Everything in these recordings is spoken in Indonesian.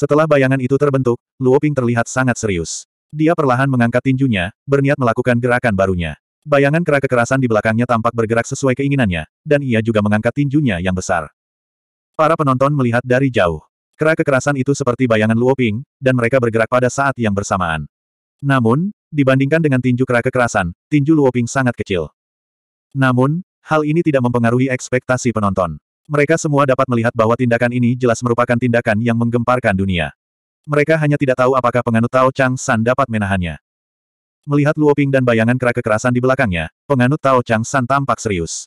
Setelah bayangan itu terbentuk, Luo Ping terlihat sangat serius. Dia perlahan mengangkat tinjunya, berniat melakukan gerakan barunya. Bayangan kera kekerasan di belakangnya tampak bergerak sesuai keinginannya, dan ia juga mengangkat tinjunya yang besar. Para penonton melihat dari jauh. Kera kekerasan itu seperti bayangan Luo Ping, dan mereka bergerak pada saat yang bersamaan. Namun, dibandingkan dengan tinju kera kekerasan, tinju Luo Ping sangat kecil. Namun, hal ini tidak mempengaruhi ekspektasi penonton. Mereka semua dapat melihat bahwa tindakan ini jelas merupakan tindakan yang menggemparkan dunia. Mereka hanya tidak tahu apakah penganut Tao Chang San dapat menahannya. Melihat Luoping dan bayangan kera kekerasan di belakangnya, penganut Tao Chang San tampak serius.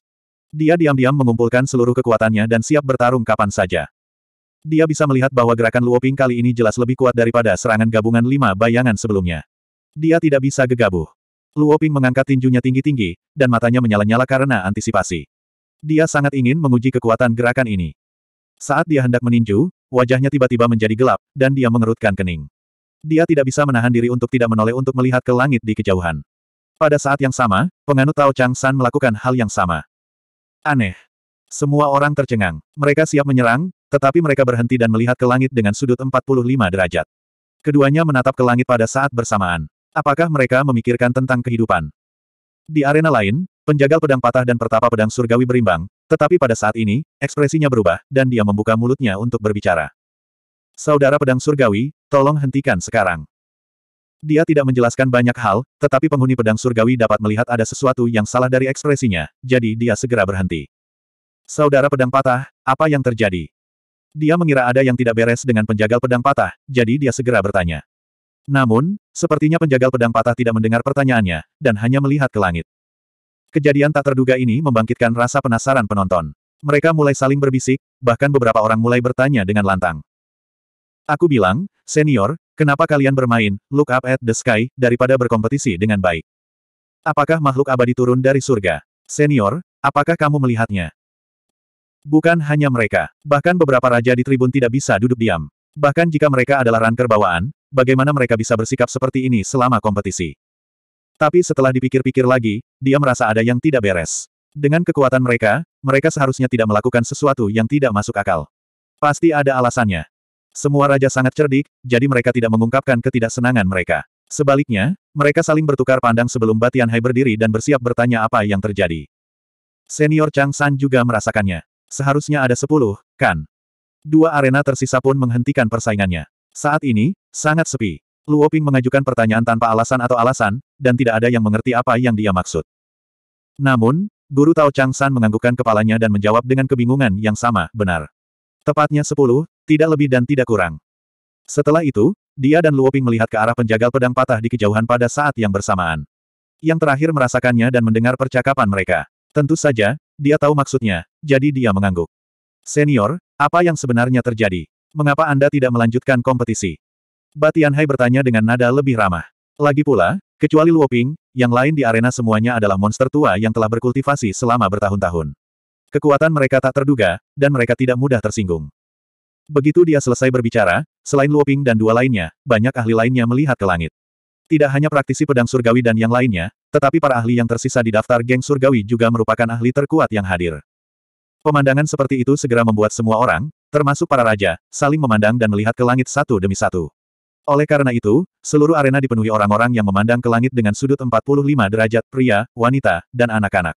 Dia diam-diam mengumpulkan seluruh kekuatannya dan siap bertarung kapan saja. Dia bisa melihat bahwa gerakan Luoping kali ini jelas lebih kuat daripada serangan gabungan lima bayangan sebelumnya. Dia tidak bisa gegabah. Luoping mengangkat tinjunya tinggi-tinggi, dan matanya menyala-nyala karena antisipasi. Dia sangat ingin menguji kekuatan gerakan ini. Saat dia hendak meninju, wajahnya tiba-tiba menjadi gelap, dan dia mengerutkan kening. Dia tidak bisa menahan diri untuk tidak menoleh untuk melihat ke langit di kejauhan. Pada saat yang sama, penganut Tao Chang San melakukan hal yang sama. Aneh. Semua orang tercengang. Mereka siap menyerang, tetapi mereka berhenti dan melihat ke langit dengan sudut 45 derajat. Keduanya menatap ke langit pada saat bersamaan. Apakah mereka memikirkan tentang kehidupan? Di arena lain, Penjagal pedang patah dan pertapa pedang surgawi berimbang, tetapi pada saat ini, ekspresinya berubah, dan dia membuka mulutnya untuk berbicara. Saudara pedang surgawi, tolong hentikan sekarang. Dia tidak menjelaskan banyak hal, tetapi penghuni pedang surgawi dapat melihat ada sesuatu yang salah dari ekspresinya, jadi dia segera berhenti. Saudara pedang patah, apa yang terjadi? Dia mengira ada yang tidak beres dengan penjagal pedang patah, jadi dia segera bertanya. Namun, sepertinya penjagal pedang patah tidak mendengar pertanyaannya, dan hanya melihat ke langit. Kejadian tak terduga ini membangkitkan rasa penasaran penonton. Mereka mulai saling berbisik, bahkan beberapa orang mulai bertanya dengan lantang. Aku bilang, senior, kenapa kalian bermain, look up at the sky, daripada berkompetisi dengan baik? Apakah makhluk abadi turun dari surga? Senior, apakah kamu melihatnya? Bukan hanya mereka, bahkan beberapa raja di tribun tidak bisa duduk diam. Bahkan jika mereka adalah ranker bawaan, bagaimana mereka bisa bersikap seperti ini selama kompetisi? Tapi setelah dipikir-pikir lagi, dia merasa ada yang tidak beres. Dengan kekuatan mereka, mereka seharusnya tidak melakukan sesuatu yang tidak masuk akal. Pasti ada alasannya. Semua raja sangat cerdik, jadi mereka tidak mengungkapkan ketidaksenangan mereka. Sebaliknya, mereka saling bertukar pandang sebelum Batian Hai berdiri dan bersiap bertanya apa yang terjadi. Senior Chang San juga merasakannya. Seharusnya ada sepuluh, kan? Dua arena tersisa pun menghentikan persaingannya. Saat ini, sangat sepi. Luo Ping mengajukan pertanyaan tanpa alasan atau alasan, dan tidak ada yang mengerti apa yang dia maksud. Namun, Guru Tao Chang San menganggukkan kepalanya dan menjawab dengan kebingungan yang sama, benar. Tepatnya sepuluh, tidak lebih dan tidak kurang. Setelah itu, dia dan Luo Ping melihat ke arah penjagal pedang patah di kejauhan pada saat yang bersamaan. Yang terakhir merasakannya dan mendengar percakapan mereka. Tentu saja, dia tahu maksudnya, jadi dia mengangguk. Senior, apa yang sebenarnya terjadi? Mengapa Anda tidak melanjutkan kompetisi? Batianhai bertanya dengan nada lebih ramah. Lagi pula, kecuali Luoping, yang lain di arena semuanya adalah monster tua yang telah berkultivasi selama bertahun-tahun. Kekuatan mereka tak terduga, dan mereka tidak mudah tersinggung. Begitu dia selesai berbicara, selain Luoping dan dua lainnya, banyak ahli lainnya melihat ke langit. Tidak hanya praktisi pedang surgawi dan yang lainnya, tetapi para ahli yang tersisa di daftar geng surgawi juga merupakan ahli terkuat yang hadir. Pemandangan seperti itu segera membuat semua orang, termasuk para raja, saling memandang dan melihat ke langit satu demi satu. Oleh karena itu, seluruh arena dipenuhi orang-orang yang memandang ke langit dengan sudut 45 derajat pria, wanita, dan anak-anak.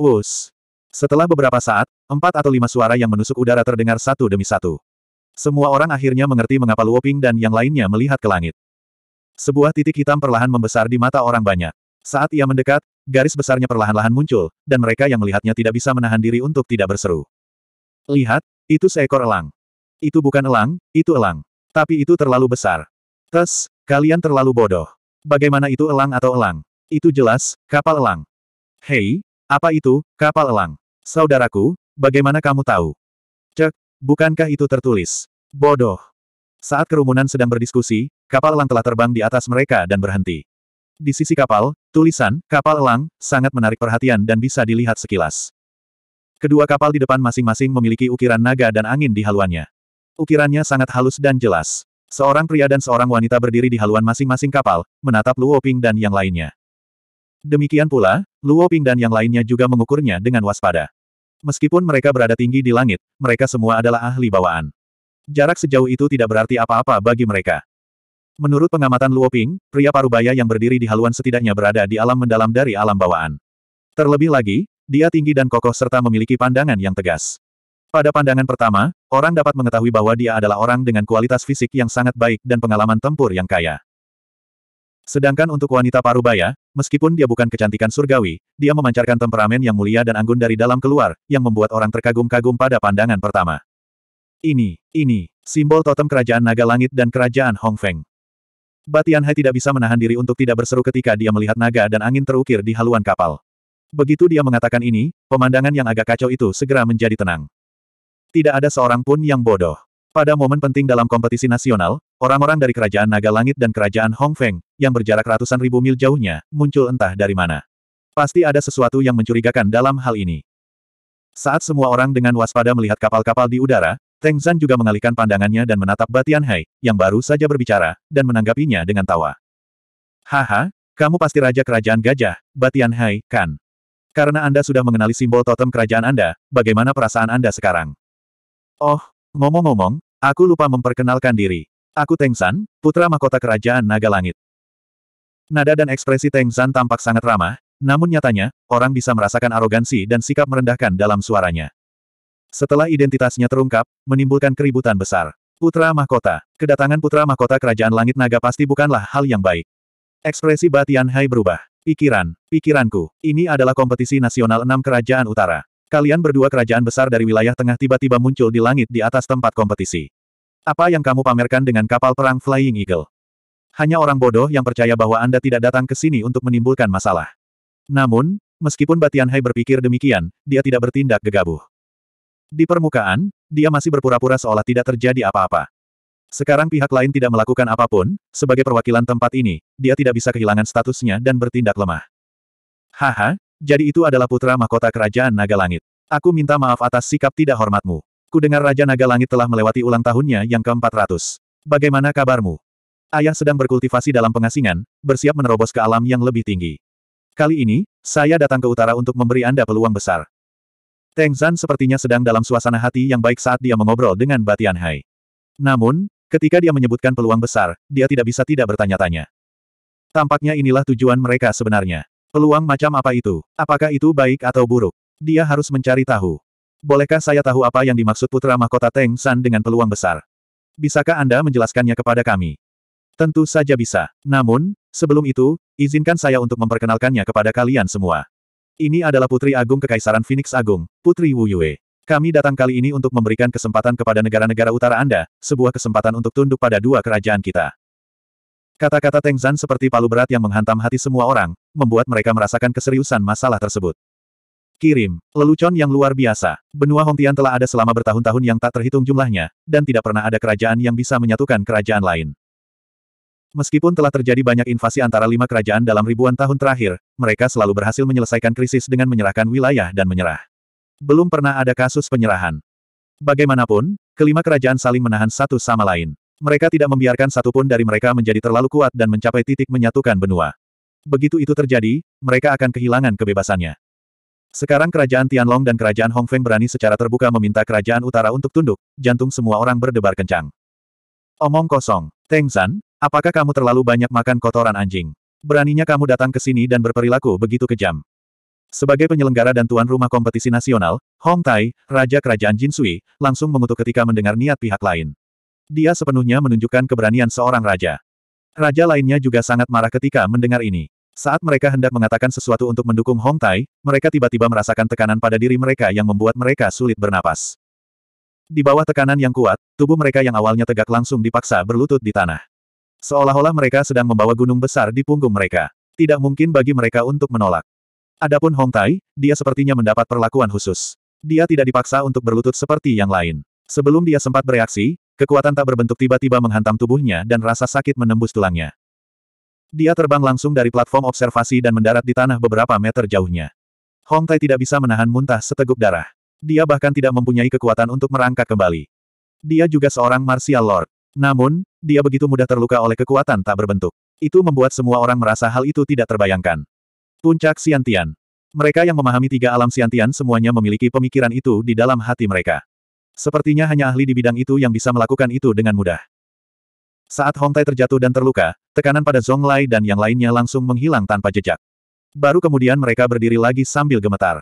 Us. Setelah beberapa saat, empat atau lima suara yang menusuk udara terdengar satu demi satu. Semua orang akhirnya mengerti mengapa Luoping dan yang lainnya melihat ke langit. Sebuah titik hitam perlahan membesar di mata orang banyak. Saat ia mendekat, garis besarnya perlahan-lahan muncul, dan mereka yang melihatnya tidak bisa menahan diri untuk tidak berseru. Lihat, itu seekor elang. Itu bukan elang, itu elang. Tapi itu terlalu besar. Tes, kalian terlalu bodoh. Bagaimana itu elang atau elang? Itu jelas, kapal elang. Hei, apa itu, kapal elang? Saudaraku, bagaimana kamu tahu? Cek, bukankah itu tertulis? Bodoh. Saat kerumunan sedang berdiskusi, kapal elang telah terbang di atas mereka dan berhenti. Di sisi kapal, tulisan, kapal elang, sangat menarik perhatian dan bisa dilihat sekilas. Kedua kapal di depan masing-masing memiliki ukiran naga dan angin di haluannya. Ukirannya sangat halus dan jelas. Seorang pria dan seorang wanita berdiri di haluan masing-masing kapal, menatap Luo Ping dan yang lainnya. Demikian pula, Luo Ping dan yang lainnya juga mengukurnya dengan waspada. Meskipun mereka berada tinggi di langit, mereka semua adalah ahli bawaan. Jarak sejauh itu tidak berarti apa-apa bagi mereka. Menurut pengamatan Luo Ping, pria parubaya yang berdiri di haluan setidaknya berada di alam mendalam dari alam bawaan. Terlebih lagi, dia tinggi dan kokoh serta memiliki pandangan yang tegas. Pada pandangan pertama, orang dapat mengetahui bahwa dia adalah orang dengan kualitas fisik yang sangat baik dan pengalaman tempur yang kaya. Sedangkan untuk wanita parubaya, meskipun dia bukan kecantikan surgawi, dia memancarkan temperamen yang mulia dan anggun dari dalam keluar, yang membuat orang terkagum-kagum pada pandangan pertama. Ini, ini, simbol totem kerajaan naga langit dan kerajaan Hong Feng. Batian Hai tidak bisa menahan diri untuk tidak berseru ketika dia melihat naga dan angin terukir di haluan kapal. Begitu dia mengatakan ini, pemandangan yang agak kacau itu segera menjadi tenang. Tidak ada seorang pun yang bodoh. Pada momen penting dalam kompetisi nasional, orang-orang dari Kerajaan Naga Langit dan Kerajaan Hong Feng, yang berjarak ratusan ribu mil jauhnya, muncul entah dari mana. Pasti ada sesuatu yang mencurigakan dalam hal ini. Saat semua orang dengan waspada melihat kapal-kapal di udara, Teng Zan juga mengalihkan pandangannya dan menatap Batian Hai, yang baru saja berbicara, dan menanggapinya dengan tawa. Haha, kamu pasti Raja Kerajaan Gajah, Batian Hai, kan? Karena Anda sudah mengenali simbol totem kerajaan Anda, bagaimana perasaan Anda sekarang? Oh, ngomong-ngomong, aku lupa memperkenalkan diri. Aku Teng San, putra mahkota kerajaan Naga Langit. Nada dan ekspresi Teng San tampak sangat ramah, namun nyatanya, orang bisa merasakan arogansi dan sikap merendahkan dalam suaranya. Setelah identitasnya terungkap, menimbulkan keributan besar. Putra Mahkota. Kedatangan Putra Mahkota Kerajaan Langit Naga pasti bukanlah hal yang baik. Ekspresi Batian Hai berubah. Pikiran. Pikiranku. Ini adalah kompetisi nasional enam kerajaan utara. Kalian berdua kerajaan besar dari wilayah tengah tiba-tiba muncul di langit di atas tempat kompetisi. Apa yang kamu pamerkan dengan kapal perang Flying Eagle? Hanya orang bodoh yang percaya bahwa Anda tidak datang ke sini untuk menimbulkan masalah. Namun, meskipun Batian Hai berpikir demikian, dia tidak bertindak gegabah. Di permukaan, dia masih berpura-pura seolah tidak terjadi apa-apa. Sekarang pihak lain tidak melakukan apapun, sebagai perwakilan tempat ini, dia tidak bisa kehilangan statusnya dan bertindak lemah. Haha, jadi itu adalah putra mahkota kerajaan Naga Langit. Aku minta maaf atas sikap tidak hormatmu. Kudengar Raja Naga Langit telah melewati ulang tahunnya yang ke-400. Bagaimana kabarmu? Ayah sedang berkultivasi dalam pengasingan, bersiap menerobos ke alam yang lebih tinggi. Kali ini, saya datang ke utara untuk memberi Anda peluang besar. Teng Zan sepertinya sedang dalam suasana hati yang baik saat dia mengobrol dengan Batian Hai. Namun, ketika dia menyebutkan peluang besar, dia tidak bisa tidak bertanya-tanya. Tampaknya inilah tujuan mereka sebenarnya. Peluang macam apa itu? Apakah itu baik atau buruk? Dia harus mencari tahu. Bolehkah saya tahu apa yang dimaksud putra mahkota Teng San dengan peluang besar? Bisakah Anda menjelaskannya kepada kami? Tentu saja bisa. Namun, sebelum itu, izinkan saya untuk memperkenalkannya kepada kalian semua. Ini adalah Putri Agung Kekaisaran Phoenix Agung, Putri Wu Yue. Kami datang kali ini untuk memberikan kesempatan kepada negara-negara utara Anda, sebuah kesempatan untuk tunduk pada dua kerajaan kita. Kata-kata Teng San seperti palu berat yang menghantam hati semua orang, membuat mereka merasakan keseriusan masalah tersebut. Kirim, lelucon yang luar biasa. Benua Hongtian telah ada selama bertahun-tahun yang tak terhitung jumlahnya, dan tidak pernah ada kerajaan yang bisa menyatukan kerajaan lain. Meskipun telah terjadi banyak invasi antara lima kerajaan dalam ribuan tahun terakhir, mereka selalu berhasil menyelesaikan krisis dengan menyerahkan wilayah dan menyerah. Belum pernah ada kasus penyerahan. Bagaimanapun, kelima kerajaan saling menahan satu sama lain. Mereka tidak membiarkan satupun dari mereka menjadi terlalu kuat dan mencapai titik menyatukan benua. Begitu itu terjadi, mereka akan kehilangan kebebasannya. Sekarang kerajaan Tianlong dan kerajaan Hongfeng berani secara terbuka meminta kerajaan utara untuk tunduk, jantung semua orang berdebar kencang. Omong kosong, Teng San, apakah kamu terlalu banyak makan kotoran anjing? Beraninya kamu datang ke sini dan berperilaku begitu kejam. Sebagai penyelenggara dan tuan rumah kompetisi nasional, Hong Tai, Raja Kerajaan Jinsui, langsung mengutuk ketika mendengar niat pihak lain. Dia sepenuhnya menunjukkan keberanian seorang raja. Raja lainnya juga sangat marah ketika mendengar ini. Saat mereka hendak mengatakan sesuatu untuk mendukung Hong Tai, mereka tiba-tiba merasakan tekanan pada diri mereka yang membuat mereka sulit bernapas. Di bawah tekanan yang kuat, tubuh mereka yang awalnya tegak langsung dipaksa berlutut di tanah. Seolah-olah mereka sedang membawa gunung besar di punggung mereka. Tidak mungkin bagi mereka untuk menolak. Adapun Hong Tai, dia sepertinya mendapat perlakuan khusus. Dia tidak dipaksa untuk berlutut seperti yang lain. Sebelum dia sempat bereaksi, Kekuatan tak berbentuk tiba-tiba menghantam tubuhnya dan rasa sakit menembus tulangnya. Dia terbang langsung dari platform observasi dan mendarat di tanah beberapa meter jauhnya. Hong Tai tidak bisa menahan muntah seteguk darah. Dia bahkan tidak mempunyai kekuatan untuk merangkak kembali. Dia juga seorang martial lord. Namun, dia begitu mudah terluka oleh kekuatan tak berbentuk. Itu membuat semua orang merasa hal itu tidak terbayangkan. Puncak Siantian. Mereka yang memahami tiga alam Siantian semuanya memiliki pemikiran itu di dalam hati mereka. Sepertinya hanya ahli di bidang itu yang bisa melakukan itu dengan mudah. Saat Hong Tai terjatuh dan terluka, tekanan pada Zhong Lai dan yang lainnya langsung menghilang tanpa jejak. Baru kemudian mereka berdiri lagi sambil gemetar.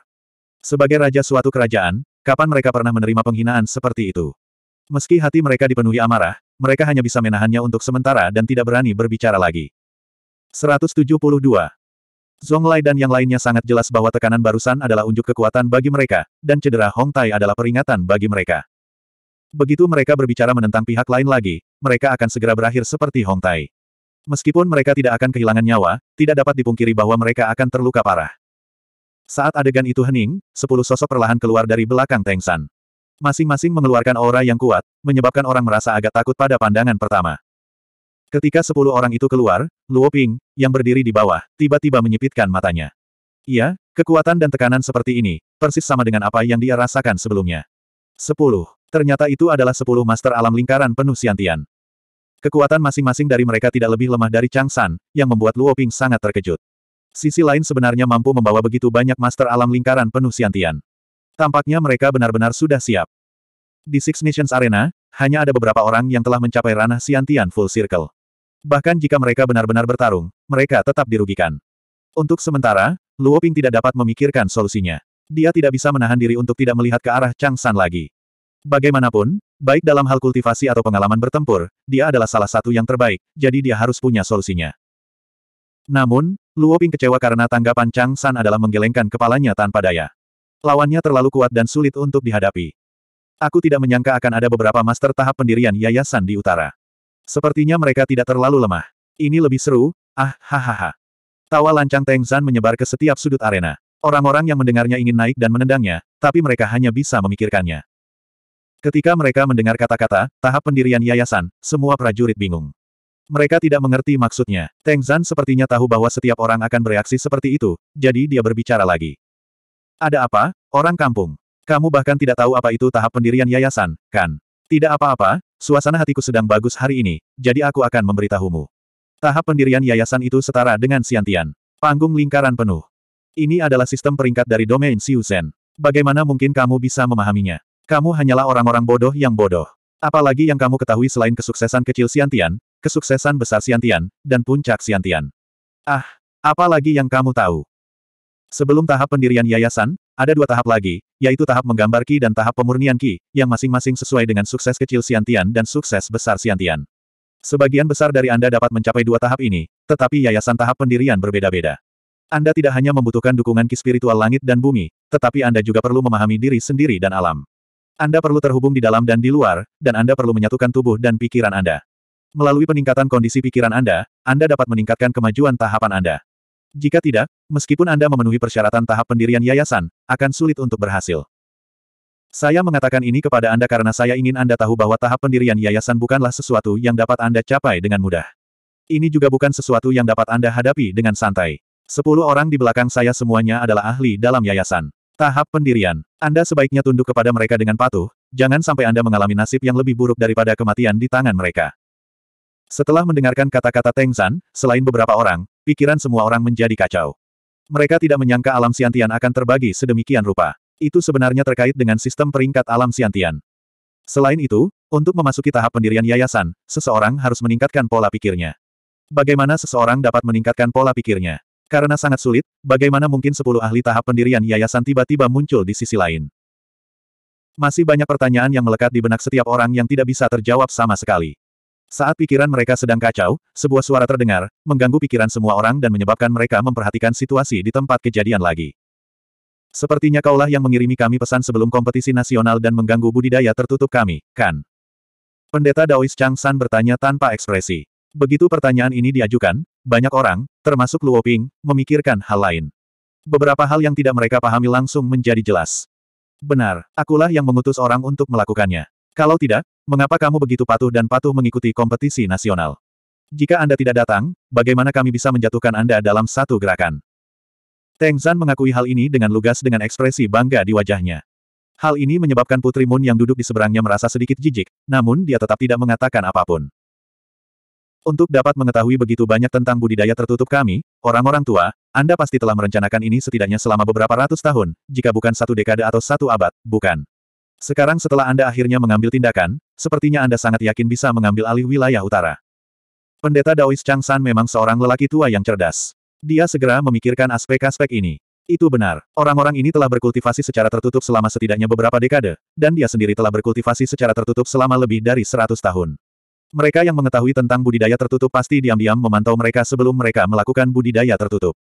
Sebagai raja suatu kerajaan, kapan mereka pernah menerima penghinaan seperti itu? Meski hati mereka dipenuhi amarah, mereka hanya bisa menahannya untuk sementara dan tidak berani berbicara lagi. 172. Zong Lai dan yang lainnya sangat jelas bahwa tekanan barusan adalah unjuk kekuatan bagi mereka, dan cedera Hong Tai adalah peringatan bagi mereka. Begitu mereka berbicara menentang pihak lain lagi, mereka akan segera berakhir seperti Hong Tai. Meskipun mereka tidak akan kehilangan nyawa, tidak dapat dipungkiri bahwa mereka akan terluka parah. Saat adegan itu hening, sepuluh sosok perlahan keluar dari belakang Teng San. Masing-masing mengeluarkan aura yang kuat, menyebabkan orang merasa agak takut pada pandangan pertama. Ketika sepuluh orang itu keluar, Luo Ping, yang berdiri di bawah, tiba-tiba menyipitkan matanya. Iya, kekuatan dan tekanan seperti ini, persis sama dengan apa yang dia rasakan sebelumnya. Sepuluh. Ternyata itu adalah sepuluh master alam lingkaran penuh siantian. Kekuatan masing-masing dari mereka tidak lebih lemah dari Chang San, yang membuat Luo Ping sangat terkejut. Sisi lain sebenarnya mampu membawa begitu banyak master alam lingkaran penuh siantian. Tampaknya mereka benar-benar sudah siap. Di Six Nations Arena, hanya ada beberapa orang yang telah mencapai ranah Siantian Full Circle. Bahkan jika mereka benar-benar bertarung, mereka tetap dirugikan. Untuk sementara, Luo Ping tidak dapat memikirkan solusinya. Dia tidak bisa menahan diri untuk tidak melihat ke arah Chang San lagi. Bagaimanapun, baik dalam hal kultivasi atau pengalaman bertempur, dia adalah salah satu yang terbaik, jadi dia harus punya solusinya. Namun, Luo Ping kecewa karena tanggapan Chang San adalah menggelengkan kepalanya tanpa daya. Lawannya terlalu kuat dan sulit untuk dihadapi. Aku tidak menyangka akan ada beberapa master tahap pendirian yayasan di utara. Sepertinya mereka tidak terlalu lemah. Ini lebih seru, ah, hahaha. Tawa lancang Teng Zan menyebar ke setiap sudut arena. Orang-orang yang mendengarnya ingin naik dan menendangnya, tapi mereka hanya bisa memikirkannya. Ketika mereka mendengar kata-kata, tahap pendirian yayasan, semua prajurit bingung. Mereka tidak mengerti maksudnya. Teng Zan sepertinya tahu bahwa setiap orang akan bereaksi seperti itu, jadi dia berbicara lagi. Ada apa, orang kampung? Kamu bahkan tidak tahu apa itu tahap pendirian yayasan, kan? Tidak apa-apa, suasana hatiku sedang bagus hari ini, jadi aku akan memberitahumu. Tahap pendirian yayasan itu setara dengan Siantian, Panggung lingkaran penuh. Ini adalah sistem peringkat dari domain Siusen. Bagaimana mungkin kamu bisa memahaminya? Kamu hanyalah orang-orang bodoh yang bodoh. Apalagi yang kamu ketahui selain kesuksesan kecil Siantian, kesuksesan besar Siantian, dan puncak Siantian? Ah, apalagi yang kamu tahu? Sebelum tahap pendirian yayasan, ada dua tahap lagi, yaitu tahap menggambar Qi dan tahap pemurnian Qi, yang masing-masing sesuai dengan sukses kecil Siantian dan sukses besar Siantian. Sebagian besar dari Anda dapat mencapai dua tahap ini, tetapi yayasan tahap pendirian berbeda-beda. Anda tidak hanya membutuhkan dukungan Qi spiritual langit dan bumi, tetapi Anda juga perlu memahami diri sendiri dan alam. Anda perlu terhubung di dalam dan di luar, dan Anda perlu menyatukan tubuh dan pikiran Anda. Melalui peningkatan kondisi pikiran Anda, Anda dapat meningkatkan kemajuan tahapan Anda. Jika tidak, meskipun Anda memenuhi persyaratan tahap pendirian yayasan, akan sulit untuk berhasil. Saya mengatakan ini kepada Anda karena saya ingin Anda tahu bahwa tahap pendirian yayasan bukanlah sesuatu yang dapat Anda capai dengan mudah. Ini juga bukan sesuatu yang dapat Anda hadapi dengan santai. Sepuluh orang di belakang saya semuanya adalah ahli dalam yayasan. Tahap pendirian. Anda sebaiknya tunduk kepada mereka dengan patuh, jangan sampai Anda mengalami nasib yang lebih buruk daripada kematian di tangan mereka. Setelah mendengarkan kata-kata Teng San, selain beberapa orang, pikiran semua orang menjadi kacau. Mereka tidak menyangka alam siantian akan terbagi sedemikian rupa. Itu sebenarnya terkait dengan sistem peringkat alam siantian. Selain itu, untuk memasuki tahap pendirian yayasan, seseorang harus meningkatkan pola pikirnya. Bagaimana seseorang dapat meningkatkan pola pikirnya? Karena sangat sulit, bagaimana mungkin sepuluh ahli tahap pendirian yayasan tiba-tiba muncul di sisi lain? Masih banyak pertanyaan yang melekat di benak setiap orang yang tidak bisa terjawab sama sekali. Saat pikiran mereka sedang kacau, sebuah suara terdengar, mengganggu pikiran semua orang dan menyebabkan mereka memperhatikan situasi di tempat kejadian lagi. Sepertinya kaulah yang mengirimi kami pesan sebelum kompetisi nasional dan mengganggu budidaya tertutup kami, kan? Pendeta Daois Chang San bertanya tanpa ekspresi. Begitu pertanyaan ini diajukan, banyak orang, termasuk Luo Ping, memikirkan hal lain. Beberapa hal yang tidak mereka pahami langsung menjadi jelas. Benar, akulah yang mengutus orang untuk melakukannya. Kalau tidak, mengapa kamu begitu patuh dan patuh mengikuti kompetisi nasional? Jika Anda tidak datang, bagaimana kami bisa menjatuhkan Anda dalam satu gerakan? Teng Zan mengakui hal ini dengan lugas dengan ekspresi bangga di wajahnya. Hal ini menyebabkan Putri Moon yang duduk di seberangnya merasa sedikit jijik, namun dia tetap tidak mengatakan apapun. Untuk dapat mengetahui begitu banyak tentang budidaya tertutup kami, orang-orang tua, Anda pasti telah merencanakan ini setidaknya selama beberapa ratus tahun, jika bukan satu dekade atau satu abad, bukan? Sekarang setelah Anda akhirnya mengambil tindakan, sepertinya Anda sangat yakin bisa mengambil alih wilayah utara. Pendeta Daois Chang San memang seorang lelaki tua yang cerdas. Dia segera memikirkan aspek-aspek ini. Itu benar. Orang-orang ini telah berkultivasi secara tertutup selama setidaknya beberapa dekade, dan dia sendiri telah berkultivasi secara tertutup selama lebih dari 100 tahun. Mereka yang mengetahui tentang budidaya tertutup pasti diam-diam memantau mereka sebelum mereka melakukan budidaya tertutup.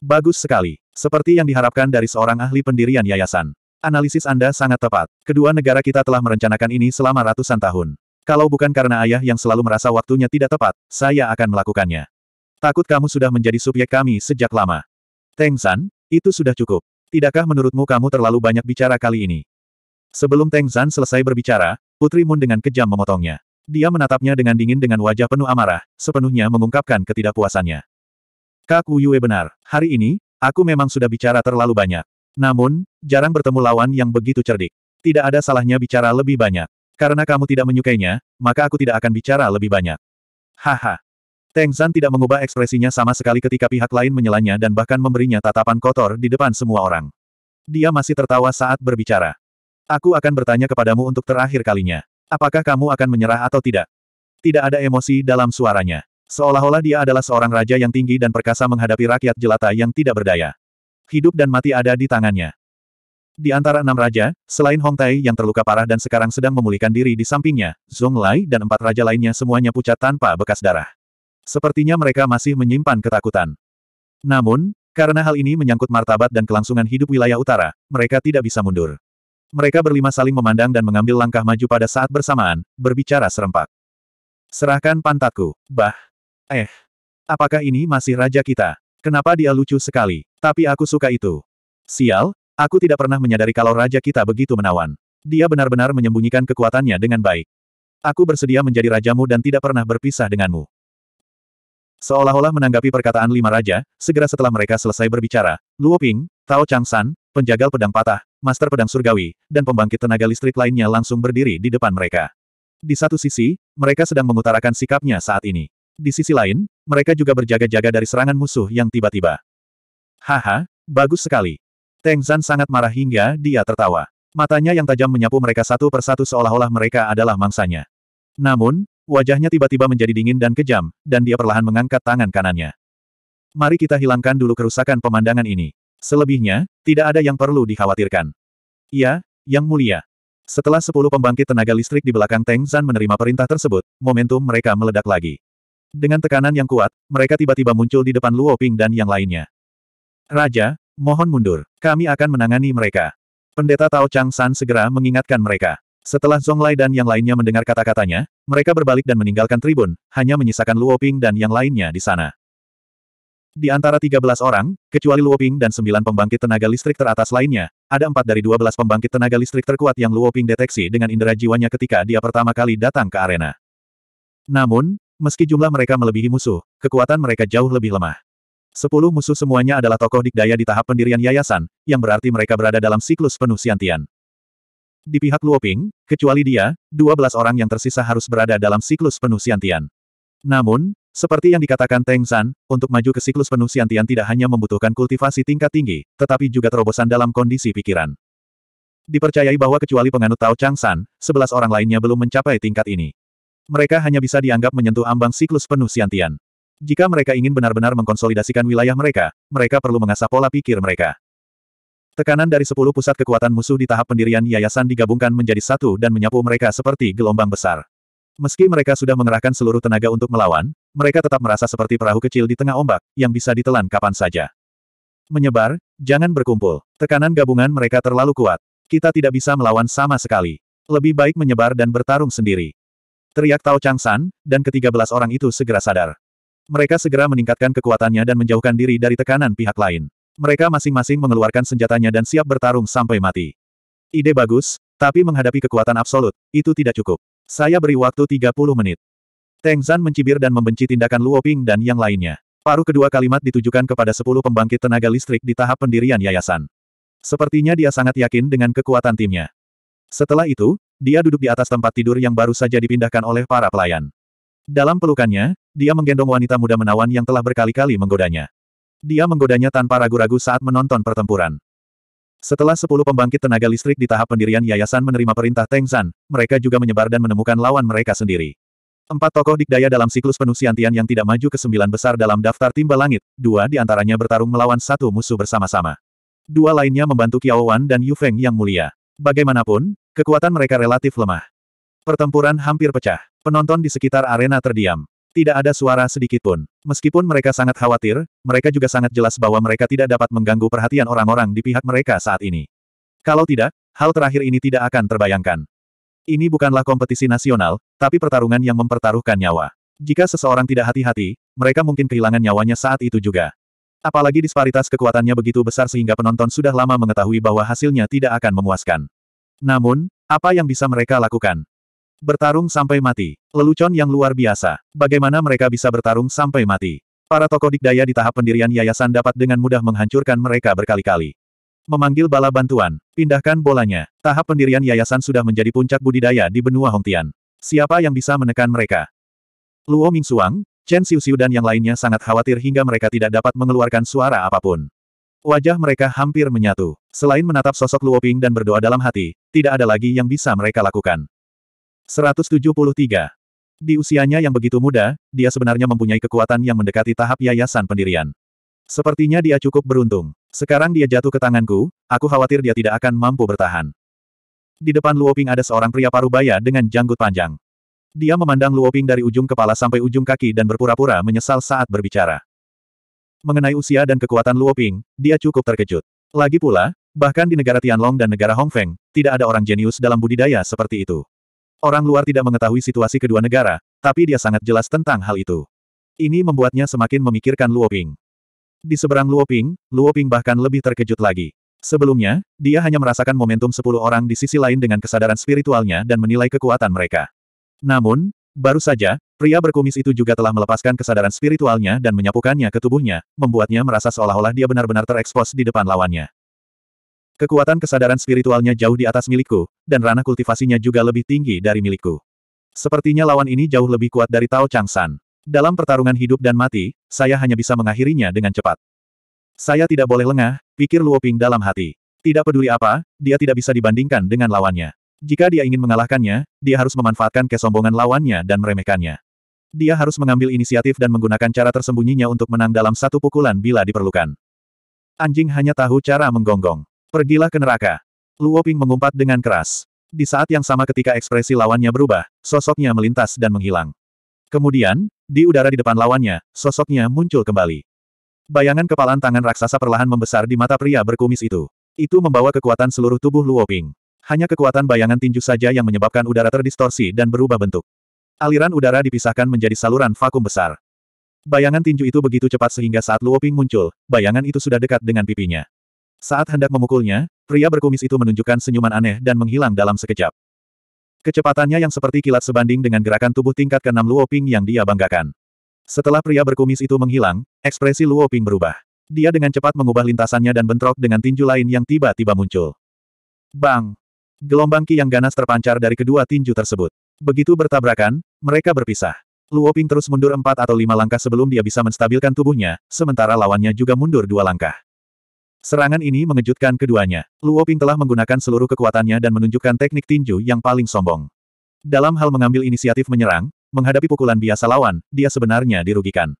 Bagus sekali. Seperti yang diharapkan dari seorang ahli pendirian yayasan. Analisis Anda sangat tepat. Kedua negara kita telah merencanakan ini selama ratusan tahun. Kalau bukan karena ayah yang selalu merasa waktunya tidak tepat, saya akan melakukannya. Takut kamu sudah menjadi supir kami sejak lama. Teng San, itu sudah cukup. Tidakkah menurutmu kamu terlalu banyak bicara kali ini? Sebelum Teng San selesai berbicara, Putri Moon dengan kejam memotongnya. Dia menatapnya dengan dingin dengan wajah penuh amarah, sepenuhnya mengungkapkan ketidakpuasannya. Kak Wu benar, hari ini, aku memang sudah bicara terlalu banyak. Namun, jarang bertemu lawan yang begitu cerdik. Tidak ada salahnya bicara lebih banyak. Karena kamu tidak menyukainya, maka aku tidak akan bicara lebih banyak. Haha. Teng San tidak mengubah ekspresinya sama sekali ketika pihak lain menyelanya dan bahkan memberinya tatapan kotor di depan semua orang. Dia masih tertawa saat berbicara. Aku akan bertanya kepadamu untuk terakhir kalinya. Apakah kamu akan menyerah atau tidak? Tidak ada emosi dalam suaranya. Seolah-olah dia adalah seorang raja yang tinggi dan perkasa menghadapi rakyat jelata yang tidak berdaya hidup dan mati ada di tangannya. Di antara enam raja, selain Hong Tai yang terluka parah dan sekarang sedang memulihkan diri di sampingnya, Zhong Lai dan empat raja lainnya semuanya pucat tanpa bekas darah. Sepertinya mereka masih menyimpan ketakutan. Namun, karena hal ini menyangkut martabat dan kelangsungan hidup wilayah utara, mereka tidak bisa mundur. Mereka berlima saling memandang dan mengambil langkah maju pada saat bersamaan, berbicara serempak. Serahkan pantatku, bah. Eh, apakah ini masih raja kita? Kenapa dia lucu sekali? Tapi aku suka itu. Sial, aku tidak pernah menyadari kalau raja kita begitu menawan. Dia benar-benar menyembunyikan kekuatannya dengan baik. Aku bersedia menjadi rajamu dan tidak pernah berpisah denganmu. Seolah-olah menanggapi perkataan lima raja, segera setelah mereka selesai berbicara, Luo Ping, Tao Changsan, penjagal pedang patah, master pedang surgawi, dan pembangkit tenaga listrik lainnya langsung berdiri di depan mereka. Di satu sisi, mereka sedang mengutarakan sikapnya saat ini. Di sisi lain, mereka juga berjaga-jaga dari serangan musuh yang tiba-tiba. Haha, bagus sekali. Teng Zan sangat marah hingga dia tertawa. Matanya yang tajam menyapu mereka satu persatu seolah-olah mereka adalah mangsanya. Namun, wajahnya tiba-tiba menjadi dingin dan kejam, dan dia perlahan mengangkat tangan kanannya. Mari kita hilangkan dulu kerusakan pemandangan ini. Selebihnya, tidak ada yang perlu dikhawatirkan. Iya, Yang Mulia. Setelah sepuluh pembangkit tenaga listrik di belakang Teng Zan menerima perintah tersebut, momentum mereka meledak lagi. Dengan tekanan yang kuat, mereka tiba-tiba muncul di depan Luo Ping dan yang lainnya. Raja, mohon mundur. Kami akan menangani mereka. Pendeta Tao Chang San segera mengingatkan mereka. Setelah Zhong Lai dan yang lainnya mendengar kata-katanya, mereka berbalik dan meninggalkan tribun, hanya menyisakan Luoping dan yang lainnya di sana. Di antara 13 orang, kecuali Luoping dan 9 pembangkit tenaga listrik teratas lainnya, ada empat dari 12 pembangkit tenaga listrik terkuat yang Luoping deteksi dengan indera jiwanya ketika dia pertama kali datang ke arena. Namun, meski jumlah mereka melebihi musuh, kekuatan mereka jauh lebih lemah. Sepuluh musuh semuanya adalah tokoh dikdaya di tahap pendirian yayasan, yang berarti mereka berada dalam siklus penuh siantian. Di pihak Luoping, kecuali dia, dua belas orang yang tersisa harus berada dalam siklus penuh siantian. Namun, seperti yang dikatakan Teng San, untuk maju ke siklus penuh siantian tidak hanya membutuhkan kultivasi tingkat tinggi, tetapi juga terobosan dalam kondisi pikiran. Dipercayai bahwa kecuali penganut Tao Chang San, sebelas orang lainnya belum mencapai tingkat ini. Mereka hanya bisa dianggap menyentuh ambang siklus penuh siantian. Jika mereka ingin benar-benar mengkonsolidasikan wilayah mereka, mereka perlu mengasah pola pikir mereka. Tekanan dari sepuluh pusat kekuatan musuh di tahap pendirian yayasan digabungkan menjadi satu dan menyapu mereka seperti gelombang besar. Meski mereka sudah mengerahkan seluruh tenaga untuk melawan, mereka tetap merasa seperti perahu kecil di tengah ombak, yang bisa ditelan kapan saja. Menyebar, jangan berkumpul. Tekanan gabungan mereka terlalu kuat. Kita tidak bisa melawan sama sekali. Lebih baik menyebar dan bertarung sendiri. Teriak Tao San, dan ketiga belas orang itu segera sadar. Mereka segera meningkatkan kekuatannya dan menjauhkan diri dari tekanan pihak lain. Mereka masing-masing mengeluarkan senjatanya dan siap bertarung sampai mati. Ide bagus, tapi menghadapi kekuatan absolut, itu tidak cukup. Saya beri waktu 30 menit. Teng Zan mencibir dan membenci tindakan Luo Ping dan yang lainnya. Paruh kedua kalimat ditujukan kepada 10 pembangkit tenaga listrik di tahap pendirian yayasan. Sepertinya dia sangat yakin dengan kekuatan timnya. Setelah itu, dia duduk di atas tempat tidur yang baru saja dipindahkan oleh para pelayan. Dalam pelukannya, dia menggendong wanita muda menawan yang telah berkali-kali menggodanya. Dia menggodanya tanpa ragu-ragu saat menonton pertempuran. Setelah sepuluh pembangkit tenaga listrik di tahap pendirian yayasan menerima perintah Teng San, mereka juga menyebar dan menemukan lawan mereka sendiri. Empat tokoh dikdaya dalam siklus penuh siantian yang tidak maju ke sembilan besar dalam daftar timba langit, dua di antaranya bertarung melawan satu musuh bersama-sama. Dua lainnya membantu Kiao Wan dan Yu Feng yang mulia. Bagaimanapun, kekuatan mereka relatif lemah. Pertempuran hampir pecah. Penonton di sekitar arena terdiam. Tidak ada suara sedikitpun. Meskipun mereka sangat khawatir, mereka juga sangat jelas bahwa mereka tidak dapat mengganggu perhatian orang-orang di pihak mereka saat ini. Kalau tidak, hal terakhir ini tidak akan terbayangkan. Ini bukanlah kompetisi nasional, tapi pertarungan yang mempertaruhkan nyawa. Jika seseorang tidak hati-hati, mereka mungkin kehilangan nyawanya saat itu juga. Apalagi disparitas kekuatannya begitu besar sehingga penonton sudah lama mengetahui bahwa hasilnya tidak akan memuaskan. Namun, apa yang bisa mereka lakukan? Bertarung sampai mati. Lelucon yang luar biasa. Bagaimana mereka bisa bertarung sampai mati? Para tokoh dikdaya di tahap pendirian yayasan dapat dengan mudah menghancurkan mereka berkali-kali. Memanggil bala bantuan. Pindahkan bolanya. Tahap pendirian yayasan sudah menjadi puncak budidaya di benua Hongtian. Siapa yang bisa menekan mereka? Luo Suang, Chen Xiuxiu dan yang lainnya sangat khawatir hingga mereka tidak dapat mengeluarkan suara apapun. Wajah mereka hampir menyatu. Selain menatap sosok Luo Ping dan berdoa dalam hati, tidak ada lagi yang bisa mereka lakukan. 173. Di usianya yang begitu muda, dia sebenarnya mempunyai kekuatan yang mendekati tahap yayasan pendirian. Sepertinya dia cukup beruntung. Sekarang dia jatuh ke tanganku, aku khawatir dia tidak akan mampu bertahan. Di depan Luoping ada seorang pria parubaya dengan janggut panjang. Dia memandang Luoping dari ujung kepala sampai ujung kaki dan berpura-pura menyesal saat berbicara. Mengenai usia dan kekuatan Luoping, dia cukup terkejut. Lagi pula, bahkan di negara Tianlong dan negara Hongfeng, tidak ada orang jenius dalam budidaya seperti itu. Orang luar tidak mengetahui situasi kedua negara, tapi dia sangat jelas tentang hal itu. Ini membuatnya semakin memikirkan Luoping. Di seberang Luoping, Luoping bahkan lebih terkejut lagi. Sebelumnya, dia hanya merasakan momentum sepuluh orang di sisi lain dengan kesadaran spiritualnya dan menilai kekuatan mereka. Namun, baru saja, pria berkumis itu juga telah melepaskan kesadaran spiritualnya dan menyapukannya ke tubuhnya, membuatnya merasa seolah-olah dia benar-benar terekspos di depan lawannya. Kekuatan kesadaran spiritualnya jauh di atas milikku, dan ranah kultivasinya juga lebih tinggi dari milikku. Sepertinya lawan ini jauh lebih kuat dari Tao Changsan. Dalam pertarungan hidup dan mati, saya hanya bisa mengakhirinya dengan cepat. Saya tidak boleh lengah, pikir Luo Ping dalam hati. Tidak peduli apa, dia tidak bisa dibandingkan dengan lawannya. Jika dia ingin mengalahkannya, dia harus memanfaatkan kesombongan lawannya dan meremehkannya. Dia harus mengambil inisiatif dan menggunakan cara tersembunyinya untuk menang dalam satu pukulan bila diperlukan. Anjing hanya tahu cara menggonggong. Pergilah ke neraka. Luo Ping mengumpat dengan keras. Di saat yang sama ketika ekspresi lawannya berubah, sosoknya melintas dan menghilang. Kemudian, di udara di depan lawannya, sosoknya muncul kembali. Bayangan kepalan tangan raksasa perlahan membesar di mata pria berkumis itu. Itu membawa kekuatan seluruh tubuh Luo Ping. Hanya kekuatan bayangan tinju saja yang menyebabkan udara terdistorsi dan berubah bentuk. Aliran udara dipisahkan menjadi saluran vakum besar. Bayangan tinju itu begitu cepat sehingga saat Luo Ping muncul, bayangan itu sudah dekat dengan pipinya. Saat hendak memukulnya, pria berkumis itu menunjukkan senyuman aneh dan menghilang dalam sekejap. Kecepatannya yang seperti kilat sebanding dengan gerakan tubuh tingkat ke-6 Luo Ping yang dia banggakan. Setelah pria berkumis itu menghilang, ekspresi Luo Ping berubah. Dia dengan cepat mengubah lintasannya dan bentrok dengan tinju lain yang tiba-tiba muncul. Bang! Gelombang ki yang ganas terpancar dari kedua tinju tersebut. Begitu bertabrakan, mereka berpisah. Luo Ping terus mundur empat atau lima langkah sebelum dia bisa menstabilkan tubuhnya, sementara lawannya juga mundur dua langkah. Serangan ini mengejutkan keduanya. Luo Ping telah menggunakan seluruh kekuatannya dan menunjukkan teknik tinju yang paling sombong. Dalam hal mengambil inisiatif menyerang, menghadapi pukulan biasa lawan, dia sebenarnya dirugikan.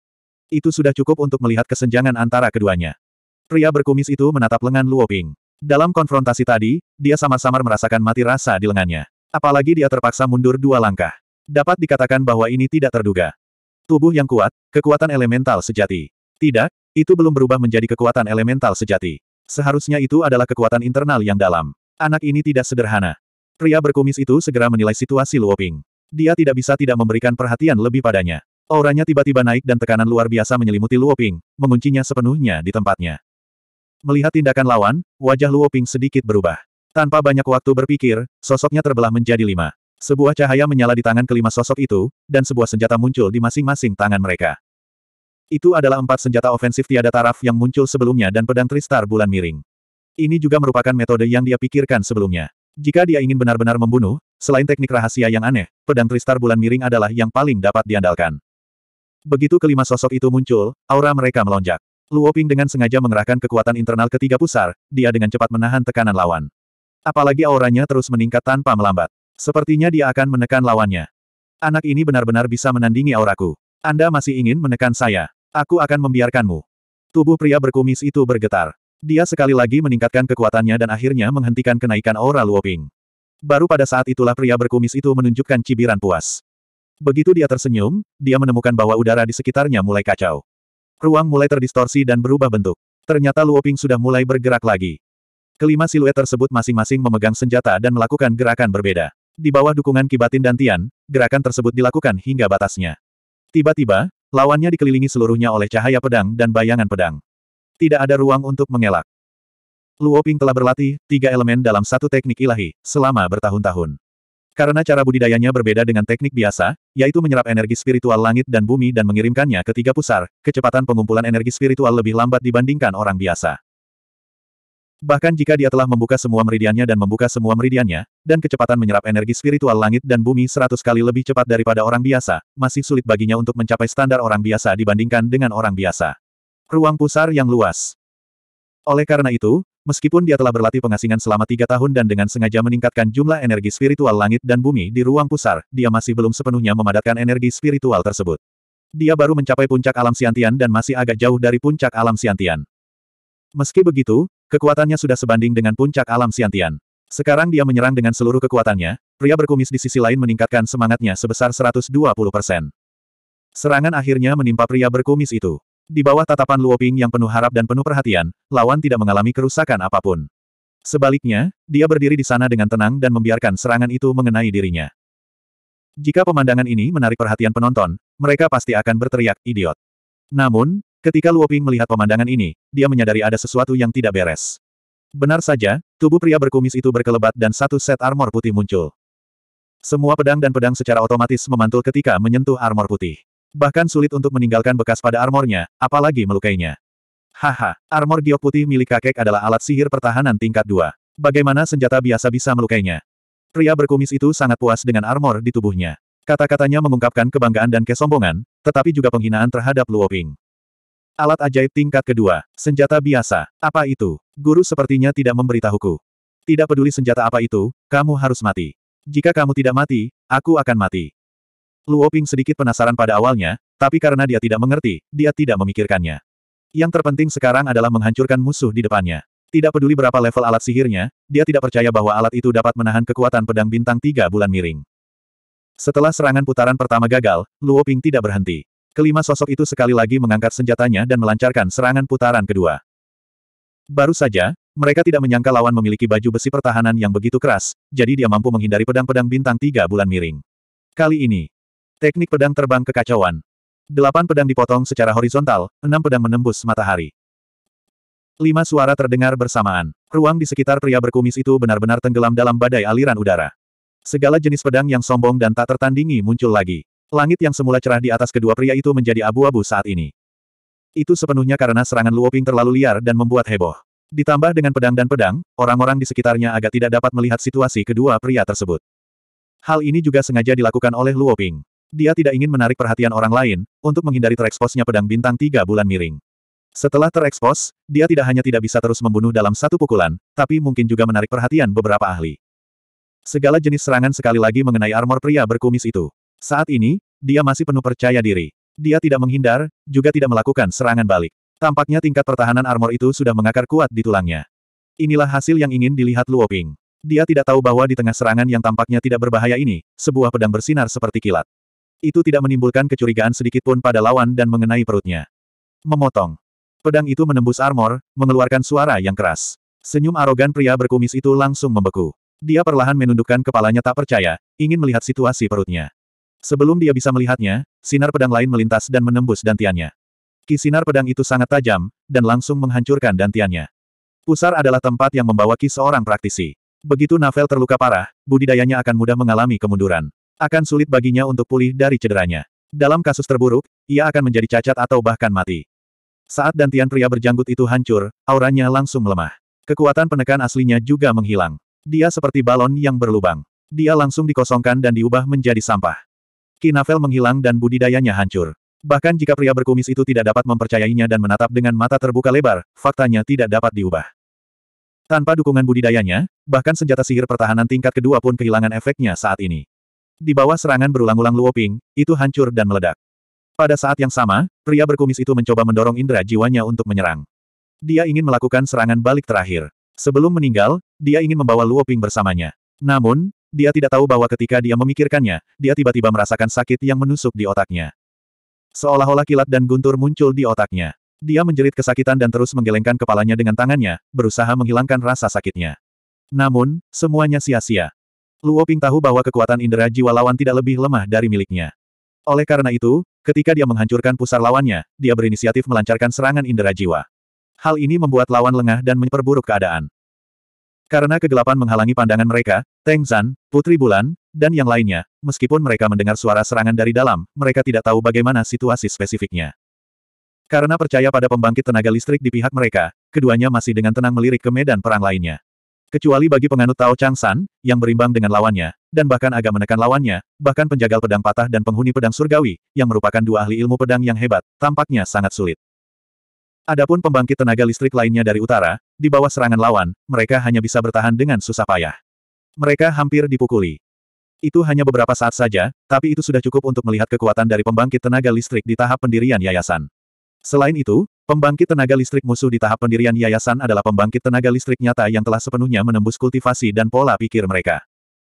Itu sudah cukup untuk melihat kesenjangan antara keduanya. Pria berkumis itu menatap lengan Luo Ping. Dalam konfrontasi tadi, dia sama samar merasakan mati rasa di lengannya. Apalagi dia terpaksa mundur dua langkah. Dapat dikatakan bahwa ini tidak terduga. Tubuh yang kuat, kekuatan elemental sejati. Tidak, itu belum berubah menjadi kekuatan elemental sejati. Seharusnya itu adalah kekuatan internal yang dalam. Anak ini tidak sederhana. Pria berkumis itu segera menilai situasi Luoping. Dia tidak bisa tidak memberikan perhatian lebih padanya. Auranya tiba-tiba naik dan tekanan luar biasa menyelimuti Luoping, menguncinya sepenuhnya di tempatnya. Melihat tindakan lawan, wajah Luoping sedikit berubah. Tanpa banyak waktu berpikir, sosoknya terbelah menjadi lima. Sebuah cahaya menyala di tangan kelima sosok itu, dan sebuah senjata muncul di masing-masing tangan mereka. Itu adalah empat senjata ofensif tiada taraf yang muncul sebelumnya dan pedang Tristar bulan miring. Ini juga merupakan metode yang dia pikirkan sebelumnya. Jika dia ingin benar-benar membunuh, selain teknik rahasia yang aneh, pedang Tristar bulan miring adalah yang paling dapat diandalkan. Begitu kelima sosok itu muncul, aura mereka melonjak. Luoping dengan sengaja mengerahkan kekuatan internal ketiga pusar, dia dengan cepat menahan tekanan lawan. Apalagi auranya terus meningkat tanpa melambat. Sepertinya dia akan menekan lawannya. Anak ini benar-benar bisa menandingi auraku. Anda masih ingin menekan saya? Aku akan membiarkanmu. Tubuh pria berkumis itu bergetar. Dia sekali lagi meningkatkan kekuatannya dan akhirnya menghentikan kenaikan aura Luoping. Baru pada saat itulah pria berkumis itu menunjukkan cibiran puas. Begitu dia tersenyum, dia menemukan bahwa udara di sekitarnya mulai kacau. Ruang mulai terdistorsi dan berubah bentuk. Ternyata Luoping sudah mulai bergerak lagi. Kelima siluet tersebut masing-masing memegang senjata dan melakukan gerakan berbeda. Di bawah dukungan Kibatin dan Tian, gerakan tersebut dilakukan hingga batasnya. Tiba-tiba, Lawannya dikelilingi seluruhnya oleh cahaya pedang dan bayangan pedang. Tidak ada ruang untuk mengelak. Luoping telah berlatih tiga elemen dalam satu teknik ilahi selama bertahun-tahun. Karena cara budidayanya berbeda dengan teknik biasa, yaitu menyerap energi spiritual langit dan bumi dan mengirimkannya ke tiga pusar, kecepatan pengumpulan energi spiritual lebih lambat dibandingkan orang biasa. Bahkan jika dia telah membuka semua meridiannya dan membuka semua meridiannya, dan kecepatan menyerap energi spiritual langit dan bumi seratus kali lebih cepat daripada orang biasa, masih sulit baginya untuk mencapai standar orang biasa dibandingkan dengan orang biasa. Ruang pusar yang luas. Oleh karena itu, meskipun dia telah berlatih pengasingan selama tiga tahun dan dengan sengaja meningkatkan jumlah energi spiritual langit dan bumi di ruang pusar, dia masih belum sepenuhnya memadatkan energi spiritual tersebut. Dia baru mencapai puncak alam siantian dan masih agak jauh dari puncak alam siantian. Meski begitu, Kekuatannya sudah sebanding dengan puncak alam Siantian. Sekarang dia menyerang dengan seluruh kekuatannya, pria berkumis di sisi lain meningkatkan semangatnya sebesar 120 persen. Serangan akhirnya menimpa pria berkumis itu. Di bawah tatapan Luoping yang penuh harap dan penuh perhatian, lawan tidak mengalami kerusakan apapun. Sebaliknya, dia berdiri di sana dengan tenang dan membiarkan serangan itu mengenai dirinya. Jika pemandangan ini menarik perhatian penonton, mereka pasti akan berteriak, idiot. Namun, Ketika Luoping melihat pemandangan ini, dia menyadari ada sesuatu yang tidak beres. Benar saja, tubuh pria berkumis itu berkelebat dan satu set armor putih muncul. Semua pedang dan pedang secara otomatis memantul ketika menyentuh armor putih. Bahkan sulit untuk meninggalkan bekas pada armornya, apalagi melukainya. Haha, armor giok putih milik kakek adalah alat sihir pertahanan tingkat 2. Bagaimana senjata biasa bisa melukainya? Pria berkumis itu sangat puas dengan armor di tubuhnya. Kata-katanya mengungkapkan kebanggaan dan kesombongan, tetapi juga penghinaan terhadap Luoping. Alat ajaib tingkat kedua. Senjata biasa. Apa itu? Guru sepertinya tidak memberitahuku. Tidak peduli senjata apa itu, kamu harus mati. Jika kamu tidak mati, aku akan mati. Luoping sedikit penasaran pada awalnya, tapi karena dia tidak mengerti, dia tidak memikirkannya. Yang terpenting sekarang adalah menghancurkan musuh di depannya. Tidak peduli berapa level alat sihirnya, dia tidak percaya bahwa alat itu dapat menahan kekuatan pedang bintang tiga bulan miring. Setelah serangan putaran pertama gagal, Luoping tidak berhenti. Kelima sosok itu sekali lagi mengangkat senjatanya dan melancarkan serangan putaran kedua. Baru saja, mereka tidak menyangka lawan memiliki baju besi pertahanan yang begitu keras, jadi dia mampu menghindari pedang-pedang bintang tiga bulan miring. Kali ini, teknik pedang terbang kekacauan. Delapan pedang dipotong secara horizontal, enam pedang menembus matahari. Lima suara terdengar bersamaan. Ruang di sekitar pria berkumis itu benar-benar tenggelam dalam badai aliran udara. Segala jenis pedang yang sombong dan tak tertandingi muncul lagi. Langit yang semula cerah di atas kedua pria itu menjadi abu-abu saat ini. Itu sepenuhnya karena serangan Luoping terlalu liar dan membuat heboh. Ditambah dengan pedang dan pedang, orang-orang di sekitarnya agak tidak dapat melihat situasi kedua pria tersebut. Hal ini juga sengaja dilakukan oleh Luoping. Dia tidak ingin menarik perhatian orang lain, untuk menghindari tereksposnya pedang bintang tiga bulan miring. Setelah terekspos, dia tidak hanya tidak bisa terus membunuh dalam satu pukulan, tapi mungkin juga menarik perhatian beberapa ahli. Segala jenis serangan sekali lagi mengenai armor pria berkumis itu. Saat ini, dia masih penuh percaya diri. Dia tidak menghindar, juga tidak melakukan serangan balik. Tampaknya tingkat pertahanan armor itu sudah mengakar kuat di tulangnya. Inilah hasil yang ingin dilihat Luo Ping. Dia tidak tahu bahwa di tengah serangan yang tampaknya tidak berbahaya ini, sebuah pedang bersinar seperti kilat. Itu tidak menimbulkan kecurigaan sedikit pun pada lawan dan mengenai perutnya. Memotong. Pedang itu menembus armor, mengeluarkan suara yang keras. Senyum arogan pria berkumis itu langsung membeku. Dia perlahan menundukkan kepalanya tak percaya, ingin melihat situasi perutnya. Sebelum dia bisa melihatnya, sinar pedang lain melintas dan menembus dantiannya. Ki sinar pedang itu sangat tajam, dan langsung menghancurkan dantiannya. Pusar adalah tempat yang membawa Ki seorang praktisi. Begitu Navel terluka parah, budidayanya akan mudah mengalami kemunduran. Akan sulit baginya untuk pulih dari cederanya. Dalam kasus terburuk, ia akan menjadi cacat atau bahkan mati. Saat dantian pria berjanggut itu hancur, auranya langsung melemah. Kekuatan penekan aslinya juga menghilang. Dia seperti balon yang berlubang. Dia langsung dikosongkan dan diubah menjadi sampah. Kinavel menghilang dan budidayanya hancur. Bahkan jika pria berkumis itu tidak dapat mempercayainya dan menatap dengan mata terbuka lebar, faktanya tidak dapat diubah. Tanpa dukungan budidayanya, bahkan senjata sihir pertahanan tingkat kedua pun kehilangan efeknya saat ini. Di bawah serangan berulang-ulang Luoping, itu hancur dan meledak. Pada saat yang sama, pria berkumis itu mencoba mendorong indera jiwanya untuk menyerang. Dia ingin melakukan serangan balik terakhir. Sebelum meninggal, dia ingin membawa Luoping bersamanya. Namun, dia tidak tahu bahwa ketika dia memikirkannya, dia tiba-tiba merasakan sakit yang menusuk di otaknya. Seolah-olah kilat dan guntur muncul di otaknya. Dia menjerit kesakitan dan terus menggelengkan kepalanya dengan tangannya, berusaha menghilangkan rasa sakitnya. Namun, semuanya sia-sia. Luo Ping tahu bahwa kekuatan indera jiwa lawan tidak lebih lemah dari miliknya. Oleh karena itu, ketika dia menghancurkan pusar lawannya, dia berinisiatif melancarkan serangan indera jiwa. Hal ini membuat lawan lengah dan memperburuk keadaan. Karena kegelapan menghalangi pandangan mereka, Teng Zan, Putri Bulan, dan yang lainnya, meskipun mereka mendengar suara serangan dari dalam, mereka tidak tahu bagaimana situasi spesifiknya. Karena percaya pada pembangkit tenaga listrik di pihak mereka, keduanya masih dengan tenang melirik ke medan perang lainnya. Kecuali bagi penganut Tao Chang San, yang berimbang dengan lawannya, dan bahkan agak menekan lawannya, bahkan penjagal pedang patah dan penghuni pedang surgawi, yang merupakan dua ahli ilmu pedang yang hebat, tampaknya sangat sulit. Adapun pembangkit tenaga listrik lainnya dari utara, di bawah serangan lawan, mereka hanya bisa bertahan dengan susah payah. Mereka hampir dipukuli. Itu hanya beberapa saat saja, tapi itu sudah cukup untuk melihat kekuatan dari pembangkit tenaga listrik di tahap pendirian yayasan. Selain itu, pembangkit tenaga listrik musuh di tahap pendirian yayasan adalah pembangkit tenaga listrik nyata yang telah sepenuhnya menembus kultivasi dan pola pikir mereka.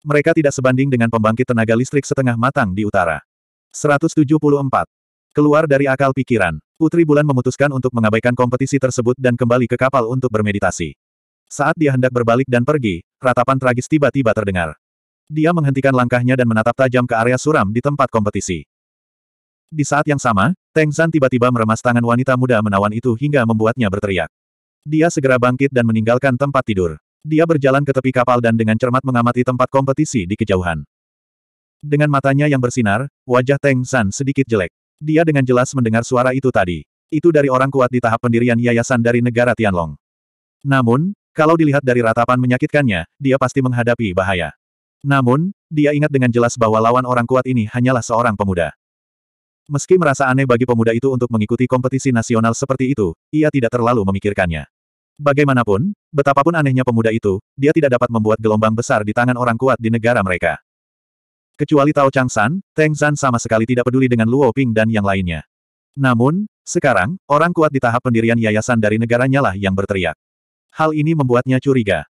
Mereka tidak sebanding dengan pembangkit tenaga listrik setengah matang di utara. 174. Keluar dari akal pikiran, Putri Bulan memutuskan untuk mengabaikan kompetisi tersebut dan kembali ke kapal untuk bermeditasi. Saat dia hendak berbalik dan pergi, ratapan tragis tiba-tiba terdengar. Dia menghentikan langkahnya dan menatap tajam ke area suram di tempat kompetisi. Di saat yang sama, Teng San tiba-tiba meremas tangan wanita muda menawan itu hingga membuatnya berteriak. Dia segera bangkit dan meninggalkan tempat tidur. Dia berjalan ke tepi kapal dan dengan cermat mengamati tempat kompetisi di kejauhan. Dengan matanya yang bersinar, wajah Teng San sedikit jelek. Dia dengan jelas mendengar suara itu tadi. Itu dari orang kuat di tahap pendirian yayasan dari negara Tianlong. Namun, kalau dilihat dari ratapan menyakitkannya, dia pasti menghadapi bahaya. Namun, dia ingat dengan jelas bahwa lawan orang kuat ini hanyalah seorang pemuda. Meski merasa aneh bagi pemuda itu untuk mengikuti kompetisi nasional seperti itu, ia tidak terlalu memikirkannya. Bagaimanapun, betapapun anehnya pemuda itu, dia tidak dapat membuat gelombang besar di tangan orang kuat di negara mereka. Kecuali Tao Changsan, Teng San sama sekali tidak peduli dengan Luo Ping dan yang lainnya. Namun, sekarang, orang kuat di tahap pendirian yayasan dari negaranya lah yang berteriak. Hal ini membuatnya curiga.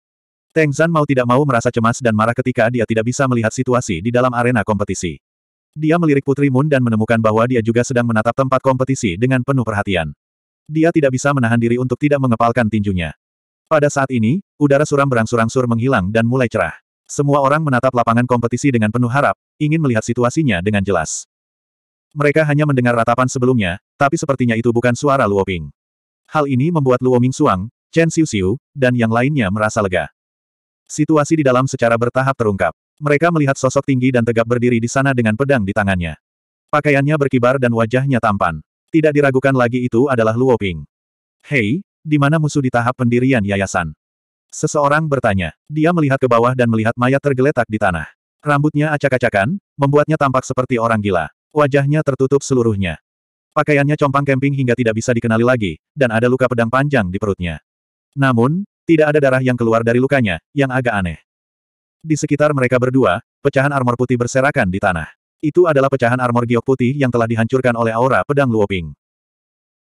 Teng San mau tidak mau merasa cemas dan marah ketika dia tidak bisa melihat situasi di dalam arena kompetisi. Dia melirik Putri Moon dan menemukan bahwa dia juga sedang menatap tempat kompetisi dengan penuh perhatian. Dia tidak bisa menahan diri untuk tidak mengepalkan tinjunya. Pada saat ini, udara suram berangsur-angsur menghilang dan mulai cerah. Semua orang menatap lapangan kompetisi dengan penuh harap, ingin melihat situasinya dengan jelas. Mereka hanya mendengar ratapan sebelumnya, tapi sepertinya itu bukan suara Luoping. Hal ini membuat Luo Suang, Chen Xiuxiu, dan yang lainnya merasa lega. Situasi di dalam secara bertahap terungkap. Mereka melihat sosok tinggi dan tegap berdiri di sana dengan pedang di tangannya. Pakaiannya berkibar dan wajahnya tampan. Tidak diragukan lagi itu adalah Luo Ping. Hei, di mana musuh di tahap pendirian yayasan? Seseorang bertanya. Dia melihat ke bawah dan melihat mayat tergeletak di tanah. Rambutnya acak-acakan, membuatnya tampak seperti orang gila. Wajahnya tertutup seluruhnya. Pakaiannya compang kemping hingga tidak bisa dikenali lagi, dan ada luka pedang panjang di perutnya. Namun, tidak ada darah yang keluar dari lukanya, yang agak aneh. Di sekitar mereka berdua, pecahan armor putih berserakan di tanah. Itu adalah pecahan armor giok putih yang telah dihancurkan oleh aura pedang Luoping.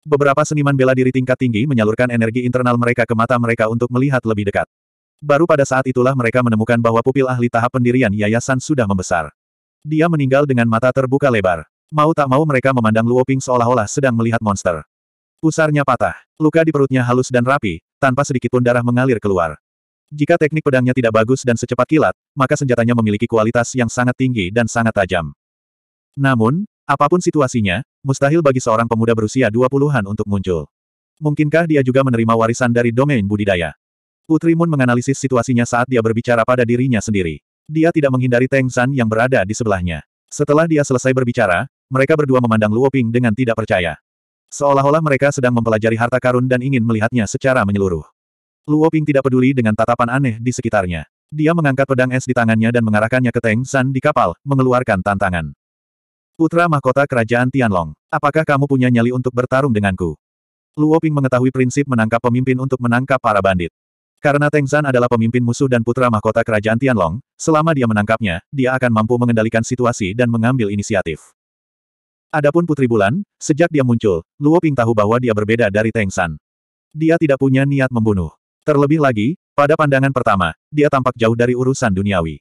Beberapa seniman bela diri tingkat tinggi menyalurkan energi internal mereka ke mata mereka untuk melihat lebih dekat. Baru pada saat itulah mereka menemukan bahwa pupil ahli tahap pendirian yayasan sudah membesar. Dia meninggal dengan mata terbuka lebar. Mau tak mau mereka memandang Luoping seolah-olah sedang melihat monster. Pusarnya patah. Luka di perutnya halus dan rapi, tanpa sedikitpun darah mengalir keluar. Jika teknik pedangnya tidak bagus dan secepat kilat, maka senjatanya memiliki kualitas yang sangat tinggi dan sangat tajam. Namun, Apapun situasinya, mustahil bagi seorang pemuda berusia 20-an untuk muncul. Mungkinkah dia juga menerima warisan dari domain budidaya? Putri Moon menganalisis situasinya saat dia berbicara pada dirinya sendiri. Dia tidak menghindari Teng San yang berada di sebelahnya. Setelah dia selesai berbicara, mereka berdua memandang Luo Ping dengan tidak percaya. Seolah-olah mereka sedang mempelajari harta karun dan ingin melihatnya secara menyeluruh. Luo Ping tidak peduli dengan tatapan aneh di sekitarnya. Dia mengangkat pedang es di tangannya dan mengarahkannya ke Teng San di kapal, mengeluarkan tantangan. Putra mahkota kerajaan Tianlong, apakah kamu punya nyali untuk bertarung denganku? Luo Ping mengetahui prinsip menangkap pemimpin untuk menangkap para bandit. Karena Teng San adalah pemimpin musuh dan putra mahkota kerajaan Tianlong, selama dia menangkapnya, dia akan mampu mengendalikan situasi dan mengambil inisiatif. Adapun Putri Bulan, sejak dia muncul, Luo Ping tahu bahwa dia berbeda dari Teng San. Dia tidak punya niat membunuh. Terlebih lagi, pada pandangan pertama, dia tampak jauh dari urusan duniawi.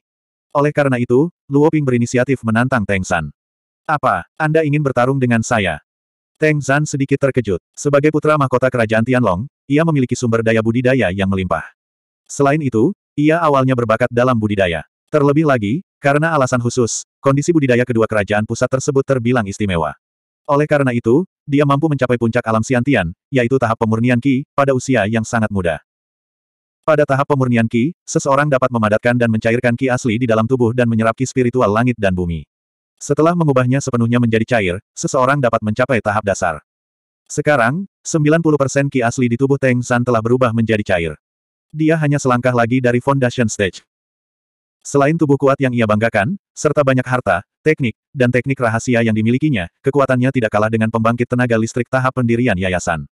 Oleh karena itu, Luo Ping berinisiatif menantang Teng San. Apa, Anda ingin bertarung dengan saya? Teng Zan sedikit terkejut. Sebagai putra mahkota kerajaan Tianlong, ia memiliki sumber daya budidaya yang melimpah. Selain itu, ia awalnya berbakat dalam budidaya. Terlebih lagi, karena alasan khusus, kondisi budidaya kedua kerajaan pusat tersebut terbilang istimewa. Oleh karena itu, dia mampu mencapai puncak alam siantian, yaitu tahap pemurnian ki pada usia yang sangat muda. Pada tahap pemurnian ki, seseorang dapat memadatkan dan mencairkan ki asli di dalam tubuh dan menyerap ki spiritual langit dan bumi. Setelah mengubahnya sepenuhnya menjadi cair, seseorang dapat mencapai tahap dasar. Sekarang, 90% ki asli di tubuh Teng San telah berubah menjadi cair. Dia hanya selangkah lagi dari Foundation Stage. Selain tubuh kuat yang ia banggakan, serta banyak harta, teknik, dan teknik rahasia yang dimilikinya, kekuatannya tidak kalah dengan pembangkit tenaga listrik tahap pendirian yayasan.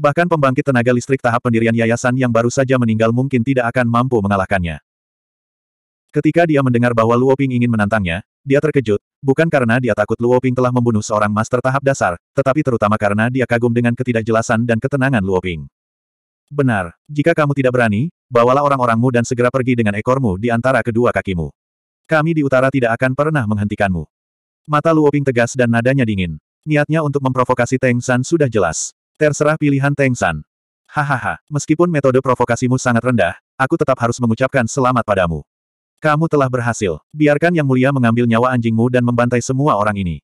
Bahkan pembangkit tenaga listrik tahap pendirian yayasan yang baru saja meninggal mungkin tidak akan mampu mengalahkannya. Ketika dia mendengar bahwa Luoping ingin menantangnya, dia terkejut, Bukan karena dia takut Luo Ping telah membunuh seorang master tahap dasar, tetapi terutama karena dia kagum dengan ketidakjelasan dan ketenangan Luo Ping. Benar, jika kamu tidak berani, bawalah orang-orangmu dan segera pergi dengan ekormu di antara kedua kakimu. Kami di utara tidak akan pernah menghentikanmu. Mata Luo Ping tegas dan nadanya dingin. Niatnya untuk memprovokasi Teng San sudah jelas. Terserah pilihan Teng San. Hahaha, meskipun metode provokasimu sangat rendah, aku tetap harus mengucapkan selamat padamu. Kamu telah berhasil. Biarkan Yang Mulia mengambil nyawa anjingmu dan membantai semua orang ini.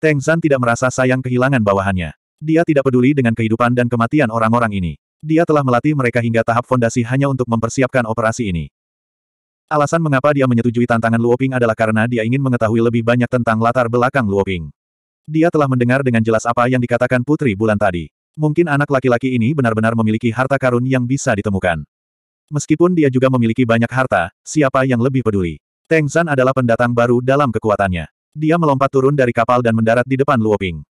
Teng San tidak merasa sayang kehilangan bawahannya. Dia tidak peduli dengan kehidupan dan kematian orang-orang ini. Dia telah melatih mereka hingga tahap fondasi hanya untuk mempersiapkan operasi ini. Alasan mengapa dia menyetujui tantangan Luoping adalah karena dia ingin mengetahui lebih banyak tentang latar belakang Luoping. Dia telah mendengar dengan jelas apa yang dikatakan Putri Bulan tadi. Mungkin anak laki-laki ini benar-benar memiliki harta karun yang bisa ditemukan. Meskipun dia juga memiliki banyak harta, siapa yang lebih peduli? Teng San adalah pendatang baru dalam kekuatannya. Dia melompat turun dari kapal dan mendarat di depan Luoping.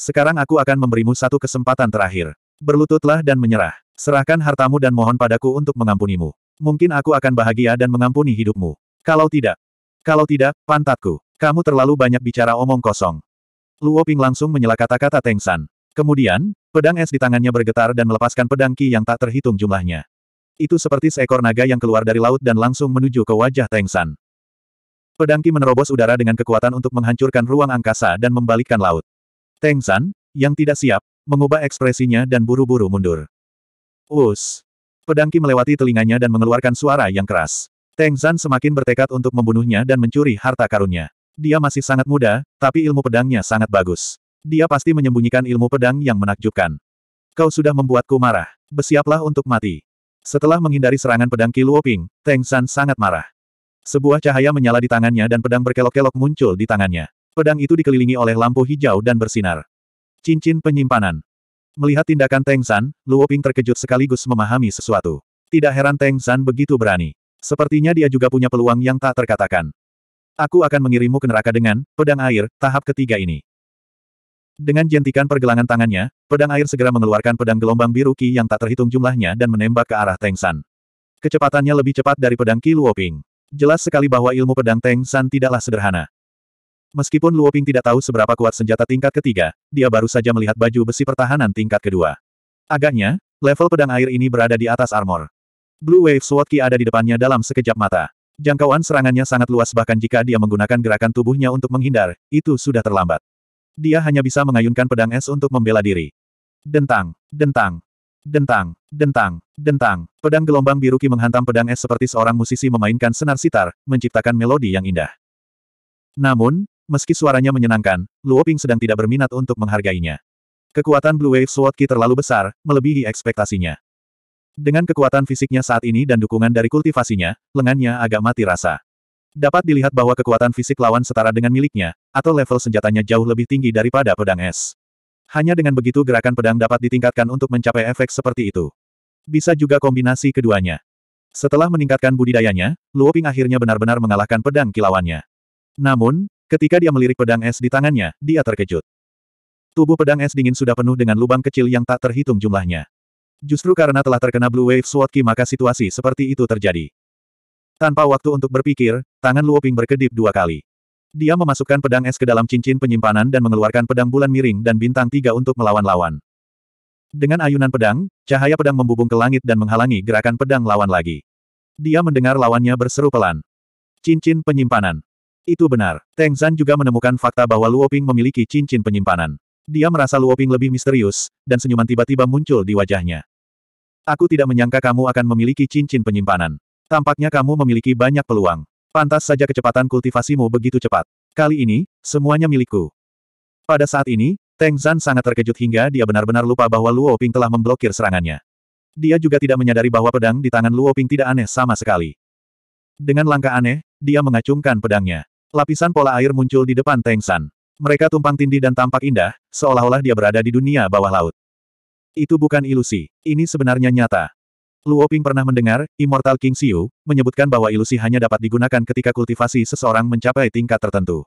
Sekarang aku akan memberimu satu kesempatan terakhir. Berlututlah dan menyerah. Serahkan hartamu dan mohon padaku untuk mengampunimu. Mungkin aku akan bahagia dan mengampuni hidupmu. Kalau tidak. Kalau tidak, pantatku. Kamu terlalu banyak bicara omong kosong. Luo Ping langsung menyela kata-kata Teng San. Kemudian, pedang es di tangannya bergetar dan melepaskan pedang Qi yang tak terhitung jumlahnya. Itu seperti seekor naga yang keluar dari laut dan langsung menuju ke wajah Teng San. Pedangki menerobos udara dengan kekuatan untuk menghancurkan ruang angkasa dan membalikkan laut. Teng San, yang tidak siap, mengubah ekspresinya dan buru-buru mundur. Us! Pedangki melewati telinganya dan mengeluarkan suara yang keras. Teng San semakin bertekad untuk membunuhnya dan mencuri harta karunnya. Dia masih sangat muda, tapi ilmu pedangnya sangat bagus. Dia pasti menyembunyikan ilmu pedang yang menakjubkan. Kau sudah membuatku marah. Bersiaplah untuk mati. Setelah menghindari serangan pedang Kiluoping, Luoping, Teng San sangat marah. Sebuah cahaya menyala di tangannya dan pedang berkelok-kelok muncul di tangannya. Pedang itu dikelilingi oleh lampu hijau dan bersinar. Cincin penyimpanan. Melihat tindakan Teng San, Luoping terkejut sekaligus memahami sesuatu. Tidak heran Teng San begitu berani. Sepertinya dia juga punya peluang yang tak terkatakan. Aku akan mengirimmu ke neraka dengan pedang air, tahap ketiga ini. Dengan jentikan pergelangan tangannya, pedang air segera mengeluarkan pedang gelombang biru Qi yang tak terhitung jumlahnya dan menembak ke arah Teng San. Kecepatannya lebih cepat dari pedang Qi Luoping. Jelas sekali bahwa ilmu pedang Teng San tidaklah sederhana. Meskipun Luoping tidak tahu seberapa kuat senjata tingkat ketiga, dia baru saja melihat baju besi pertahanan tingkat kedua. Agaknya, level pedang air ini berada di atas armor. Blue Wave Sword Qi ada di depannya dalam sekejap mata. Jangkauan serangannya sangat luas bahkan jika dia menggunakan gerakan tubuhnya untuk menghindar, itu sudah terlambat. Dia hanya bisa mengayunkan pedang es untuk membela diri. Dentang, dentang, dentang, dentang, dentang. Pedang gelombang biru Ki menghantam pedang es seperti seorang musisi memainkan senar sitar, menciptakan melodi yang indah. Namun, meski suaranya menyenangkan, Luo Ping sedang tidak berminat untuk menghargainya. Kekuatan Blue Wave Sword Ki terlalu besar, melebihi ekspektasinya. Dengan kekuatan fisiknya saat ini dan dukungan dari kultivasinya, lengannya agak mati rasa. Dapat dilihat bahwa kekuatan fisik lawan setara dengan miliknya, atau level senjatanya jauh lebih tinggi daripada pedang es. Hanya dengan begitu gerakan pedang dapat ditingkatkan untuk mencapai efek seperti itu. Bisa juga kombinasi keduanya. Setelah meningkatkan budidayanya, Luoping akhirnya benar-benar mengalahkan pedang kilauannya. Namun, ketika dia melirik pedang es di tangannya, dia terkejut. Tubuh pedang es dingin sudah penuh dengan lubang kecil yang tak terhitung jumlahnya. Justru karena telah terkena Blue Wave Sword maka situasi seperti itu terjadi. Tanpa waktu untuk berpikir, tangan Luoping berkedip dua kali. Dia memasukkan pedang es ke dalam cincin penyimpanan dan mengeluarkan pedang bulan miring dan bintang tiga untuk melawan lawan. Dengan ayunan pedang, cahaya pedang membubung ke langit dan menghalangi gerakan pedang lawan lagi. Dia mendengar lawannya berseru pelan. Cincin penyimpanan. Itu benar. Teng Zan juga menemukan fakta bahwa Luoping memiliki cincin penyimpanan. Dia merasa Luoping lebih misterius, dan senyuman tiba-tiba muncul di wajahnya. Aku tidak menyangka kamu akan memiliki cincin penyimpanan. Tampaknya kamu memiliki banyak peluang. Pantas saja kecepatan kultivasimu begitu cepat. Kali ini, semuanya milikku. Pada saat ini, Teng Zan sangat terkejut hingga dia benar-benar lupa bahwa Luo Ping telah memblokir serangannya. Dia juga tidak menyadari bahwa pedang di tangan Luo Ping tidak aneh sama sekali. Dengan langkah aneh, dia mengacungkan pedangnya. Lapisan pola air muncul di depan Teng San. Mereka tumpang tindih dan tampak indah, seolah-olah dia berada di dunia bawah laut. Itu bukan ilusi, ini sebenarnya nyata. Luo Ping pernah mendengar, Immortal King Xiu, menyebutkan bahwa ilusi hanya dapat digunakan ketika kultivasi seseorang mencapai tingkat tertentu.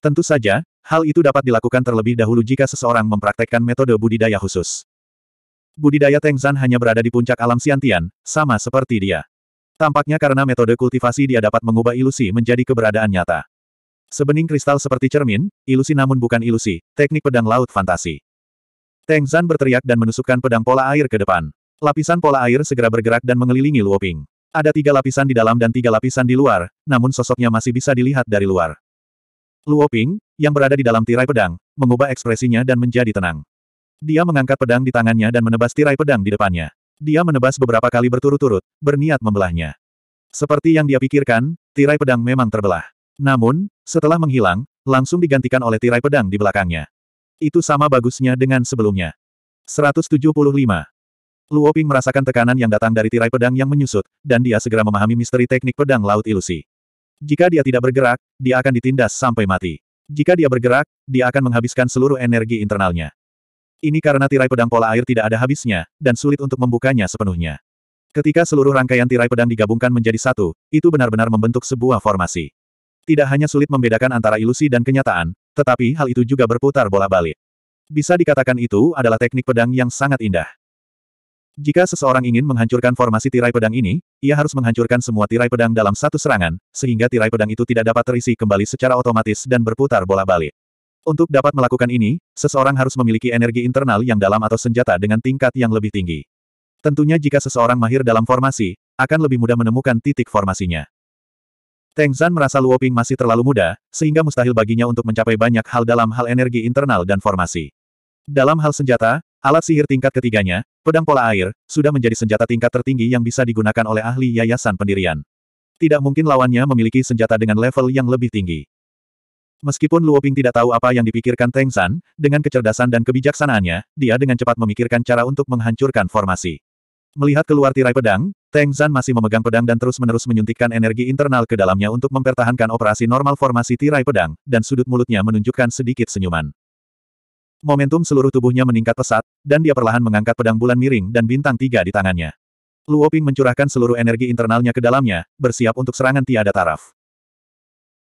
Tentu saja, hal itu dapat dilakukan terlebih dahulu jika seseorang mempraktekkan metode budidaya khusus. Budidaya Tengzan hanya berada di puncak alam Siantian, sama seperti dia. Tampaknya karena metode kultivasi dia dapat mengubah ilusi menjadi keberadaan nyata. Sebening kristal seperti cermin, ilusi namun bukan ilusi, teknik pedang laut fantasi. Tengzan berteriak dan menusukkan pedang pola air ke depan. Lapisan pola air segera bergerak dan mengelilingi Luoping. Ada tiga lapisan di dalam dan tiga lapisan di luar, namun sosoknya masih bisa dilihat dari luar. Luoping, yang berada di dalam tirai pedang, mengubah ekspresinya dan menjadi tenang. Dia mengangkat pedang di tangannya dan menebas tirai pedang di depannya. Dia menebas beberapa kali berturut-turut, berniat membelahnya. Seperti yang dia pikirkan, tirai pedang memang terbelah. Namun, setelah menghilang, langsung digantikan oleh tirai pedang di belakangnya. Itu sama bagusnya dengan sebelumnya. 175. Luo Ping merasakan tekanan yang datang dari tirai pedang yang menyusut, dan dia segera memahami misteri teknik pedang laut ilusi. Jika dia tidak bergerak, dia akan ditindas sampai mati. Jika dia bergerak, dia akan menghabiskan seluruh energi internalnya. Ini karena tirai pedang pola air tidak ada habisnya, dan sulit untuk membukanya sepenuhnya. Ketika seluruh rangkaian tirai pedang digabungkan menjadi satu, itu benar-benar membentuk sebuah formasi. Tidak hanya sulit membedakan antara ilusi dan kenyataan, tetapi hal itu juga berputar bola balik. Bisa dikatakan itu adalah teknik pedang yang sangat indah. Jika seseorang ingin menghancurkan formasi tirai pedang ini, ia harus menghancurkan semua tirai pedang dalam satu serangan, sehingga tirai pedang itu tidak dapat terisi kembali secara otomatis dan berputar bola balik. Untuk dapat melakukan ini, seseorang harus memiliki energi internal yang dalam atau senjata dengan tingkat yang lebih tinggi. Tentunya jika seseorang mahir dalam formasi, akan lebih mudah menemukan titik formasinya. Teng Zan merasa Luo Ping masih terlalu muda, sehingga mustahil baginya untuk mencapai banyak hal dalam hal energi internal dan formasi. Dalam hal senjata, Alat sihir tingkat ketiganya, pedang pola air, sudah menjadi senjata tingkat tertinggi yang bisa digunakan oleh ahli yayasan pendirian. Tidak mungkin lawannya memiliki senjata dengan level yang lebih tinggi. Meskipun Luo Ping tidak tahu apa yang dipikirkan Teng San, dengan kecerdasan dan kebijaksanaannya, dia dengan cepat memikirkan cara untuk menghancurkan formasi. Melihat keluar tirai pedang, Teng San masih memegang pedang dan terus-menerus menyuntikkan energi internal ke dalamnya untuk mempertahankan operasi normal formasi tirai pedang, dan sudut mulutnya menunjukkan sedikit senyuman. Momentum seluruh tubuhnya meningkat pesat, dan dia perlahan mengangkat pedang bulan miring dan bintang tiga di tangannya. Luoping mencurahkan seluruh energi internalnya ke dalamnya, bersiap untuk serangan tiada taraf.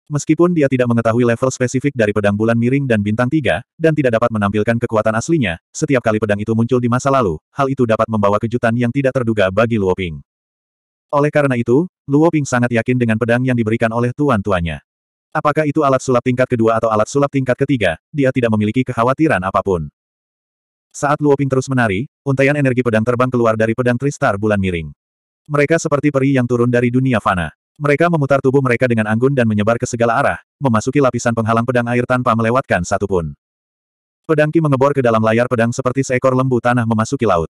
Meskipun dia tidak mengetahui level spesifik dari pedang bulan miring dan bintang tiga, dan tidak dapat menampilkan kekuatan aslinya, setiap kali pedang itu muncul di masa lalu, hal itu dapat membawa kejutan yang tidak terduga bagi Luoping. Oleh karena itu, Luoping sangat yakin dengan pedang yang diberikan oleh tuan-tuannya. Apakah itu alat sulap tingkat kedua atau alat sulap tingkat ketiga, dia tidak memiliki kekhawatiran apapun. Saat Luoping terus menari, untaian energi pedang terbang keluar dari pedang Tristar bulan miring. Mereka seperti peri yang turun dari dunia fana. Mereka memutar tubuh mereka dengan anggun dan menyebar ke segala arah, memasuki lapisan penghalang pedang air tanpa melewatkan satupun. Pedang Ki mengebor ke dalam layar pedang seperti seekor lembu tanah memasuki laut.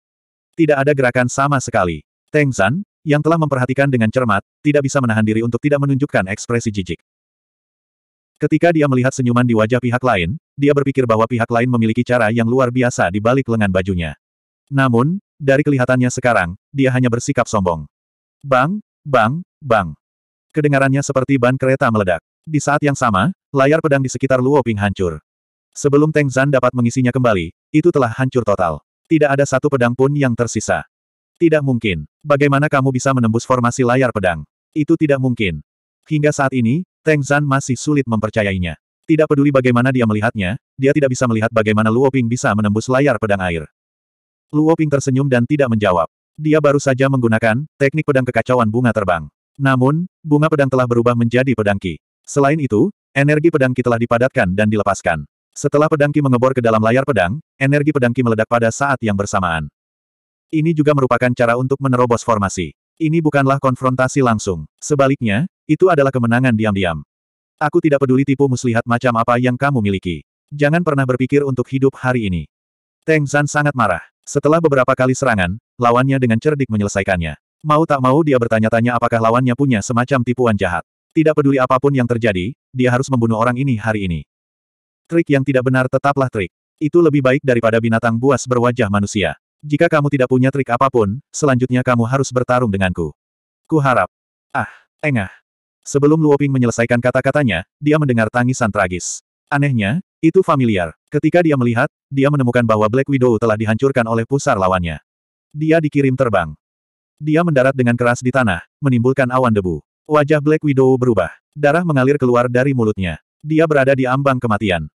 Tidak ada gerakan sama sekali. Teng San, yang telah memperhatikan dengan cermat, tidak bisa menahan diri untuk tidak menunjukkan ekspresi jijik. Ketika dia melihat senyuman di wajah pihak lain, dia berpikir bahwa pihak lain memiliki cara yang luar biasa di balik lengan bajunya. Namun, dari kelihatannya sekarang, dia hanya bersikap sombong. Bang, bang, bang. Kedengarannya seperti ban kereta meledak. Di saat yang sama, layar pedang di sekitar Luoping hancur. Sebelum Teng Zan dapat mengisinya kembali, itu telah hancur total. Tidak ada satu pedang pun yang tersisa. Tidak mungkin. Bagaimana kamu bisa menembus formasi layar pedang? Itu tidak mungkin. Hingga saat ini, Teng Zan masih sulit mempercayainya. Tidak peduli bagaimana dia melihatnya, dia tidak bisa melihat bagaimana Luo Ping bisa menembus layar pedang air. Luo Ping tersenyum dan tidak menjawab. Dia baru saja menggunakan teknik pedang kekacauan bunga terbang. Namun, bunga pedang telah berubah menjadi pedang Ki. Selain itu, energi pedang Ki telah dipadatkan dan dilepaskan. Setelah pedang Ki mengebor ke dalam layar pedang, energi pedang Ki meledak pada saat yang bersamaan. Ini juga merupakan cara untuk menerobos formasi. Ini bukanlah konfrontasi langsung. Sebaliknya, itu adalah kemenangan diam-diam. Aku tidak peduli tipu muslihat macam apa yang kamu miliki. Jangan pernah berpikir untuk hidup hari ini. Teng San sangat marah. Setelah beberapa kali serangan, lawannya dengan cerdik menyelesaikannya. Mau tak mau dia bertanya-tanya apakah lawannya punya semacam tipuan jahat. Tidak peduli apapun yang terjadi, dia harus membunuh orang ini hari ini. Trik yang tidak benar tetaplah trik. Itu lebih baik daripada binatang buas berwajah manusia. Jika kamu tidak punya trik apapun, selanjutnya kamu harus bertarung denganku. Kuharap. Ah, engah. Sebelum Luoping menyelesaikan kata-katanya, dia mendengar tangisan tragis. Anehnya, itu familiar. Ketika dia melihat, dia menemukan bahwa Black Widow telah dihancurkan oleh pusar lawannya. Dia dikirim terbang. Dia mendarat dengan keras di tanah, menimbulkan awan debu. Wajah Black Widow berubah. Darah mengalir keluar dari mulutnya. Dia berada di ambang kematian.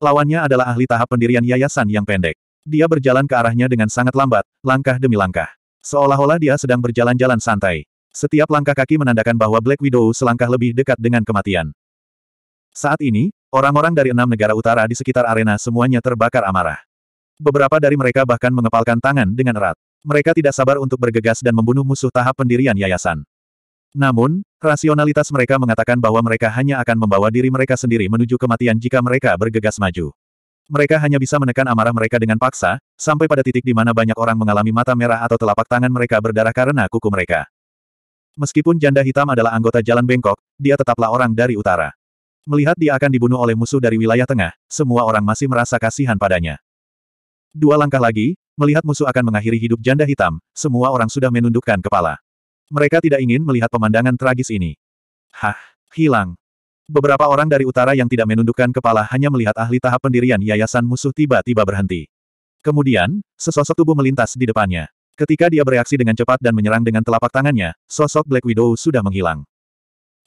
Lawannya adalah ahli tahap pendirian yayasan yang pendek. Dia berjalan ke arahnya dengan sangat lambat, langkah demi langkah. Seolah-olah dia sedang berjalan-jalan santai. Setiap langkah kaki menandakan bahwa Black Widow selangkah lebih dekat dengan kematian. Saat ini, orang-orang dari enam negara utara di sekitar arena semuanya terbakar amarah. Beberapa dari mereka bahkan mengepalkan tangan dengan erat. Mereka tidak sabar untuk bergegas dan membunuh musuh tahap pendirian yayasan. Namun, rasionalitas mereka mengatakan bahwa mereka hanya akan membawa diri mereka sendiri menuju kematian jika mereka bergegas maju. Mereka hanya bisa menekan amarah mereka dengan paksa, sampai pada titik di mana banyak orang mengalami mata merah atau telapak tangan mereka berdarah karena kuku mereka. Meskipun janda hitam adalah anggota jalan Bengkok, dia tetaplah orang dari utara. Melihat dia akan dibunuh oleh musuh dari wilayah tengah, semua orang masih merasa kasihan padanya. Dua langkah lagi, melihat musuh akan mengakhiri hidup janda hitam, semua orang sudah menundukkan kepala. Mereka tidak ingin melihat pemandangan tragis ini. Hah, hilang. Beberapa orang dari utara yang tidak menundukkan kepala hanya melihat ahli tahap pendirian yayasan musuh tiba-tiba berhenti. Kemudian, sesosok tubuh melintas di depannya. Ketika dia bereaksi dengan cepat dan menyerang dengan telapak tangannya, sosok Black Widow sudah menghilang.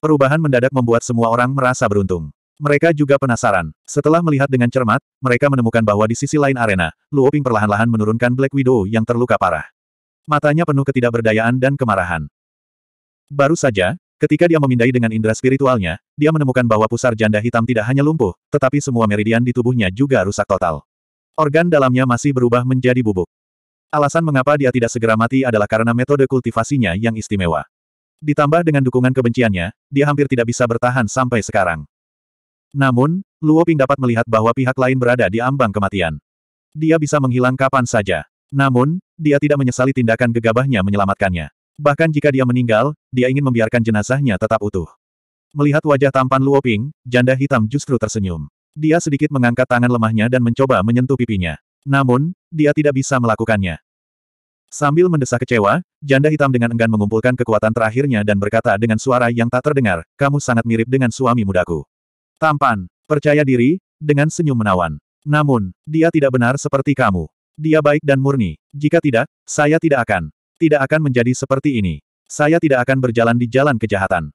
Perubahan mendadak membuat semua orang merasa beruntung. Mereka juga penasaran. Setelah melihat dengan cermat, mereka menemukan bahwa di sisi lain arena, Luo Ping perlahan-lahan menurunkan Black Widow yang terluka parah. Matanya penuh ketidakberdayaan dan kemarahan. Baru saja, ketika dia memindai dengan indera spiritualnya, dia menemukan bahwa pusar janda hitam tidak hanya lumpuh, tetapi semua meridian di tubuhnya juga rusak total. Organ dalamnya masih berubah menjadi bubuk. Alasan mengapa dia tidak segera mati adalah karena metode kultivasinya yang istimewa. Ditambah dengan dukungan kebenciannya, dia hampir tidak bisa bertahan sampai sekarang. Namun, Luo Ping dapat melihat bahwa pihak lain berada di ambang kematian. Dia bisa menghilang kapan saja. Namun, dia tidak menyesali tindakan gegabahnya menyelamatkannya. Bahkan jika dia meninggal, dia ingin membiarkan jenazahnya tetap utuh. Melihat wajah tampan Luo Ping, janda hitam justru tersenyum. Dia sedikit mengangkat tangan lemahnya dan mencoba menyentuh pipinya. Namun, dia tidak bisa melakukannya. Sambil mendesah kecewa, janda hitam dengan enggan mengumpulkan kekuatan terakhirnya dan berkata dengan suara yang tak terdengar, kamu sangat mirip dengan suami mudaku. Tampan, percaya diri, dengan senyum menawan. Namun, dia tidak benar seperti kamu. Dia baik dan murni. Jika tidak, saya tidak akan. Tidak akan menjadi seperti ini. Saya tidak akan berjalan di jalan kejahatan.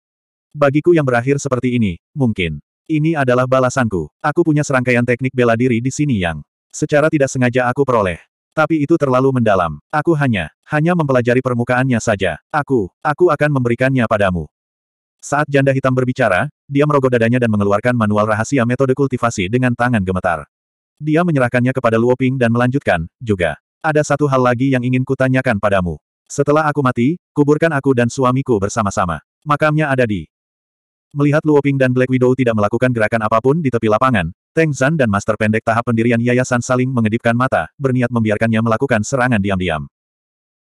Bagiku yang berakhir seperti ini, mungkin. Ini adalah balasanku. Aku punya serangkaian teknik bela diri di sini yang Secara tidak sengaja aku peroleh. Tapi itu terlalu mendalam. Aku hanya, hanya mempelajari permukaannya saja. Aku, aku akan memberikannya padamu. Saat janda hitam berbicara, dia merogoh dadanya dan mengeluarkan manual rahasia metode kultivasi dengan tangan gemetar. Dia menyerahkannya kepada Luoping dan melanjutkan, juga. Ada satu hal lagi yang ingin kutanyakan padamu. Setelah aku mati, kuburkan aku dan suamiku bersama-sama. Makamnya ada di Melihat Luoping dan Black Widow tidak melakukan gerakan apapun di tepi lapangan, Teng Zan dan Master Pendek tahap pendirian yayasan saling mengedipkan mata, berniat membiarkannya melakukan serangan diam-diam.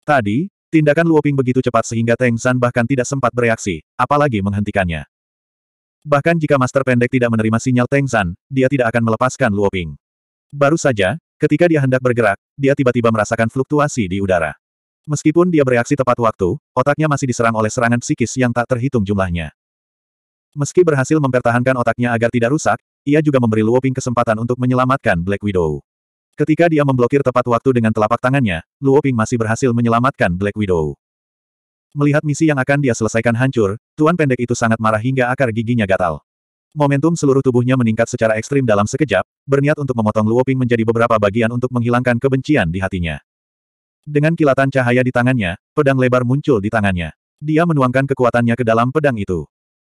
Tadi, tindakan Luoping begitu cepat sehingga Teng Zan bahkan tidak sempat bereaksi, apalagi menghentikannya. Bahkan jika Master Pendek tidak menerima sinyal Teng Zan, dia tidak akan melepaskan Luoping. Baru saja, ketika dia hendak bergerak, dia tiba-tiba merasakan fluktuasi di udara. Meskipun dia bereaksi tepat waktu, otaknya masih diserang oleh serangan psikis yang tak terhitung jumlahnya. Meski berhasil mempertahankan otaknya agar tidak rusak, ia juga memberi Luoping kesempatan untuk menyelamatkan Black Widow. Ketika dia memblokir tepat waktu dengan telapak tangannya, Luoping masih berhasil menyelamatkan Black Widow. Melihat misi yang akan dia selesaikan hancur, Tuan Pendek itu sangat marah hingga akar giginya gatal. Momentum seluruh tubuhnya meningkat secara ekstrim dalam sekejap, berniat untuk memotong Luoping menjadi beberapa bagian untuk menghilangkan kebencian di hatinya. Dengan kilatan cahaya di tangannya, pedang lebar muncul di tangannya. Dia menuangkan kekuatannya ke dalam pedang itu.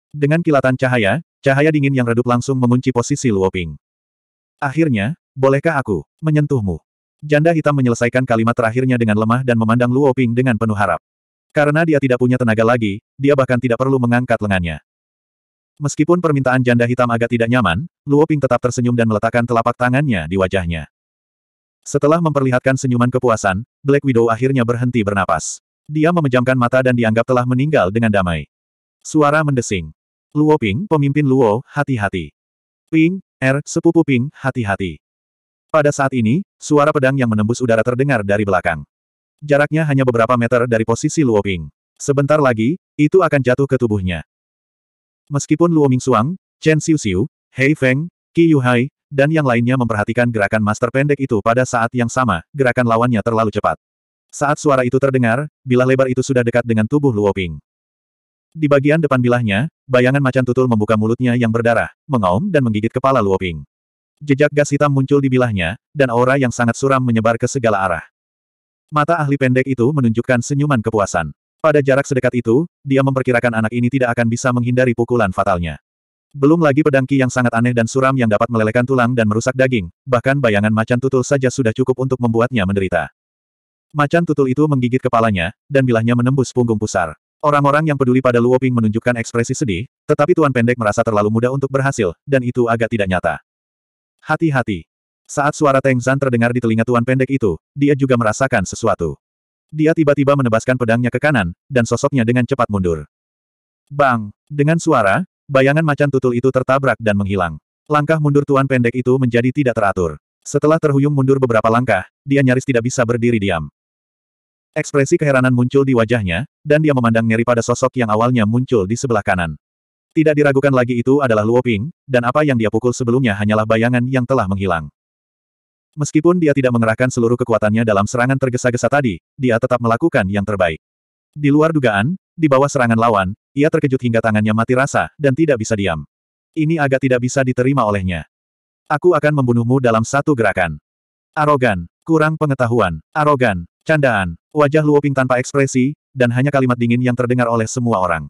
Dengan kilatan cahaya, cahaya dingin yang redup langsung mengunci posisi Luoping. Akhirnya, bolehkah aku menyentuhmu? Janda hitam menyelesaikan kalimat terakhirnya dengan lemah dan memandang Luoping dengan penuh harap. Karena dia tidak punya tenaga lagi, dia bahkan tidak perlu mengangkat lengannya. Meskipun permintaan janda hitam agak tidak nyaman, Luoping tetap tersenyum dan meletakkan telapak tangannya di wajahnya. Setelah memperlihatkan senyuman kepuasan, Black Widow akhirnya berhenti bernapas. Dia memejamkan mata dan dianggap telah meninggal dengan damai. Suara mendesing. Luo Ping, pemimpin Luo, hati-hati. Ping, Er, sepupu Ping, hati-hati. Pada saat ini, suara pedang yang menembus udara terdengar dari belakang. Jaraknya hanya beberapa meter dari posisi Luo Ping. Sebentar lagi, itu akan jatuh ke tubuhnya. Meskipun Luo Suang, Chen Xiuxiu, Hei Feng, Qi Yuhai, dan yang lainnya memperhatikan gerakan master pendek itu pada saat yang sama, gerakan lawannya terlalu cepat. Saat suara itu terdengar, bilah lebar itu sudah dekat dengan tubuh Luo Ping. Di bagian depan bilahnya, bayangan macan tutul membuka mulutnya yang berdarah, mengaum dan menggigit kepala Luoping. Jejak gas hitam muncul di bilahnya, dan aura yang sangat suram menyebar ke segala arah. Mata ahli pendek itu menunjukkan senyuman kepuasan. Pada jarak sedekat itu, dia memperkirakan anak ini tidak akan bisa menghindari pukulan fatalnya. Belum lagi pedangki yang sangat aneh dan suram yang dapat melelehkan tulang dan merusak daging, bahkan bayangan macan tutul saja sudah cukup untuk membuatnya menderita. Macan tutul itu menggigit kepalanya, dan bilahnya menembus punggung pusar. Orang-orang yang peduli pada Luoping menunjukkan ekspresi sedih, tetapi Tuan Pendek merasa terlalu mudah untuk berhasil, dan itu agak tidak nyata. Hati-hati. Saat suara Teng Zan terdengar di telinga Tuan Pendek itu, dia juga merasakan sesuatu. Dia tiba-tiba menebaskan pedangnya ke kanan, dan sosoknya dengan cepat mundur. Bang! Dengan suara, bayangan macan tutul itu tertabrak dan menghilang. Langkah mundur Tuan Pendek itu menjadi tidak teratur. Setelah terhuyung mundur beberapa langkah, dia nyaris tidak bisa berdiri diam. Ekspresi keheranan muncul di wajahnya, dan dia memandang ngeri pada sosok yang awalnya muncul di sebelah kanan. Tidak diragukan lagi itu adalah Luo Ping, dan apa yang dia pukul sebelumnya hanyalah bayangan yang telah menghilang. Meskipun dia tidak mengerahkan seluruh kekuatannya dalam serangan tergesa-gesa tadi, dia tetap melakukan yang terbaik. Di luar dugaan, di bawah serangan lawan, ia terkejut hingga tangannya mati rasa, dan tidak bisa diam. Ini agak tidak bisa diterima olehnya. Aku akan membunuhmu dalam satu gerakan. Arogan, kurang pengetahuan, arogan, Candaan, wajah Luoping tanpa ekspresi, dan hanya kalimat dingin yang terdengar oleh semua orang.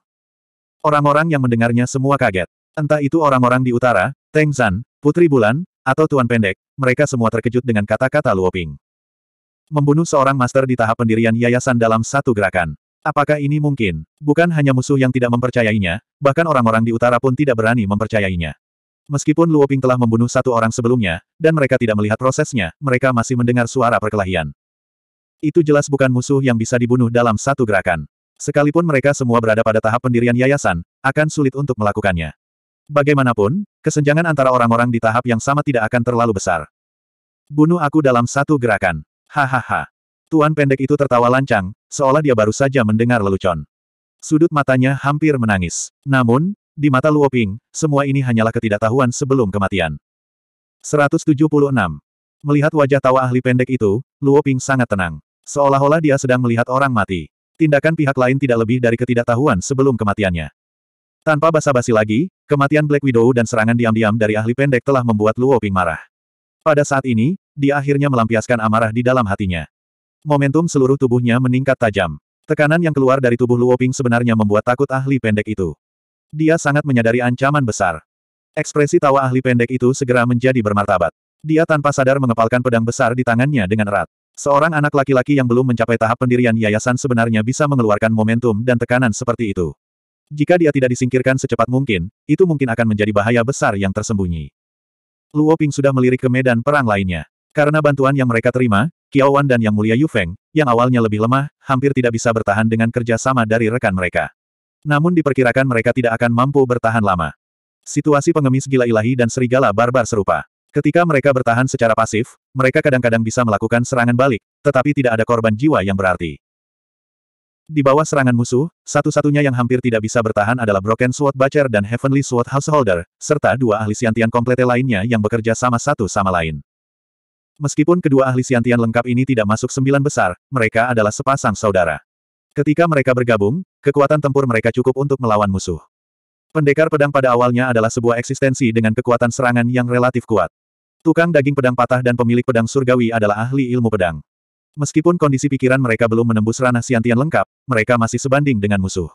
Orang-orang yang mendengarnya semua kaget. Entah itu orang-orang di utara, Teng San, Putri Bulan, atau Tuan Pendek, mereka semua terkejut dengan kata-kata Luoping. Membunuh seorang master di tahap pendirian yayasan dalam satu gerakan. Apakah ini mungkin? Bukan hanya musuh yang tidak mempercayainya, bahkan orang-orang di utara pun tidak berani mempercayainya. Meskipun Luoping telah membunuh satu orang sebelumnya, dan mereka tidak melihat prosesnya, mereka masih mendengar suara perkelahian. Itu jelas bukan musuh yang bisa dibunuh dalam satu gerakan. Sekalipun mereka semua berada pada tahap pendirian yayasan, akan sulit untuk melakukannya. Bagaimanapun, kesenjangan antara orang-orang di tahap yang sama tidak akan terlalu besar. Bunuh aku dalam satu gerakan. Hahaha. Tuan pendek itu tertawa lancang, seolah dia baru saja mendengar lelucon. Sudut matanya hampir menangis. Namun, di mata Luoping, semua ini hanyalah ketidaktahuan sebelum kematian. 176. Melihat wajah tawa ahli pendek itu, Luoping sangat tenang. Seolah-olah dia sedang melihat orang mati. Tindakan pihak lain tidak lebih dari ketidaktahuan sebelum kematiannya. Tanpa basa-basi lagi, kematian Black Widow dan serangan diam-diam dari ahli pendek telah membuat Luo Ping marah. Pada saat ini, dia akhirnya melampiaskan amarah di dalam hatinya. Momentum seluruh tubuhnya meningkat tajam. Tekanan yang keluar dari tubuh Luo Ping sebenarnya membuat takut ahli pendek itu. Dia sangat menyadari ancaman besar. Ekspresi tawa ahli pendek itu segera menjadi bermartabat. Dia tanpa sadar mengepalkan pedang besar di tangannya dengan erat. Seorang anak laki-laki yang belum mencapai tahap pendirian yayasan sebenarnya bisa mengeluarkan momentum dan tekanan seperti itu. Jika dia tidak disingkirkan secepat mungkin, itu mungkin akan menjadi bahaya besar yang tersembunyi. Luo Ping sudah melirik ke medan perang lainnya. Karena bantuan yang mereka terima, Kiao Wan dan Yang Mulia Yu Feng, yang awalnya lebih lemah, hampir tidak bisa bertahan dengan kerja sama dari rekan mereka. Namun diperkirakan mereka tidak akan mampu bertahan lama. Situasi pengemis gila ilahi dan serigala barbar serupa. Ketika mereka bertahan secara pasif, mereka kadang-kadang bisa melakukan serangan balik, tetapi tidak ada korban jiwa yang berarti. Di bawah serangan musuh, satu-satunya yang hampir tidak bisa bertahan adalah Broken Sword Butcher dan Heavenly Sword Householder, serta dua ahli siantian komplete lainnya yang bekerja sama satu sama lain. Meskipun kedua ahli siantian lengkap ini tidak masuk sembilan besar, mereka adalah sepasang saudara. Ketika mereka bergabung, kekuatan tempur mereka cukup untuk melawan musuh. Pendekar pedang pada awalnya adalah sebuah eksistensi dengan kekuatan serangan yang relatif kuat. Tukang daging pedang patah dan pemilik pedang surgawi adalah ahli ilmu pedang. Meskipun kondisi pikiran mereka belum menembus ranah siantian lengkap, mereka masih sebanding dengan musuh.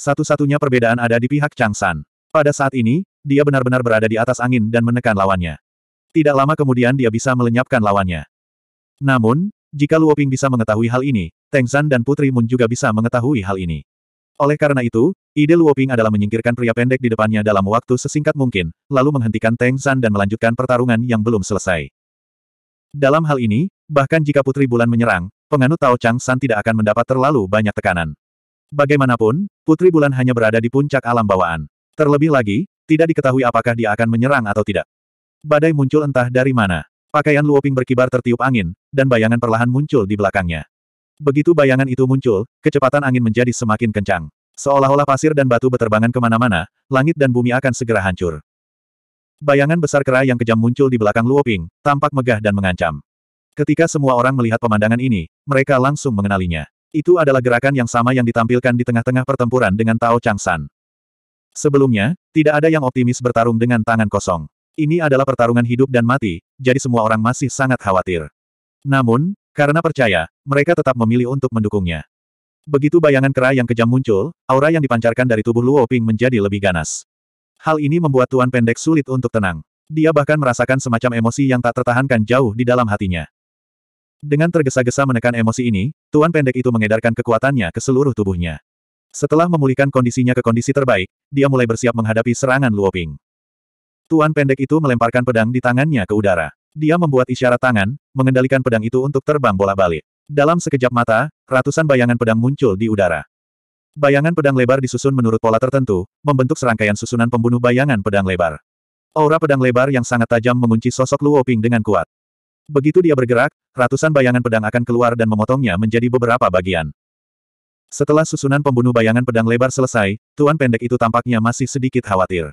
Satu-satunya perbedaan ada di pihak Chang San. Pada saat ini, dia benar-benar berada di atas angin dan menekan lawannya. Tidak lama kemudian dia bisa melenyapkan lawannya. Namun, jika Luoping bisa mengetahui hal ini, Teng San dan Putri Mun juga bisa mengetahui hal ini. Oleh karena itu, ide Luoping adalah menyingkirkan pria pendek di depannya dalam waktu sesingkat mungkin, lalu menghentikan Teng San dan melanjutkan pertarungan yang belum selesai. Dalam hal ini, bahkan jika Putri Bulan menyerang, penganut Tao Chang San tidak akan mendapat terlalu banyak tekanan. Bagaimanapun, Putri Bulan hanya berada di puncak alam bawaan. Terlebih lagi, tidak diketahui apakah dia akan menyerang atau tidak. Badai muncul entah dari mana. Pakaian Luoping berkibar tertiup angin, dan bayangan perlahan muncul di belakangnya. Begitu bayangan itu muncul, kecepatan angin menjadi semakin kencang. Seolah-olah pasir dan batu beterbangan kemana-mana, langit dan bumi akan segera hancur. Bayangan besar kera yang kejam muncul di belakang Luoping, tampak megah dan mengancam. Ketika semua orang melihat pemandangan ini, mereka langsung mengenalinya. Itu adalah gerakan yang sama yang ditampilkan di tengah-tengah pertempuran dengan Tao Changsan. Sebelumnya, tidak ada yang optimis bertarung dengan tangan kosong. Ini adalah pertarungan hidup dan mati, jadi semua orang masih sangat khawatir. Namun, karena percaya, mereka tetap memilih untuk mendukungnya. Begitu bayangan kera yang kejam muncul, aura yang dipancarkan dari tubuh Luo Ping menjadi lebih ganas. Hal ini membuat Tuan Pendek sulit untuk tenang. Dia bahkan merasakan semacam emosi yang tak tertahankan jauh di dalam hatinya. Dengan tergesa-gesa menekan emosi ini, Tuan Pendek itu mengedarkan kekuatannya ke seluruh tubuhnya. Setelah memulihkan kondisinya ke kondisi terbaik, dia mulai bersiap menghadapi serangan Luo Ping. Tuan Pendek itu melemparkan pedang di tangannya ke udara. Dia membuat isyarat tangan, mengendalikan pedang itu untuk terbang bola-balik. Dalam sekejap mata, ratusan bayangan pedang muncul di udara. Bayangan pedang lebar disusun menurut pola tertentu, membentuk serangkaian susunan pembunuh bayangan pedang lebar. Aura pedang lebar yang sangat tajam mengunci sosok Luo Ping dengan kuat. Begitu dia bergerak, ratusan bayangan pedang akan keluar dan memotongnya menjadi beberapa bagian. Setelah susunan pembunuh bayangan pedang lebar selesai, Tuan Pendek itu tampaknya masih sedikit khawatir.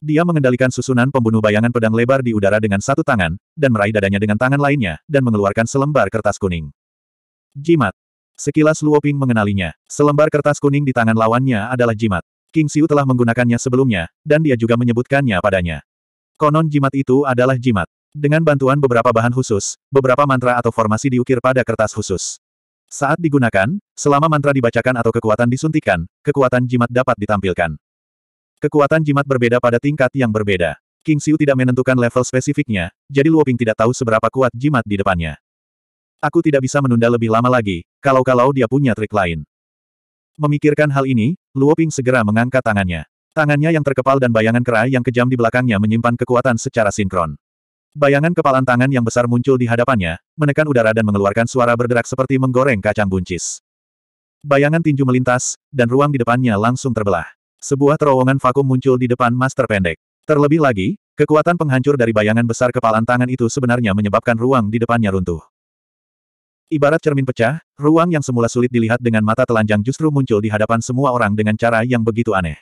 Dia mengendalikan susunan pembunuh bayangan pedang lebar di udara dengan satu tangan, dan meraih dadanya dengan tangan lainnya, dan mengeluarkan selembar kertas kuning. Jimat. Sekilas Luoping mengenalinya. Selembar kertas kuning di tangan lawannya adalah jimat. King Siu telah menggunakannya sebelumnya, dan dia juga menyebutkannya padanya. Konon jimat itu adalah jimat. Dengan bantuan beberapa bahan khusus, beberapa mantra atau formasi diukir pada kertas khusus. Saat digunakan, selama mantra dibacakan atau kekuatan disuntikan, kekuatan jimat dapat ditampilkan. Kekuatan jimat berbeda pada tingkat yang berbeda. King Xiu tidak menentukan level spesifiknya, jadi Luo Ping tidak tahu seberapa kuat jimat di depannya. Aku tidak bisa menunda lebih lama lagi, kalau-kalau dia punya trik lain. Memikirkan hal ini, Luo Ping segera mengangkat tangannya. Tangannya yang terkepal dan bayangan kera yang kejam di belakangnya menyimpan kekuatan secara sinkron. Bayangan kepalan tangan yang besar muncul di hadapannya, menekan udara dan mengeluarkan suara bergerak seperti menggoreng kacang buncis. Bayangan tinju melintas, dan ruang di depannya langsung terbelah. Sebuah terowongan vakum muncul di depan master pendek. Terlebih lagi, kekuatan penghancur dari bayangan besar kepalan tangan itu sebenarnya menyebabkan ruang di depannya runtuh. Ibarat cermin pecah, ruang yang semula sulit dilihat dengan mata telanjang justru muncul di hadapan semua orang dengan cara yang begitu aneh.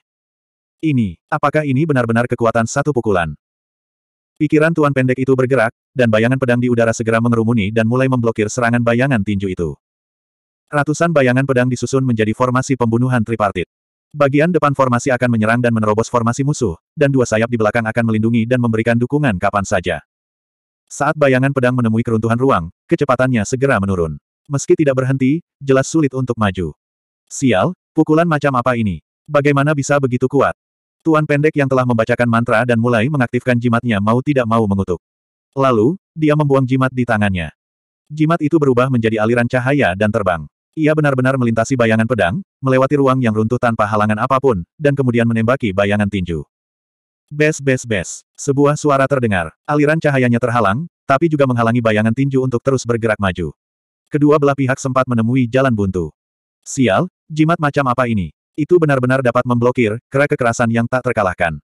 Ini, apakah ini benar-benar kekuatan satu pukulan? Pikiran Tuan Pendek itu bergerak, dan bayangan pedang di udara segera mengerumuni dan mulai memblokir serangan bayangan tinju itu. Ratusan bayangan pedang disusun menjadi formasi pembunuhan tripartit. Bagian depan formasi akan menyerang dan menerobos formasi musuh, dan dua sayap di belakang akan melindungi dan memberikan dukungan kapan saja. Saat bayangan pedang menemui keruntuhan ruang, kecepatannya segera menurun. Meski tidak berhenti, jelas sulit untuk maju. Sial, pukulan macam apa ini? Bagaimana bisa begitu kuat? Tuan pendek yang telah membacakan mantra dan mulai mengaktifkan jimatnya mau tidak mau mengutuk. Lalu, dia membuang jimat di tangannya. Jimat itu berubah menjadi aliran cahaya dan terbang. Ia benar-benar melintasi bayangan pedang, melewati ruang yang runtuh tanpa halangan apapun, dan kemudian menembaki bayangan tinju. Bes bes bes. Sebuah suara terdengar. Aliran cahayanya terhalang, tapi juga menghalangi bayangan tinju untuk terus bergerak maju. Kedua belah pihak sempat menemui jalan buntu. Sial, jimat macam apa ini? Itu benar-benar dapat memblokir kera kekerasan yang tak terkalahkan.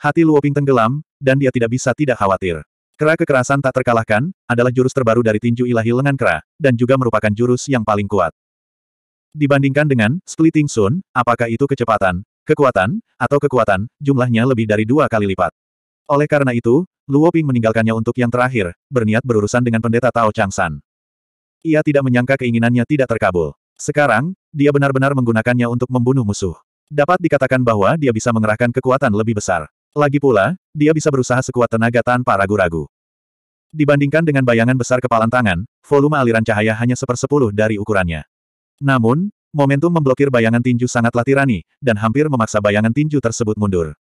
Hati Luoping tenggelam, dan dia tidak bisa tidak khawatir. Kera kekerasan tak terkalahkan adalah jurus terbaru dari tinju ilahi lengan kera, dan juga merupakan jurus yang paling kuat. Dibandingkan dengan Splitting Sun, apakah itu kecepatan, kekuatan, atau kekuatan, jumlahnya lebih dari dua kali lipat. Oleh karena itu, Luo Ping meninggalkannya untuk yang terakhir, berniat berurusan dengan pendeta Tao Changsan. Ia tidak menyangka keinginannya tidak terkabul. Sekarang, dia benar-benar menggunakannya untuk membunuh musuh. Dapat dikatakan bahwa dia bisa mengerahkan kekuatan lebih besar. Lagi pula, dia bisa berusaha sekuat tenaga tanpa ragu-ragu. Dibandingkan dengan bayangan besar kepalan tangan, volume aliran cahaya hanya sepersepuluh dari ukurannya. Namun, momentum memblokir bayangan tinju sangatlah tirani, dan hampir memaksa bayangan tinju tersebut mundur.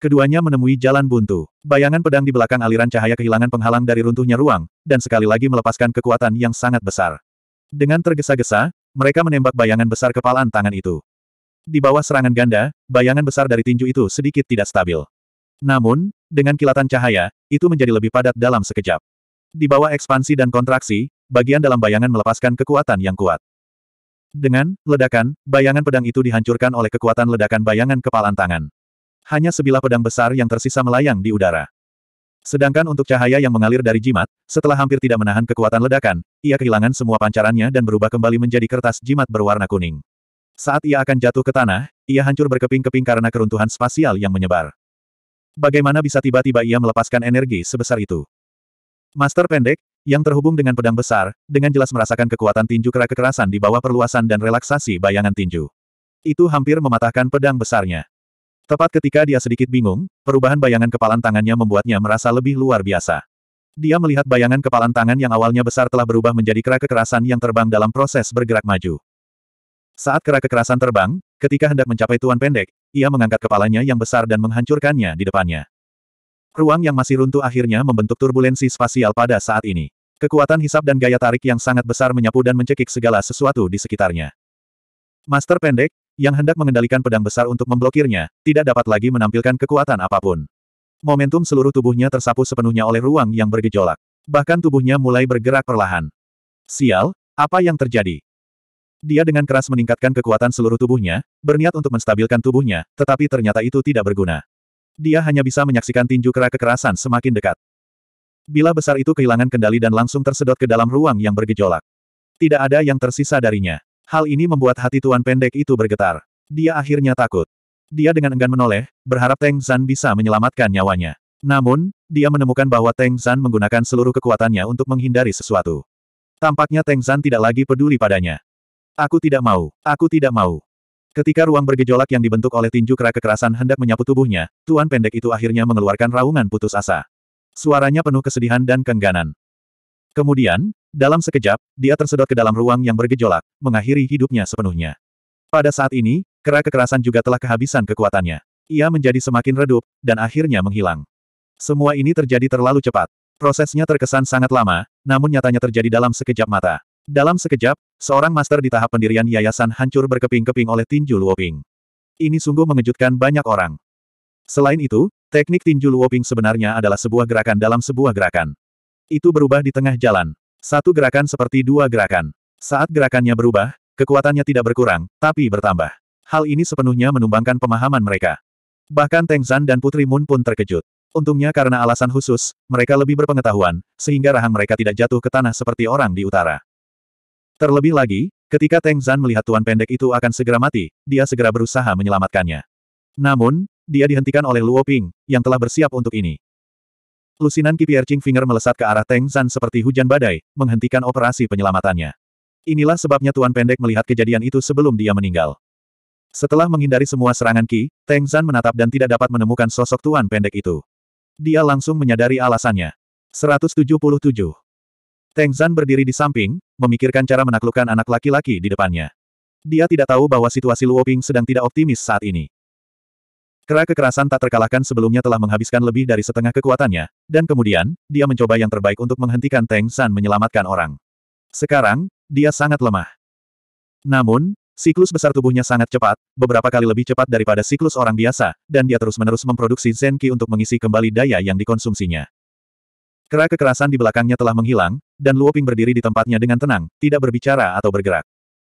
Keduanya menemui jalan buntu. Bayangan pedang di belakang aliran cahaya kehilangan penghalang dari runtuhnya ruang, dan sekali lagi melepaskan kekuatan yang sangat besar. Dengan tergesa-gesa, mereka menembak bayangan besar kepalan tangan itu. Di bawah serangan ganda, bayangan besar dari tinju itu sedikit tidak stabil. Namun, dengan kilatan cahaya, itu menjadi lebih padat dalam sekejap. Di bawah ekspansi dan kontraksi, bagian dalam bayangan melepaskan kekuatan yang kuat. Dengan ledakan, bayangan pedang itu dihancurkan oleh kekuatan ledakan bayangan kepalan tangan. Hanya sebilah pedang besar yang tersisa melayang di udara. Sedangkan untuk cahaya yang mengalir dari jimat, setelah hampir tidak menahan kekuatan ledakan, ia kehilangan semua pancarannya dan berubah kembali menjadi kertas jimat berwarna kuning. Saat ia akan jatuh ke tanah, ia hancur berkeping-keping karena keruntuhan spasial yang menyebar. Bagaimana bisa tiba-tiba ia melepaskan energi sebesar itu? Master pendek, yang terhubung dengan pedang besar, dengan jelas merasakan kekuatan tinju kera kekerasan di bawah perluasan dan relaksasi bayangan tinju. Itu hampir mematahkan pedang besarnya. Tepat ketika dia sedikit bingung, perubahan bayangan kepalan tangannya membuatnya merasa lebih luar biasa. Dia melihat bayangan kepalan tangan yang awalnya besar telah berubah menjadi kera kekerasan yang terbang dalam proses bergerak maju. Saat kera kekerasan terbang, ketika hendak mencapai tuan pendek, ia mengangkat kepalanya yang besar dan menghancurkannya di depannya. Ruang yang masih runtuh akhirnya membentuk turbulensi spasial pada saat ini. Kekuatan hisap dan gaya tarik yang sangat besar menyapu dan mencekik segala sesuatu di sekitarnya. Master pendek, yang hendak mengendalikan pedang besar untuk memblokirnya, tidak dapat lagi menampilkan kekuatan apapun. Momentum seluruh tubuhnya tersapu sepenuhnya oleh ruang yang bergejolak. Bahkan tubuhnya mulai bergerak perlahan. Sial, apa yang terjadi? Dia dengan keras meningkatkan kekuatan seluruh tubuhnya, berniat untuk menstabilkan tubuhnya, tetapi ternyata itu tidak berguna. Dia hanya bisa menyaksikan tinju kera kekerasan semakin dekat. Bila besar itu kehilangan kendali dan langsung tersedot ke dalam ruang yang bergejolak. Tidak ada yang tersisa darinya. Hal ini membuat hati Tuan Pendek itu bergetar. Dia akhirnya takut. Dia dengan enggan menoleh, berharap Teng Zan bisa menyelamatkan nyawanya. Namun, dia menemukan bahwa Teng Zan menggunakan seluruh kekuatannya untuk menghindari sesuatu. Tampaknya Teng Zan tidak lagi peduli padanya. Aku tidak mau, aku tidak mau. Ketika ruang bergejolak yang dibentuk oleh tinju kera kekerasan hendak menyapu tubuhnya, tuan pendek itu akhirnya mengeluarkan raungan putus asa. Suaranya penuh kesedihan dan kengganan. Kemudian, dalam sekejap, dia tersedot ke dalam ruang yang bergejolak, mengakhiri hidupnya sepenuhnya. Pada saat ini, kera kekerasan juga telah kehabisan kekuatannya. Ia menjadi semakin redup, dan akhirnya menghilang. Semua ini terjadi terlalu cepat. Prosesnya terkesan sangat lama, namun nyatanya terjadi dalam sekejap mata. Dalam sekejap, Seorang master di tahap pendirian yayasan hancur berkeping-keping oleh tinju Luoping. Ini sungguh mengejutkan banyak orang. Selain itu, teknik tinju Luoping sebenarnya adalah sebuah gerakan dalam sebuah gerakan. Itu berubah di tengah jalan. Satu gerakan seperti dua gerakan. Saat gerakannya berubah, kekuatannya tidak berkurang, tapi bertambah. Hal ini sepenuhnya menumbangkan pemahaman mereka. Bahkan Teng Zan dan Putri Moon pun terkejut. Untungnya karena alasan khusus, mereka lebih berpengetahuan, sehingga rahang mereka tidak jatuh ke tanah seperti orang di utara. Terlebih lagi, ketika Teng Zan melihat Tuan Pendek itu akan segera mati, dia segera berusaha menyelamatkannya. Namun, dia dihentikan oleh Luo Ping, yang telah bersiap untuk ini. Lusinan Kipier Ching Finger melesat ke arah Teng Zan seperti hujan badai, menghentikan operasi penyelamatannya. Inilah sebabnya Tuan Pendek melihat kejadian itu sebelum dia meninggal. Setelah menghindari semua serangan Ki, Teng Zan menatap dan tidak dapat menemukan sosok Tuan Pendek itu. Dia langsung menyadari alasannya. 177 Teng Zan berdiri di samping, memikirkan cara menaklukkan anak laki-laki di depannya. Dia tidak tahu bahwa situasi Luo Ping sedang tidak optimis saat ini. Kera kekerasan tak terkalahkan sebelumnya telah menghabiskan lebih dari setengah kekuatannya, dan kemudian, dia mencoba yang terbaik untuk menghentikan Teng San menyelamatkan orang. Sekarang, dia sangat lemah. Namun, siklus besar tubuhnya sangat cepat, beberapa kali lebih cepat daripada siklus orang biasa, dan dia terus-menerus memproduksi Zenki untuk mengisi kembali daya yang dikonsumsinya. Kera kekerasan di belakangnya telah menghilang, dan Luoping berdiri di tempatnya dengan tenang, tidak berbicara atau bergerak.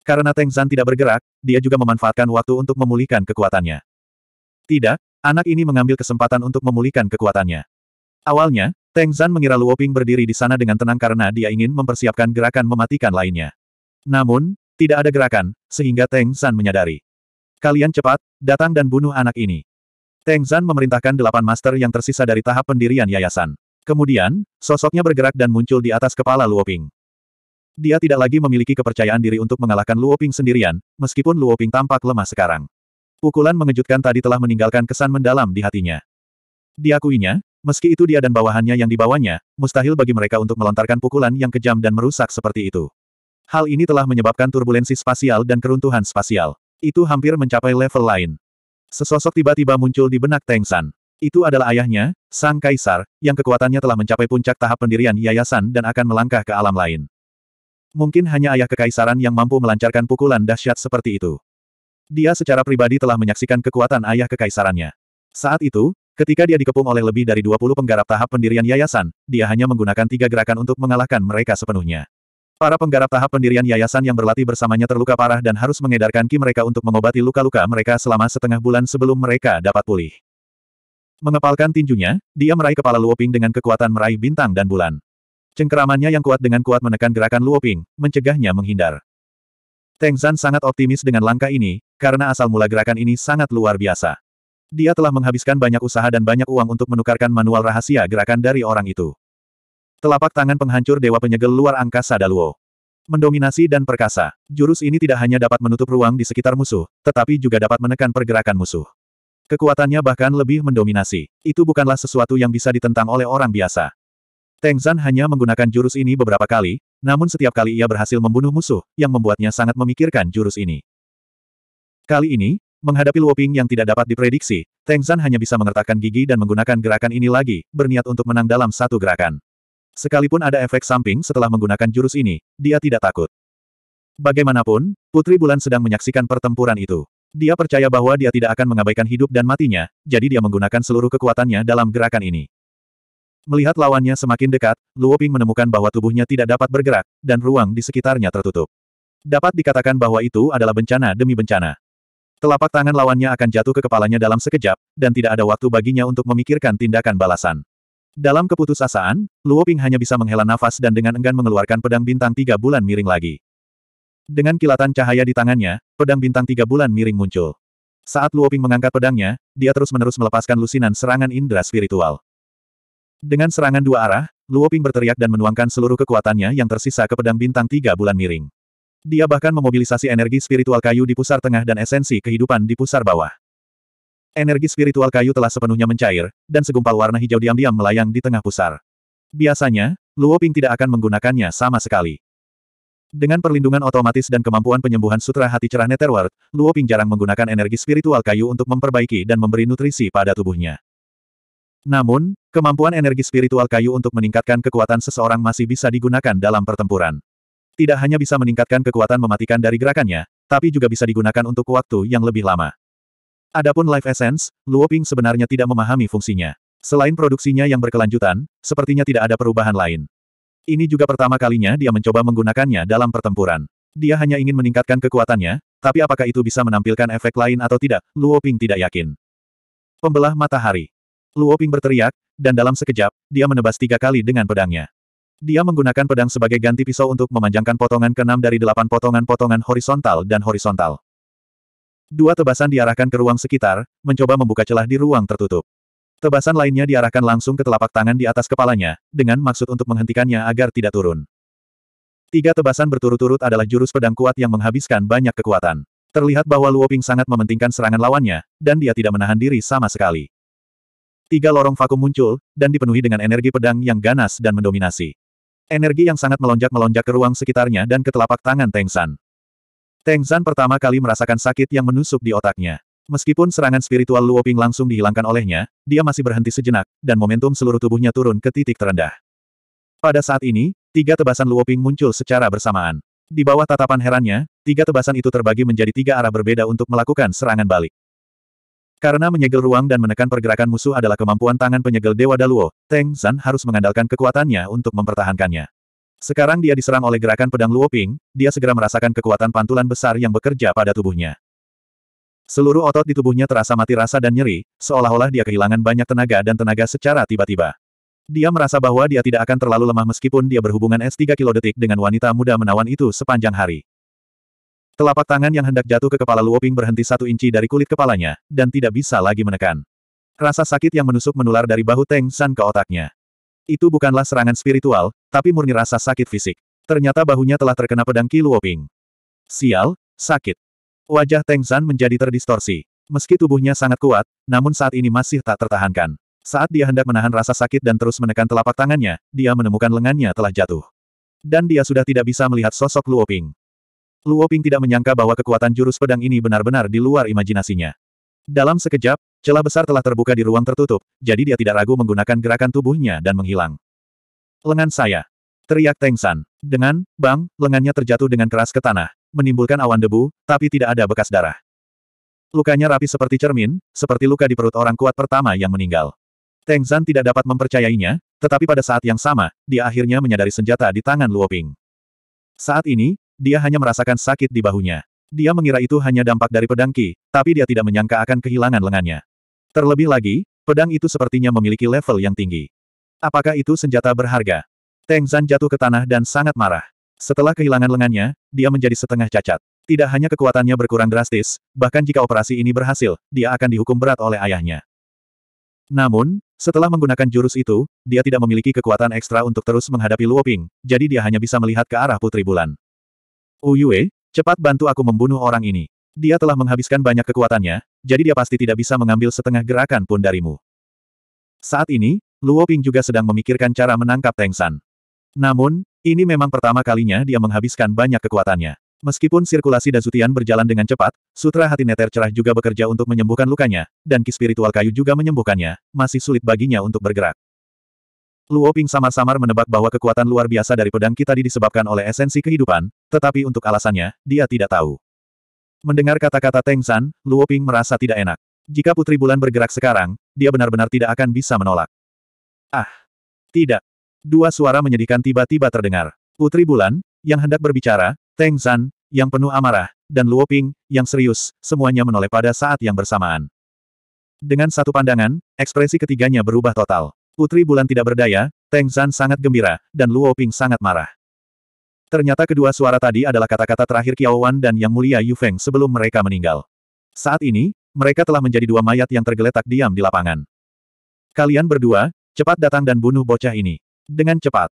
Karena Teng Zan tidak bergerak, dia juga memanfaatkan waktu untuk memulihkan kekuatannya. Tidak, anak ini mengambil kesempatan untuk memulihkan kekuatannya. Awalnya, Teng Zan mengira Luoping berdiri di sana dengan tenang karena dia ingin mempersiapkan gerakan mematikan lainnya. Namun, tidak ada gerakan, sehingga Teng Zan menyadari. Kalian cepat, datang dan bunuh anak ini. Teng Zan memerintahkan delapan master yang tersisa dari tahap pendirian yayasan. Kemudian, sosoknya bergerak dan muncul di atas kepala Luoping. Dia tidak lagi memiliki kepercayaan diri untuk mengalahkan Luoping sendirian, meskipun Luoping tampak lemah sekarang. Pukulan mengejutkan tadi telah meninggalkan kesan mendalam di hatinya. Diakuinya, meski itu dia dan bawahannya yang dibawanya, mustahil bagi mereka untuk melontarkan pukulan yang kejam dan merusak seperti itu. Hal ini telah menyebabkan turbulensi spasial dan keruntuhan spasial. Itu hampir mencapai level lain. Sesosok tiba-tiba muncul di benak Teng San. Itu adalah ayahnya, Sang Kaisar, yang kekuatannya telah mencapai puncak tahap pendirian yayasan dan akan melangkah ke alam lain. Mungkin hanya ayah kekaisaran yang mampu melancarkan pukulan dahsyat seperti itu. Dia secara pribadi telah menyaksikan kekuatan ayah kekaisarannya. Saat itu, ketika dia dikepung oleh lebih dari 20 penggarap tahap pendirian yayasan, dia hanya menggunakan tiga gerakan untuk mengalahkan mereka sepenuhnya. Para penggarap tahap pendirian yayasan yang berlatih bersamanya terluka parah dan harus mengedarkan ki mereka untuk mengobati luka-luka mereka selama setengah bulan sebelum mereka dapat pulih. Mengepalkan tinjunya, dia meraih kepala Luoping dengan kekuatan meraih bintang dan bulan. Cengkeramannya yang kuat dengan kuat menekan gerakan Luoping, mencegahnya menghindar. Teng San sangat optimis dengan langkah ini, karena asal mula gerakan ini sangat luar biasa. Dia telah menghabiskan banyak usaha dan banyak uang untuk menukarkan manual rahasia gerakan dari orang itu. Telapak tangan penghancur Dewa Penyegel luar angkasa Daluo. Mendominasi dan perkasa, jurus ini tidak hanya dapat menutup ruang di sekitar musuh, tetapi juga dapat menekan pergerakan musuh. Kekuatannya bahkan lebih mendominasi. Itu bukanlah sesuatu yang bisa ditentang oleh orang biasa. Teng Zan hanya menggunakan jurus ini beberapa kali, namun setiap kali ia berhasil membunuh musuh, yang membuatnya sangat memikirkan jurus ini. Kali ini, menghadapi Luoping yang tidak dapat diprediksi, Teng Zan hanya bisa mengertakkan gigi dan menggunakan gerakan ini lagi, berniat untuk menang dalam satu gerakan. Sekalipun ada efek samping setelah menggunakan jurus ini, dia tidak takut. Bagaimanapun, Putri Bulan sedang menyaksikan pertempuran itu. Dia percaya bahwa dia tidak akan mengabaikan hidup dan matinya, jadi dia menggunakan seluruh kekuatannya dalam gerakan ini. Melihat lawannya semakin dekat, Luo Ping menemukan bahwa tubuhnya tidak dapat bergerak, dan ruang di sekitarnya tertutup. Dapat dikatakan bahwa itu adalah bencana demi bencana. Telapak tangan lawannya akan jatuh ke kepalanya dalam sekejap, dan tidak ada waktu baginya untuk memikirkan tindakan balasan. Dalam keputusasaan, Luo Ping hanya bisa menghela nafas dan dengan enggan mengeluarkan pedang bintang tiga bulan miring lagi. Dengan kilatan cahaya di tangannya, pedang bintang tiga bulan miring muncul. Saat Luoping mengangkat pedangnya, dia terus-menerus melepaskan lusinan serangan indera spiritual. Dengan serangan dua arah, Luoping berteriak dan menuangkan seluruh kekuatannya yang tersisa ke pedang bintang tiga bulan miring. Dia bahkan memobilisasi energi spiritual kayu di pusar tengah dan esensi kehidupan di pusar bawah. Energi spiritual kayu telah sepenuhnya mencair, dan segumpal warna hijau diam-diam melayang di tengah pusar. Biasanya, Luoping tidak akan menggunakannya sama sekali. Dengan perlindungan otomatis dan kemampuan penyembuhan sutra hati cerah Netherworld, Luo Ping jarang menggunakan energi spiritual kayu untuk memperbaiki dan memberi nutrisi pada tubuhnya. Namun, kemampuan energi spiritual kayu untuk meningkatkan kekuatan seseorang masih bisa digunakan dalam pertempuran. Tidak hanya bisa meningkatkan kekuatan mematikan dari gerakannya, tapi juga bisa digunakan untuk waktu yang lebih lama. Adapun Life Essence, Luo Ping sebenarnya tidak memahami fungsinya. Selain produksinya yang berkelanjutan, sepertinya tidak ada perubahan lain. Ini juga pertama kalinya dia mencoba menggunakannya dalam pertempuran. Dia hanya ingin meningkatkan kekuatannya, tapi apakah itu bisa menampilkan efek lain atau tidak, Luo Ping tidak yakin. Pembelah matahari. Luo Ping berteriak, dan dalam sekejap, dia menebas tiga kali dengan pedangnya. Dia menggunakan pedang sebagai ganti pisau untuk memanjangkan potongan keenam dari delapan potongan-potongan horizontal dan horizontal. Dua tebasan diarahkan ke ruang sekitar, mencoba membuka celah di ruang tertutup. Tebasan lainnya diarahkan langsung ke telapak tangan di atas kepalanya, dengan maksud untuk menghentikannya agar tidak turun. Tiga tebasan berturut-turut adalah jurus pedang kuat yang menghabiskan banyak kekuatan. Terlihat bahwa Luoping sangat mementingkan serangan lawannya, dan dia tidak menahan diri sama sekali. Tiga lorong vakum muncul, dan dipenuhi dengan energi pedang yang ganas dan mendominasi. Energi yang sangat melonjak-melonjak ke ruang sekitarnya dan ke telapak tangan Teng San. Teng San pertama kali merasakan sakit yang menusuk di otaknya. Meskipun serangan spiritual Luoping langsung dihilangkan olehnya, dia masih berhenti sejenak, dan momentum seluruh tubuhnya turun ke titik terendah. Pada saat ini, tiga tebasan Luoping muncul secara bersamaan. Di bawah tatapan herannya, tiga tebasan itu terbagi menjadi tiga arah berbeda untuk melakukan serangan balik. Karena menyegel ruang dan menekan pergerakan musuh adalah kemampuan tangan penyegel Dewa Daluo, Teng Zan harus mengandalkan kekuatannya untuk mempertahankannya. Sekarang dia diserang oleh gerakan pedang Luoping, dia segera merasakan kekuatan pantulan besar yang bekerja pada tubuhnya. Seluruh otot di tubuhnya terasa mati rasa dan nyeri, seolah-olah dia kehilangan banyak tenaga dan tenaga secara tiba-tiba. Dia merasa bahwa dia tidak akan terlalu lemah meskipun dia berhubungan S3 kilodetik dengan wanita muda menawan itu sepanjang hari. Telapak tangan yang hendak jatuh ke kepala Luoping berhenti satu inci dari kulit kepalanya, dan tidak bisa lagi menekan. Rasa sakit yang menusuk menular dari bahu Teng San ke otaknya. Itu bukanlah serangan spiritual, tapi murni rasa sakit fisik. Ternyata bahunya telah terkena pedang Ki Luoping. Sial, sakit. Wajah Teng San menjadi terdistorsi. Meski tubuhnya sangat kuat, namun saat ini masih tak tertahankan. Saat dia hendak menahan rasa sakit dan terus menekan telapak tangannya, dia menemukan lengannya telah jatuh. Dan dia sudah tidak bisa melihat sosok Luoping. Luoping tidak menyangka bahwa kekuatan jurus pedang ini benar-benar di luar imajinasinya. Dalam sekejap, celah besar telah terbuka di ruang tertutup, jadi dia tidak ragu menggunakan gerakan tubuhnya dan menghilang. Lengan saya. Teriak Teng San. Dengan, bang, lengannya terjatuh dengan keras ke tanah menimbulkan awan debu, tapi tidak ada bekas darah. Lukanya rapi seperti cermin, seperti luka di perut orang kuat pertama yang meninggal. Teng Zan tidak dapat mempercayainya, tetapi pada saat yang sama, dia akhirnya menyadari senjata di tangan Luoping. Saat ini, dia hanya merasakan sakit di bahunya. Dia mengira itu hanya dampak dari pedang Qi, tapi dia tidak menyangka akan kehilangan lengannya. Terlebih lagi, pedang itu sepertinya memiliki level yang tinggi. Apakah itu senjata berharga? Teng Zan jatuh ke tanah dan sangat marah. Setelah kehilangan lengannya, dia menjadi setengah cacat. Tidak hanya kekuatannya berkurang drastis, bahkan jika operasi ini berhasil, dia akan dihukum berat oleh ayahnya. Namun, setelah menggunakan jurus itu, dia tidak memiliki kekuatan ekstra untuk terus menghadapi Luoping, jadi dia hanya bisa melihat ke arah Putri Bulan. Uyue, cepat bantu aku membunuh orang ini. Dia telah menghabiskan banyak kekuatannya, jadi dia pasti tidak bisa mengambil setengah gerakan pun darimu. Saat ini, Luoping juga sedang memikirkan cara menangkap Teng San. Namun, ini memang pertama kalinya dia menghabiskan banyak kekuatannya. Meskipun sirkulasi dasutian berjalan dengan cepat, Sutra Hati Neter Cerah juga bekerja untuk menyembuhkan lukanya, dan ki spiritual kayu juga menyembuhkannya, masih sulit baginya untuk bergerak. Luo Ping samar-samar menebak bahwa kekuatan luar biasa dari pedang kita disebabkan oleh esensi kehidupan, tetapi untuk alasannya, dia tidak tahu. Mendengar kata-kata Teng San, Luo Ping merasa tidak enak. Jika Putri Bulan bergerak sekarang, dia benar-benar tidak akan bisa menolak. Ah! Tidak! Dua suara menyedihkan tiba-tiba terdengar. Putri Bulan, yang hendak berbicara, Teng San, yang penuh amarah, dan Luo Ping, yang serius, semuanya menoleh pada saat yang bersamaan. Dengan satu pandangan, ekspresi ketiganya berubah total. Putri Bulan tidak berdaya, Teng San sangat gembira, dan Luo Ping sangat marah. Ternyata kedua suara tadi adalah kata-kata terakhir Kiao Wan dan Yang Mulia Yu Feng sebelum mereka meninggal. Saat ini, mereka telah menjadi dua mayat yang tergeletak diam di lapangan. Kalian berdua, cepat datang dan bunuh bocah ini. Dengan cepat.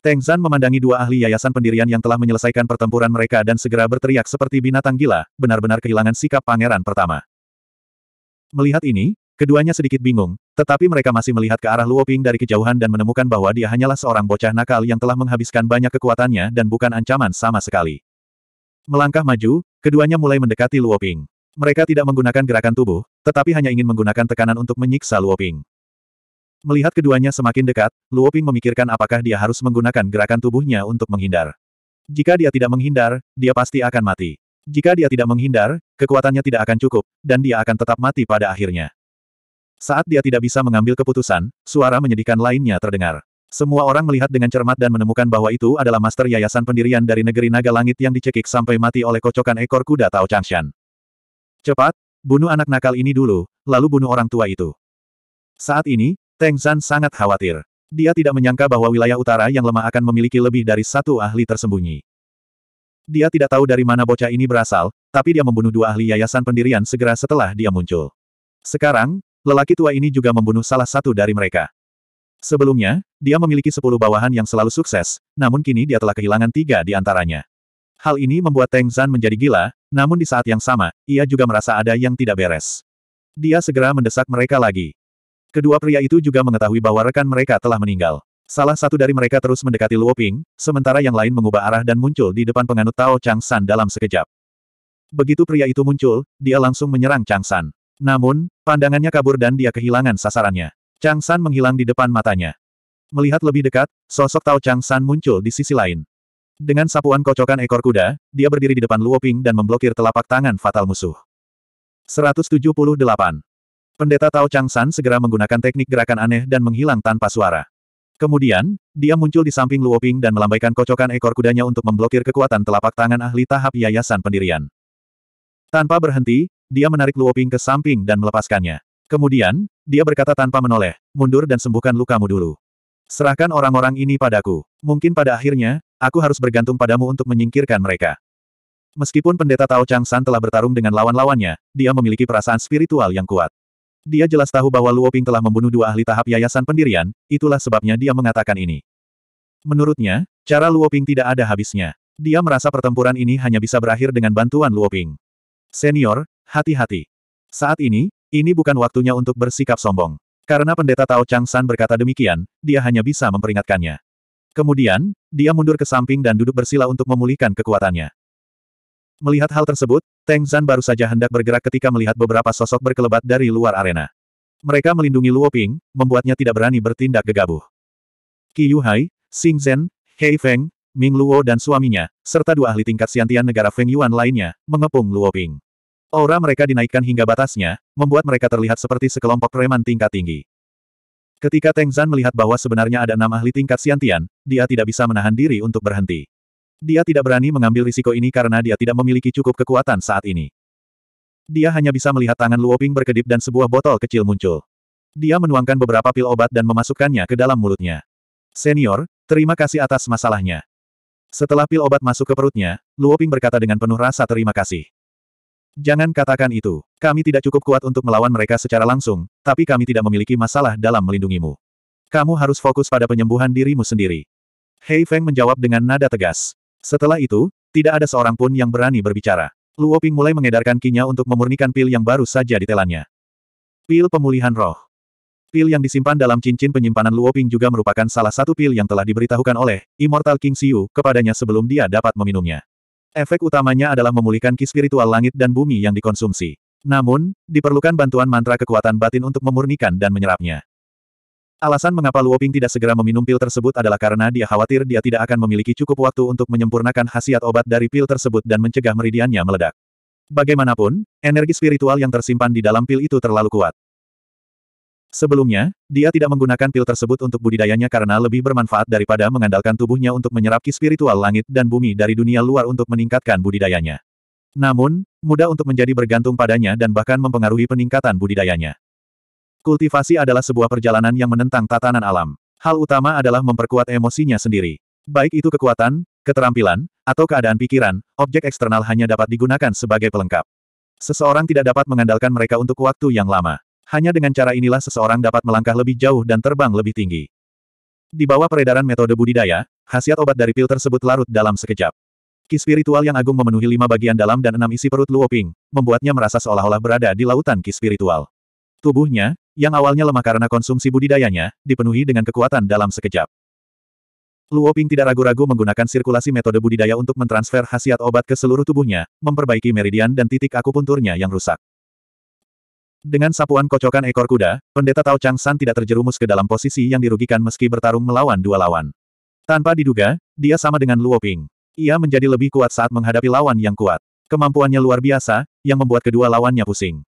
Teng San memandangi dua ahli yayasan pendirian yang telah menyelesaikan pertempuran mereka dan segera berteriak seperti binatang gila, benar-benar kehilangan sikap pangeran pertama. Melihat ini, keduanya sedikit bingung, tetapi mereka masih melihat ke arah Luoping dari kejauhan dan menemukan bahwa dia hanyalah seorang bocah nakal yang telah menghabiskan banyak kekuatannya dan bukan ancaman sama sekali. Melangkah maju, keduanya mulai mendekati Luoping. Mereka tidak menggunakan gerakan tubuh, tetapi hanya ingin menggunakan tekanan untuk menyiksa Luoping. Melihat keduanya semakin dekat, Luoping memikirkan apakah dia harus menggunakan gerakan tubuhnya untuk menghindar. Jika dia tidak menghindar, dia pasti akan mati. Jika dia tidak menghindar, kekuatannya tidak akan cukup, dan dia akan tetap mati pada akhirnya. Saat dia tidak bisa mengambil keputusan, suara menyedihkan lainnya terdengar. Semua orang melihat dengan cermat dan menemukan bahwa itu adalah master yayasan pendirian dari negeri naga langit yang dicekik sampai mati oleh kocokan ekor kuda Tao Changshan. Cepat, bunuh anak nakal ini dulu, lalu bunuh orang tua itu. Saat ini, Teng San sangat khawatir. Dia tidak menyangka bahwa wilayah utara yang lemah akan memiliki lebih dari satu ahli tersembunyi. Dia tidak tahu dari mana bocah ini berasal, tapi dia membunuh dua ahli yayasan pendirian segera setelah dia muncul. Sekarang, lelaki tua ini juga membunuh salah satu dari mereka. Sebelumnya, dia memiliki sepuluh bawahan yang selalu sukses, namun kini dia telah kehilangan tiga di antaranya. Hal ini membuat Teng Zan menjadi gila, namun di saat yang sama, ia juga merasa ada yang tidak beres. Dia segera mendesak mereka lagi. Kedua pria itu juga mengetahui bahwa rekan mereka telah meninggal. Salah satu dari mereka terus mendekati Luo Ping, sementara yang lain mengubah arah dan muncul di depan penganut Tao Chang San dalam sekejap. Begitu pria itu muncul, dia langsung menyerang Chang San. Namun, pandangannya kabur dan dia kehilangan sasarannya. Chang San menghilang di depan matanya. Melihat lebih dekat, sosok Tao Chang San muncul di sisi lain. Dengan sapuan kocokan ekor kuda, dia berdiri di depan Luo Ping dan memblokir telapak tangan fatal musuh. 178. Pendeta Tao Chang San segera menggunakan teknik gerakan aneh dan menghilang tanpa suara. Kemudian, dia muncul di samping Luoping dan melambaikan kocokan ekor kudanya untuk memblokir kekuatan telapak tangan ahli tahap yayasan pendirian. Tanpa berhenti, dia menarik Luoping ke samping dan melepaskannya. Kemudian, dia berkata tanpa menoleh, mundur dan sembuhkan lukamu dulu. Serahkan orang-orang ini padaku. Mungkin pada akhirnya, aku harus bergantung padamu untuk menyingkirkan mereka. Meskipun pendeta Tao Chang San telah bertarung dengan lawan-lawannya, dia memiliki perasaan spiritual yang kuat. Dia jelas tahu bahwa Luoping telah membunuh dua ahli tahap yayasan pendirian, itulah sebabnya dia mengatakan ini. Menurutnya, cara Luoping tidak ada habisnya. Dia merasa pertempuran ini hanya bisa berakhir dengan bantuan Luoping. Senior, hati-hati. Saat ini, ini bukan waktunya untuk bersikap sombong. Karena pendeta Tao Chang San berkata demikian, dia hanya bisa memperingatkannya. Kemudian, dia mundur ke samping dan duduk bersila untuk memulihkan kekuatannya. Melihat hal tersebut, Tang Zan baru saja hendak bergerak ketika melihat beberapa sosok berkelebat dari luar arena. Mereka melindungi Luo Ping, membuatnya tidak berani bertindak gegabah. Qi Yuhai, Xing Zhen, Hei Feng, Ming Luo dan suaminya, serta dua ahli tingkat siantian negara Feng Yuan lainnya, mengepung Luo Ping. Aura mereka dinaikkan hingga batasnya, membuat mereka terlihat seperti sekelompok preman tingkat tinggi. Ketika Teng Zan melihat bahwa sebenarnya ada enam ahli tingkat Siantian, dia tidak bisa menahan diri untuk berhenti. Dia tidak berani mengambil risiko ini karena dia tidak memiliki cukup kekuatan saat ini. Dia hanya bisa melihat tangan Luoping berkedip dan sebuah botol kecil muncul. Dia menuangkan beberapa pil obat dan memasukkannya ke dalam mulutnya. Senior, terima kasih atas masalahnya. Setelah pil obat masuk ke perutnya, Luoping berkata dengan penuh rasa terima kasih. Jangan katakan itu. Kami tidak cukup kuat untuk melawan mereka secara langsung, tapi kami tidak memiliki masalah dalam melindungimu. Kamu harus fokus pada penyembuhan dirimu sendiri. Hei Feng menjawab dengan nada tegas. Setelah itu, tidak ada seorang pun yang berani berbicara. Luo Ping mulai mengedarkan kinya untuk memurnikan pil yang baru saja ditelannya. Pil pemulihan roh. Pil yang disimpan dalam cincin penyimpanan Luo Ping juga merupakan salah satu pil yang telah diberitahukan oleh Immortal King Siu kepadanya sebelum dia dapat meminumnya. Efek utamanya adalah memulihkan ki spiritual langit dan bumi yang dikonsumsi. Namun, diperlukan bantuan mantra kekuatan batin untuk memurnikan dan menyerapnya. Alasan mengapa Luo Ping tidak segera meminum pil tersebut adalah karena dia khawatir dia tidak akan memiliki cukup waktu untuk menyempurnakan khasiat obat dari pil tersebut dan mencegah meridiannya meledak. Bagaimanapun, energi spiritual yang tersimpan di dalam pil itu terlalu kuat. Sebelumnya, dia tidak menggunakan pil tersebut untuk budidayanya karena lebih bermanfaat daripada mengandalkan tubuhnya untuk menyerap ki spiritual langit dan bumi dari dunia luar untuk meningkatkan budidayanya. Namun, mudah untuk menjadi bergantung padanya dan bahkan mempengaruhi peningkatan budidayanya. Kultivasi adalah sebuah perjalanan yang menentang tatanan alam. Hal utama adalah memperkuat emosinya sendiri. Baik itu kekuatan, keterampilan, atau keadaan pikiran, objek eksternal hanya dapat digunakan sebagai pelengkap. Seseorang tidak dapat mengandalkan mereka untuk waktu yang lama. Hanya dengan cara inilah seseorang dapat melangkah lebih jauh dan terbang lebih tinggi. Di bawah peredaran metode budidaya, khasiat obat dari pil tersebut larut dalam sekejap. Ki spiritual yang agung memenuhi lima bagian dalam dan enam isi perut Luoping, membuatnya merasa seolah-olah berada di lautan ki spiritual. Tubuhnya, yang awalnya lemah karena konsumsi budidayanya, dipenuhi dengan kekuatan dalam sekejap. Luo Ping tidak ragu-ragu menggunakan sirkulasi metode budidaya untuk mentransfer khasiat obat ke seluruh tubuhnya, memperbaiki meridian dan titik akupunturnya yang rusak. Dengan sapuan kocokan ekor kuda, pendeta Tao Chang San tidak terjerumus ke dalam posisi yang dirugikan meski bertarung melawan dua lawan. Tanpa diduga, dia sama dengan Luo Ping. Ia menjadi lebih kuat saat menghadapi lawan yang kuat. Kemampuannya luar biasa, yang membuat kedua lawannya pusing.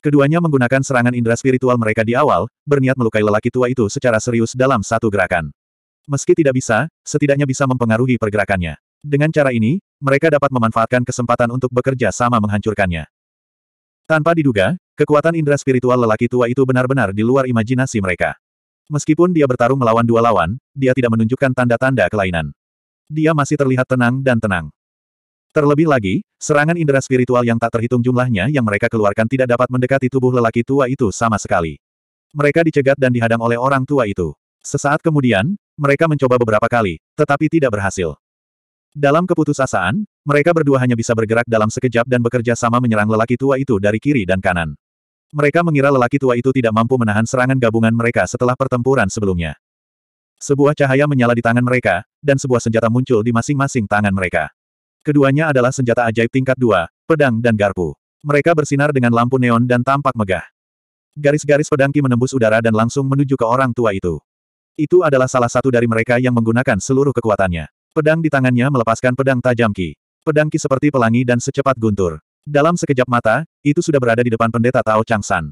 Keduanya menggunakan serangan indera spiritual mereka di awal, berniat melukai lelaki tua itu secara serius dalam satu gerakan. Meski tidak bisa, setidaknya bisa mempengaruhi pergerakannya. Dengan cara ini, mereka dapat memanfaatkan kesempatan untuk bekerja sama menghancurkannya. Tanpa diduga, kekuatan indera spiritual lelaki tua itu benar-benar di luar imajinasi mereka. Meskipun dia bertarung melawan dua lawan, dia tidak menunjukkan tanda-tanda kelainan. Dia masih terlihat tenang dan tenang. Terlebih lagi, serangan indera spiritual yang tak terhitung jumlahnya yang mereka keluarkan tidak dapat mendekati tubuh lelaki tua itu sama sekali. Mereka dicegat dan dihadang oleh orang tua itu. Sesaat kemudian, mereka mencoba beberapa kali, tetapi tidak berhasil. Dalam keputusasaan, mereka berdua hanya bisa bergerak dalam sekejap dan bekerja sama menyerang lelaki tua itu dari kiri dan kanan. Mereka mengira lelaki tua itu tidak mampu menahan serangan gabungan mereka setelah pertempuran sebelumnya. Sebuah cahaya menyala di tangan mereka, dan sebuah senjata muncul di masing-masing tangan mereka. Keduanya adalah senjata ajaib tingkat dua, pedang dan garpu. Mereka bersinar dengan lampu neon dan tampak megah. Garis-garis pedang Ki menembus udara dan langsung menuju ke orang tua itu. Itu adalah salah satu dari mereka yang menggunakan seluruh kekuatannya. Pedang di tangannya melepaskan pedang tajam Ki. Pedang Ki seperti pelangi dan secepat guntur. Dalam sekejap mata, itu sudah berada di depan pendeta Tao Changsan.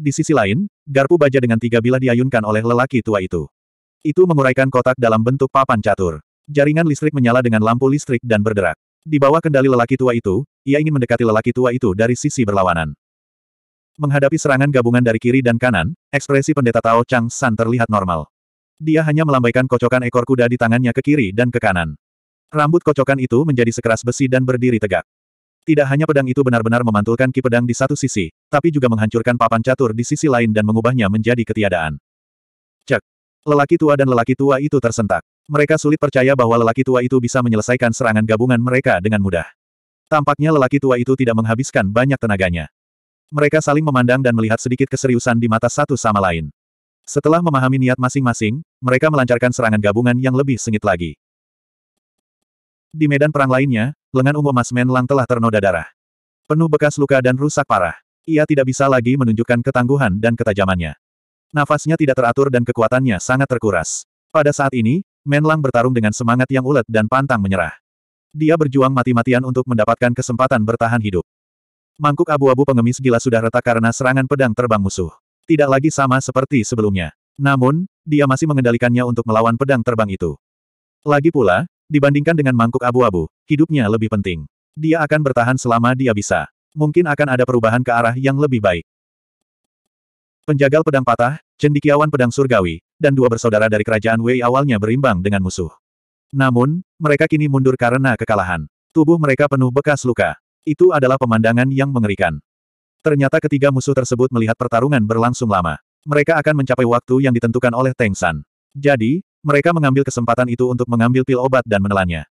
Di sisi lain, garpu baja dengan tiga bilah diayunkan oleh lelaki tua itu. Itu menguraikan kotak dalam bentuk papan catur. Jaringan listrik menyala dengan lampu listrik dan berderak. Di bawah kendali lelaki tua itu, ia ingin mendekati lelaki tua itu dari sisi berlawanan. Menghadapi serangan gabungan dari kiri dan kanan, ekspresi pendeta Tao Chang San terlihat normal. Dia hanya melambaikan kocokan ekor kuda di tangannya ke kiri dan ke kanan. Rambut kocokan itu menjadi sekeras besi dan berdiri tegak. Tidak hanya pedang itu benar-benar memantulkan ki pedang di satu sisi, tapi juga menghancurkan papan catur di sisi lain dan mengubahnya menjadi ketiadaan. Cek. Lelaki tua dan lelaki tua itu tersentak. Mereka sulit percaya bahwa lelaki tua itu bisa menyelesaikan serangan gabungan mereka dengan mudah. Tampaknya lelaki tua itu tidak menghabiskan banyak tenaganya. Mereka saling memandang dan melihat sedikit keseriusan di mata satu sama lain. Setelah memahami niat masing-masing, mereka melancarkan serangan gabungan yang lebih sengit lagi. Di medan perang lainnya, lengan ungu Mas Menlang telah ternoda darah. Penuh bekas luka dan rusak parah. Ia tidak bisa lagi menunjukkan ketangguhan dan ketajamannya. Nafasnya tidak teratur dan kekuatannya sangat terkuras. Pada saat ini, Menlang bertarung dengan semangat yang ulet dan pantang menyerah. Dia berjuang mati-matian untuk mendapatkan kesempatan bertahan hidup. Mangkuk abu-abu pengemis gila sudah retak karena serangan pedang terbang musuh. Tidak lagi sama seperti sebelumnya. Namun, dia masih mengendalikannya untuk melawan pedang terbang itu. Lagi pula, dibandingkan dengan mangkuk abu-abu, hidupnya lebih penting. Dia akan bertahan selama dia bisa. Mungkin akan ada perubahan ke arah yang lebih baik. Penjagal pedang patah, cendikiawan pedang surgawi, dan dua bersaudara dari kerajaan Wei awalnya berimbang dengan musuh. Namun, mereka kini mundur karena kekalahan. Tubuh mereka penuh bekas luka. Itu adalah pemandangan yang mengerikan. Ternyata ketiga musuh tersebut melihat pertarungan berlangsung lama. Mereka akan mencapai waktu yang ditentukan oleh Teng San. Jadi, mereka mengambil kesempatan itu untuk mengambil pil obat dan menelannya.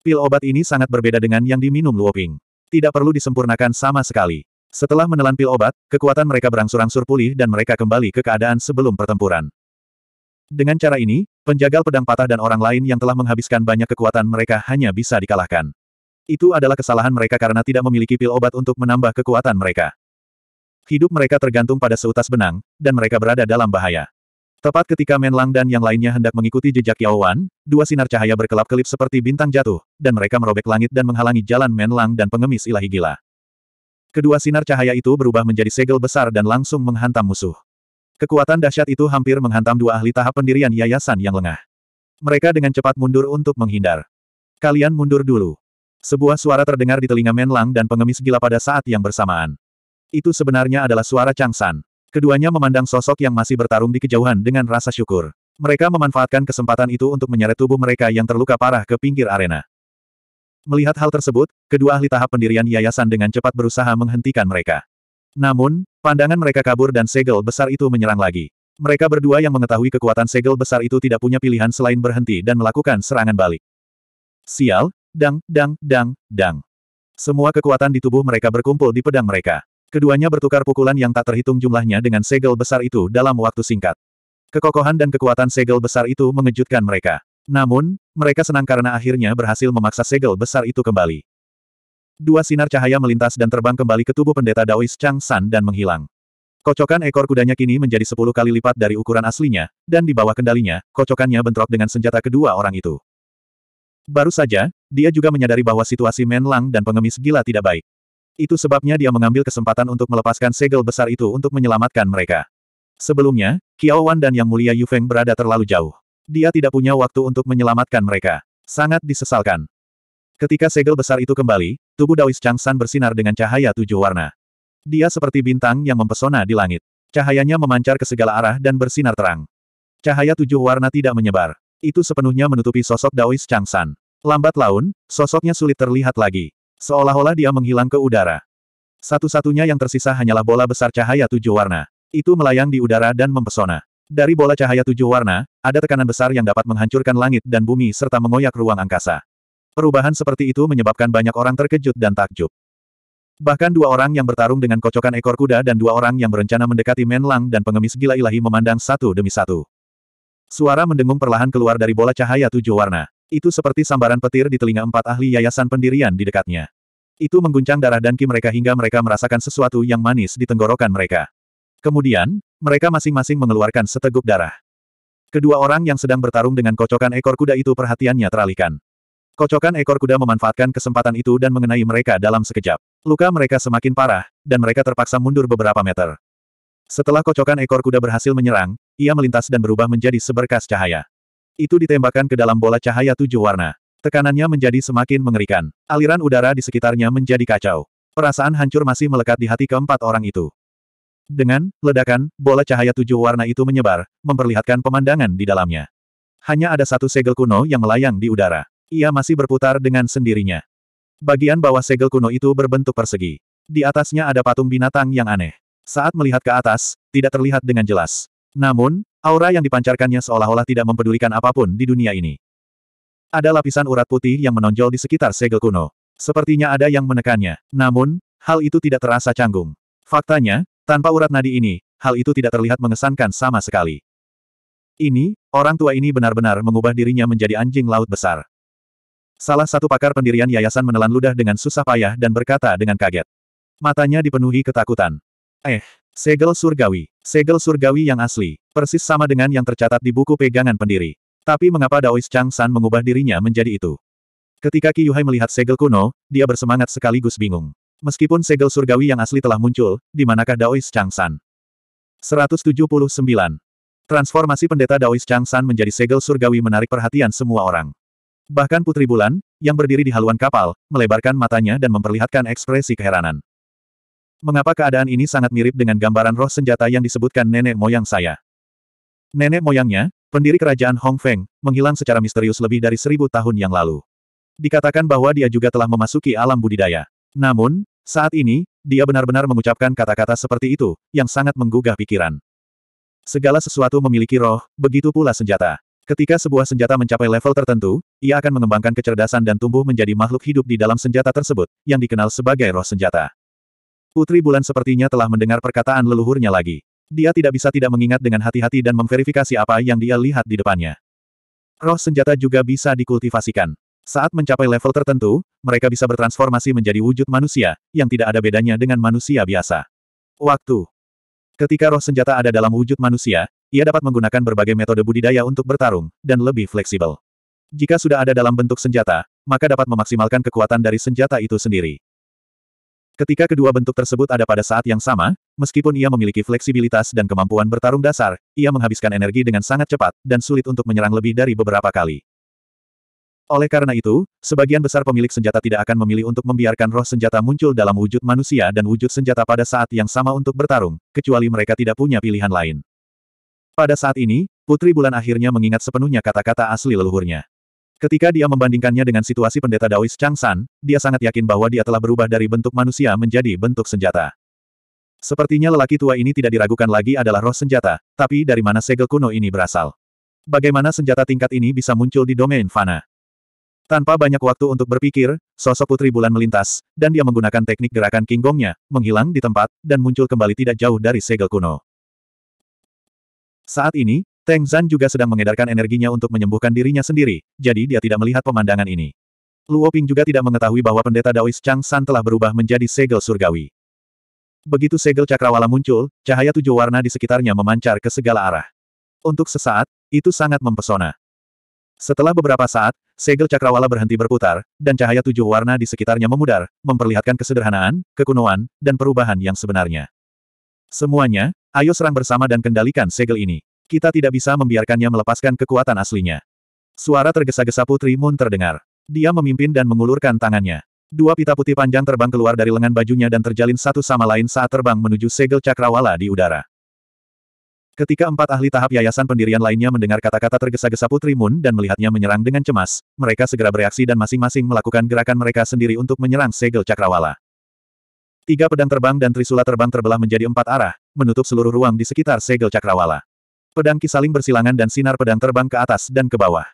Pil obat ini sangat berbeda dengan yang diminum Luoping. Tidak perlu disempurnakan sama sekali. Setelah menelan pil obat, kekuatan mereka berangsur-angsur pulih dan mereka kembali ke keadaan sebelum pertempuran. Dengan cara ini, penjagal pedang patah dan orang lain yang telah menghabiskan banyak kekuatan mereka hanya bisa dikalahkan. Itu adalah kesalahan mereka karena tidak memiliki pil obat untuk menambah kekuatan mereka. Hidup mereka tergantung pada seutas benang, dan mereka berada dalam bahaya. Tepat ketika Menlang dan yang lainnya hendak mengikuti jejak Yao Wan, dua sinar cahaya berkelap-kelip seperti bintang jatuh, dan mereka merobek langit dan menghalangi jalan Menlang dan pengemis ilahi gila. Kedua sinar cahaya itu berubah menjadi segel besar dan langsung menghantam musuh. Kekuatan dahsyat itu hampir menghantam dua ahli tahap pendirian yayasan yang lengah. Mereka dengan cepat mundur untuk menghindar. Kalian mundur dulu. Sebuah suara terdengar di telinga Menlang dan pengemis gila pada saat yang bersamaan. Itu sebenarnya adalah suara Changsan. Keduanya memandang sosok yang masih bertarung di kejauhan dengan rasa syukur. Mereka memanfaatkan kesempatan itu untuk menyeret tubuh mereka yang terluka parah ke pinggir arena. Melihat hal tersebut, kedua ahli tahap pendirian yayasan dengan cepat berusaha menghentikan mereka. Namun, pandangan mereka kabur dan segel besar itu menyerang lagi. Mereka berdua yang mengetahui kekuatan segel besar itu tidak punya pilihan selain berhenti dan melakukan serangan balik. Sial, dang, dang, dang, dang. Semua kekuatan di tubuh mereka berkumpul di pedang mereka. Keduanya bertukar pukulan yang tak terhitung jumlahnya dengan segel besar itu dalam waktu singkat. Kekokohan dan kekuatan segel besar itu mengejutkan mereka. Namun, mereka senang karena akhirnya berhasil memaksa segel besar itu kembali. Dua sinar cahaya melintas dan terbang kembali ke tubuh pendeta Daois Chang San dan menghilang. Kocokan ekor kudanya kini menjadi sepuluh kali lipat dari ukuran aslinya, dan di bawah kendalinya, kocokannya bentrok dengan senjata kedua orang itu. Baru saja, dia juga menyadari bahwa situasi Menlang dan pengemis gila tidak baik. Itu sebabnya dia mengambil kesempatan untuk melepaskan segel besar itu untuk menyelamatkan mereka. Sebelumnya, Kiao Wan dan Yang Mulia Yu Feng berada terlalu jauh. Dia tidak punya waktu untuk menyelamatkan mereka. Sangat disesalkan. Ketika segel besar itu kembali, Tubuh Daois Changsan bersinar dengan cahaya tujuh warna. Dia seperti bintang yang mempesona di langit. Cahayanya memancar ke segala arah dan bersinar terang. Cahaya tujuh warna tidak menyebar. Itu sepenuhnya menutupi sosok Daois Changsan. Lambat laun, sosoknya sulit terlihat lagi. Seolah-olah dia menghilang ke udara. Satu-satunya yang tersisa hanyalah bola besar cahaya tujuh warna. Itu melayang di udara dan mempesona. Dari bola cahaya tujuh warna, ada tekanan besar yang dapat menghancurkan langit dan bumi serta mengoyak ruang angkasa. Perubahan seperti itu menyebabkan banyak orang terkejut dan takjub. Bahkan dua orang yang bertarung dengan kocokan ekor kuda dan dua orang yang berencana mendekati Menlang dan pengemis gila ilahi memandang satu demi satu. Suara mendengung perlahan keluar dari bola cahaya tujuh warna. Itu seperti sambaran petir di telinga empat ahli yayasan pendirian di dekatnya. Itu mengguncang darah dan mereka hingga mereka merasakan sesuatu yang manis di tenggorokan mereka. Kemudian, mereka masing-masing mengeluarkan seteguk darah. Kedua orang yang sedang bertarung dengan kocokan ekor kuda itu perhatiannya teralihkan. Kocokan ekor kuda memanfaatkan kesempatan itu dan mengenai mereka dalam sekejap. Luka mereka semakin parah, dan mereka terpaksa mundur beberapa meter. Setelah kocokan ekor kuda berhasil menyerang, ia melintas dan berubah menjadi seberkas cahaya. Itu ditembakkan ke dalam bola cahaya tujuh warna. Tekanannya menjadi semakin mengerikan. Aliran udara di sekitarnya menjadi kacau. Perasaan hancur masih melekat di hati keempat orang itu. Dengan ledakan, bola cahaya tujuh warna itu menyebar, memperlihatkan pemandangan di dalamnya. Hanya ada satu segel kuno yang melayang di udara. Ia masih berputar dengan sendirinya. Bagian bawah segel kuno itu berbentuk persegi. Di atasnya ada patung binatang yang aneh. Saat melihat ke atas, tidak terlihat dengan jelas. Namun, aura yang dipancarkannya seolah-olah tidak mempedulikan apapun di dunia ini. Ada lapisan urat putih yang menonjol di sekitar segel kuno. Sepertinya ada yang menekannya. Namun, hal itu tidak terasa canggung. Faktanya, tanpa urat nadi ini, hal itu tidak terlihat mengesankan sama sekali. Ini, orang tua ini benar-benar mengubah dirinya menjadi anjing laut besar. Salah satu pakar pendirian yayasan menelan ludah dengan susah payah dan berkata dengan kaget. Matanya dipenuhi ketakutan. Eh, segel surgawi. Segel surgawi yang asli. Persis sama dengan yang tercatat di buku pegangan pendiri. Tapi mengapa Daois Chang San mengubah dirinya menjadi itu? Ketika Ki Yuhai melihat segel kuno, dia bersemangat sekaligus bingung. Meskipun segel surgawi yang asli telah muncul, di manakah Daois Chang San? 179. Transformasi pendeta Daois Chang San menjadi segel surgawi menarik perhatian semua orang. Bahkan Putri Bulan, yang berdiri di haluan kapal, melebarkan matanya dan memperlihatkan ekspresi keheranan. Mengapa keadaan ini sangat mirip dengan gambaran roh senjata yang disebutkan nenek moyang saya? Nenek moyangnya, pendiri kerajaan Hong Feng, menghilang secara misterius lebih dari seribu tahun yang lalu. Dikatakan bahwa dia juga telah memasuki alam budidaya. Namun, saat ini, dia benar-benar mengucapkan kata-kata seperti itu, yang sangat menggugah pikiran. Segala sesuatu memiliki roh, begitu pula senjata. Ketika sebuah senjata mencapai level tertentu, ia akan mengembangkan kecerdasan dan tumbuh menjadi makhluk hidup di dalam senjata tersebut, yang dikenal sebagai roh senjata. Putri Bulan sepertinya telah mendengar perkataan leluhurnya lagi. Dia tidak bisa tidak mengingat dengan hati-hati dan memverifikasi apa yang dia lihat di depannya. Roh senjata juga bisa dikultivasikan. Saat mencapai level tertentu, mereka bisa bertransformasi menjadi wujud manusia, yang tidak ada bedanya dengan manusia biasa. Waktu Ketika roh senjata ada dalam wujud manusia, ia dapat menggunakan berbagai metode budidaya untuk bertarung, dan lebih fleksibel. Jika sudah ada dalam bentuk senjata, maka dapat memaksimalkan kekuatan dari senjata itu sendiri. Ketika kedua bentuk tersebut ada pada saat yang sama, meskipun ia memiliki fleksibilitas dan kemampuan bertarung dasar, ia menghabiskan energi dengan sangat cepat, dan sulit untuk menyerang lebih dari beberapa kali. Oleh karena itu, sebagian besar pemilik senjata tidak akan memilih untuk membiarkan roh senjata muncul dalam wujud manusia dan wujud senjata pada saat yang sama untuk bertarung, kecuali mereka tidak punya pilihan lain. Pada saat ini, Putri Bulan akhirnya mengingat sepenuhnya kata-kata asli leluhurnya. Ketika dia membandingkannya dengan situasi pendeta Daois Changsan, dia sangat yakin bahwa dia telah berubah dari bentuk manusia menjadi bentuk senjata. Sepertinya lelaki tua ini tidak diragukan lagi adalah roh senjata, tapi dari mana segel kuno ini berasal? Bagaimana senjata tingkat ini bisa muncul di domain fana? Tanpa banyak waktu untuk berpikir, sosok Putri Bulan melintas, dan dia menggunakan teknik gerakan kinggongnya, menghilang di tempat, dan muncul kembali tidak jauh dari segel kuno. Saat ini, Teng Zan juga sedang mengedarkan energinya untuk menyembuhkan dirinya sendiri, jadi dia tidak melihat pemandangan ini. Luo Ping juga tidak mengetahui bahwa pendeta Daois Chang San telah berubah menjadi segel surgawi. Begitu segel cakrawala muncul, cahaya tujuh warna di sekitarnya memancar ke segala arah. Untuk sesaat, itu sangat mempesona. Setelah beberapa saat, segel cakrawala berhenti berputar, dan cahaya tujuh warna di sekitarnya memudar, memperlihatkan kesederhanaan, kekunoan, dan perubahan yang sebenarnya. Semuanya, ayo serang bersama dan kendalikan segel ini. Kita tidak bisa membiarkannya melepaskan kekuatan aslinya. Suara tergesa-gesa Putri Moon terdengar. Dia memimpin dan mengulurkan tangannya. Dua pita putih panjang terbang keluar dari lengan bajunya dan terjalin satu sama lain saat terbang menuju segel cakrawala di udara. Ketika empat ahli tahap yayasan pendirian lainnya mendengar kata-kata tergesa-gesa Putri Moon dan melihatnya menyerang dengan cemas, mereka segera bereaksi dan masing-masing melakukan gerakan mereka sendiri untuk menyerang segel cakrawala. Tiga pedang terbang dan trisula terbang terbelah menjadi empat arah, menutup seluruh ruang di sekitar segel cakrawala. Pedang kisaling bersilangan dan sinar pedang terbang ke atas dan ke bawah.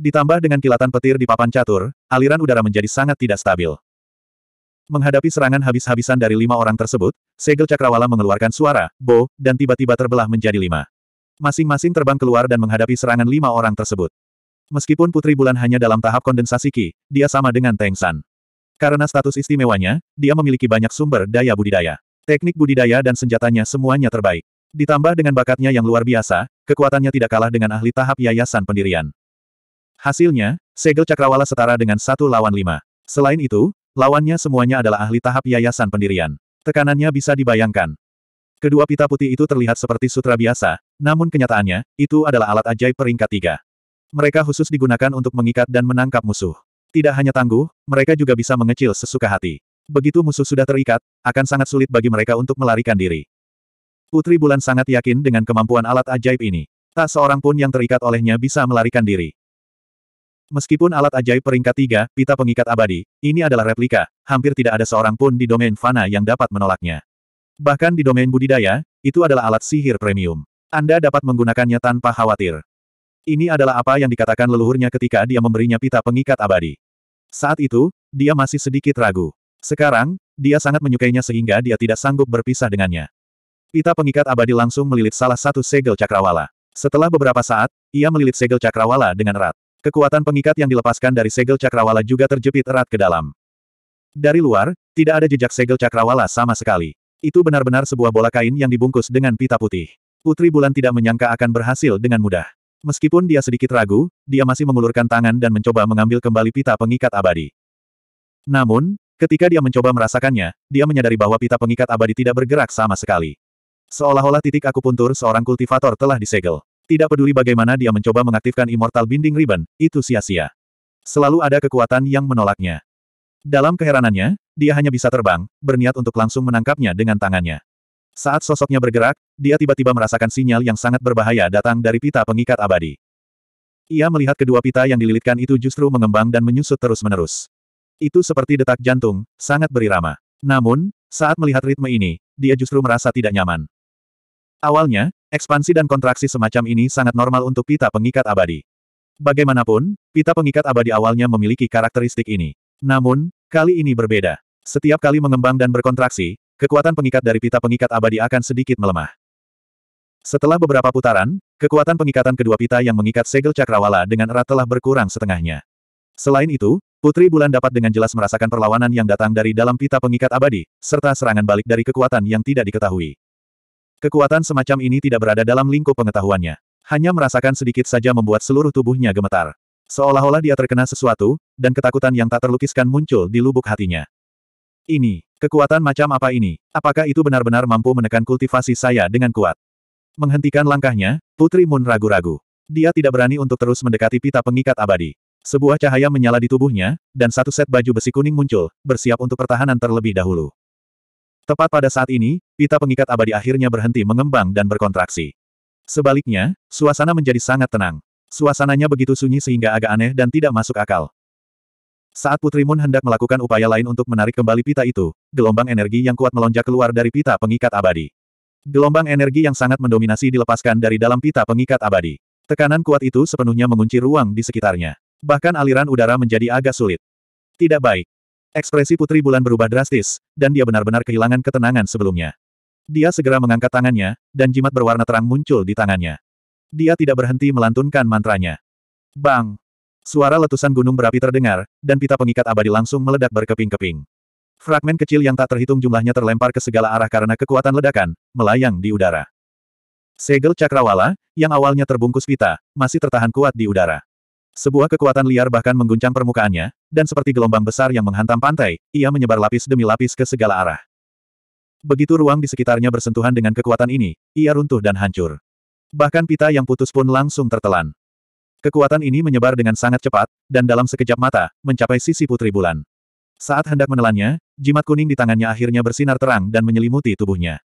Ditambah dengan kilatan petir di papan catur, aliran udara menjadi sangat tidak stabil. Menghadapi serangan habis-habisan dari lima orang tersebut, segel cakrawala mengeluarkan suara, bo, dan tiba-tiba terbelah menjadi lima. Masing-masing terbang keluar dan menghadapi serangan lima orang tersebut. Meskipun Putri Bulan hanya dalam tahap kondensasi Ki, dia sama dengan Teng San. Karena status istimewanya, dia memiliki banyak sumber daya budidaya. Teknik budidaya dan senjatanya semuanya terbaik. Ditambah dengan bakatnya yang luar biasa, kekuatannya tidak kalah dengan ahli tahap yayasan pendirian. Hasilnya, segel cakrawala setara dengan satu lawan lima. Selain itu, Lawannya semuanya adalah ahli tahap yayasan pendirian. Tekanannya bisa dibayangkan. Kedua pita putih itu terlihat seperti sutra biasa, namun kenyataannya, itu adalah alat ajaib peringkat tiga. Mereka khusus digunakan untuk mengikat dan menangkap musuh. Tidak hanya tangguh, mereka juga bisa mengecil sesuka hati. Begitu musuh sudah terikat, akan sangat sulit bagi mereka untuk melarikan diri. Putri Bulan sangat yakin dengan kemampuan alat ajaib ini. Tak seorang pun yang terikat olehnya bisa melarikan diri. Meskipun alat ajaib peringkat tiga, pita pengikat abadi, ini adalah replika, hampir tidak ada seorang pun di domain fana yang dapat menolaknya. Bahkan di domain budidaya, itu adalah alat sihir premium. Anda dapat menggunakannya tanpa khawatir. Ini adalah apa yang dikatakan leluhurnya ketika dia memberinya pita pengikat abadi. Saat itu, dia masih sedikit ragu. Sekarang, dia sangat menyukainya sehingga dia tidak sanggup berpisah dengannya. Pita pengikat abadi langsung melilit salah satu segel cakrawala. Setelah beberapa saat, ia melilit segel cakrawala dengan erat. Kekuatan pengikat yang dilepaskan dari segel cakrawala juga terjepit erat ke dalam. Dari luar, tidak ada jejak segel cakrawala sama sekali. Itu benar-benar sebuah bola kain yang dibungkus dengan pita putih. Putri Bulan tidak menyangka akan berhasil dengan mudah. Meskipun dia sedikit ragu, dia masih mengulurkan tangan dan mencoba mengambil kembali pita pengikat abadi. Namun, ketika dia mencoba merasakannya, dia menyadari bahwa pita pengikat abadi tidak bergerak sama sekali. Seolah-olah titik akupuntur seorang kultivator telah disegel. Tidak peduli bagaimana dia mencoba mengaktifkan Immortal Binding Ribbon, itu sia-sia. Selalu ada kekuatan yang menolaknya. Dalam keheranannya, dia hanya bisa terbang, berniat untuk langsung menangkapnya dengan tangannya. Saat sosoknya bergerak, dia tiba-tiba merasakan sinyal yang sangat berbahaya datang dari pita pengikat abadi. Ia melihat kedua pita yang dililitkan itu justru mengembang dan menyusut terus-menerus. Itu seperti detak jantung, sangat berirama. Namun, saat melihat ritme ini, dia justru merasa tidak nyaman. Awalnya, Ekspansi dan kontraksi semacam ini sangat normal untuk pita pengikat abadi. Bagaimanapun, pita pengikat abadi awalnya memiliki karakteristik ini. Namun, kali ini berbeda. Setiap kali mengembang dan berkontraksi, kekuatan pengikat dari pita pengikat abadi akan sedikit melemah. Setelah beberapa putaran, kekuatan pengikatan kedua pita yang mengikat segel cakrawala dengan erat telah berkurang setengahnya. Selain itu, Putri Bulan dapat dengan jelas merasakan perlawanan yang datang dari dalam pita pengikat abadi, serta serangan balik dari kekuatan yang tidak diketahui. Kekuatan semacam ini tidak berada dalam lingkup pengetahuannya. Hanya merasakan sedikit saja membuat seluruh tubuhnya gemetar. Seolah-olah dia terkena sesuatu, dan ketakutan yang tak terlukiskan muncul di lubuk hatinya. Ini, kekuatan macam apa ini? Apakah itu benar-benar mampu menekan kultivasi saya dengan kuat? Menghentikan langkahnya, Putri Moon ragu-ragu. Dia tidak berani untuk terus mendekati pita pengikat abadi. Sebuah cahaya menyala di tubuhnya, dan satu set baju besi kuning muncul, bersiap untuk pertahanan terlebih dahulu. Tepat pada saat ini, pita pengikat abadi akhirnya berhenti mengembang dan berkontraksi. Sebaliknya, suasana menjadi sangat tenang. Suasananya begitu sunyi sehingga agak aneh dan tidak masuk akal. Saat Putri Moon hendak melakukan upaya lain untuk menarik kembali pita itu, gelombang energi yang kuat melonjak keluar dari pita pengikat abadi. Gelombang energi yang sangat mendominasi dilepaskan dari dalam pita pengikat abadi. Tekanan kuat itu sepenuhnya mengunci ruang di sekitarnya. Bahkan aliran udara menjadi agak sulit. Tidak baik. Ekspresi Putri Bulan berubah drastis, dan dia benar-benar kehilangan ketenangan sebelumnya. Dia segera mengangkat tangannya, dan jimat berwarna terang muncul di tangannya. Dia tidak berhenti melantunkan mantranya. Bang! Suara letusan gunung berapi terdengar, dan pita pengikat abadi langsung meledak berkeping-keping. Fragmen kecil yang tak terhitung jumlahnya terlempar ke segala arah karena kekuatan ledakan, melayang di udara. Segel Cakrawala, yang awalnya terbungkus pita, masih tertahan kuat di udara. Sebuah kekuatan liar bahkan mengguncang permukaannya, dan seperti gelombang besar yang menghantam pantai, ia menyebar lapis demi lapis ke segala arah. Begitu ruang di sekitarnya bersentuhan dengan kekuatan ini, ia runtuh dan hancur. Bahkan pita yang putus pun langsung tertelan. Kekuatan ini menyebar dengan sangat cepat, dan dalam sekejap mata, mencapai sisi putri bulan. Saat hendak menelannya, jimat kuning di tangannya akhirnya bersinar terang dan menyelimuti tubuhnya.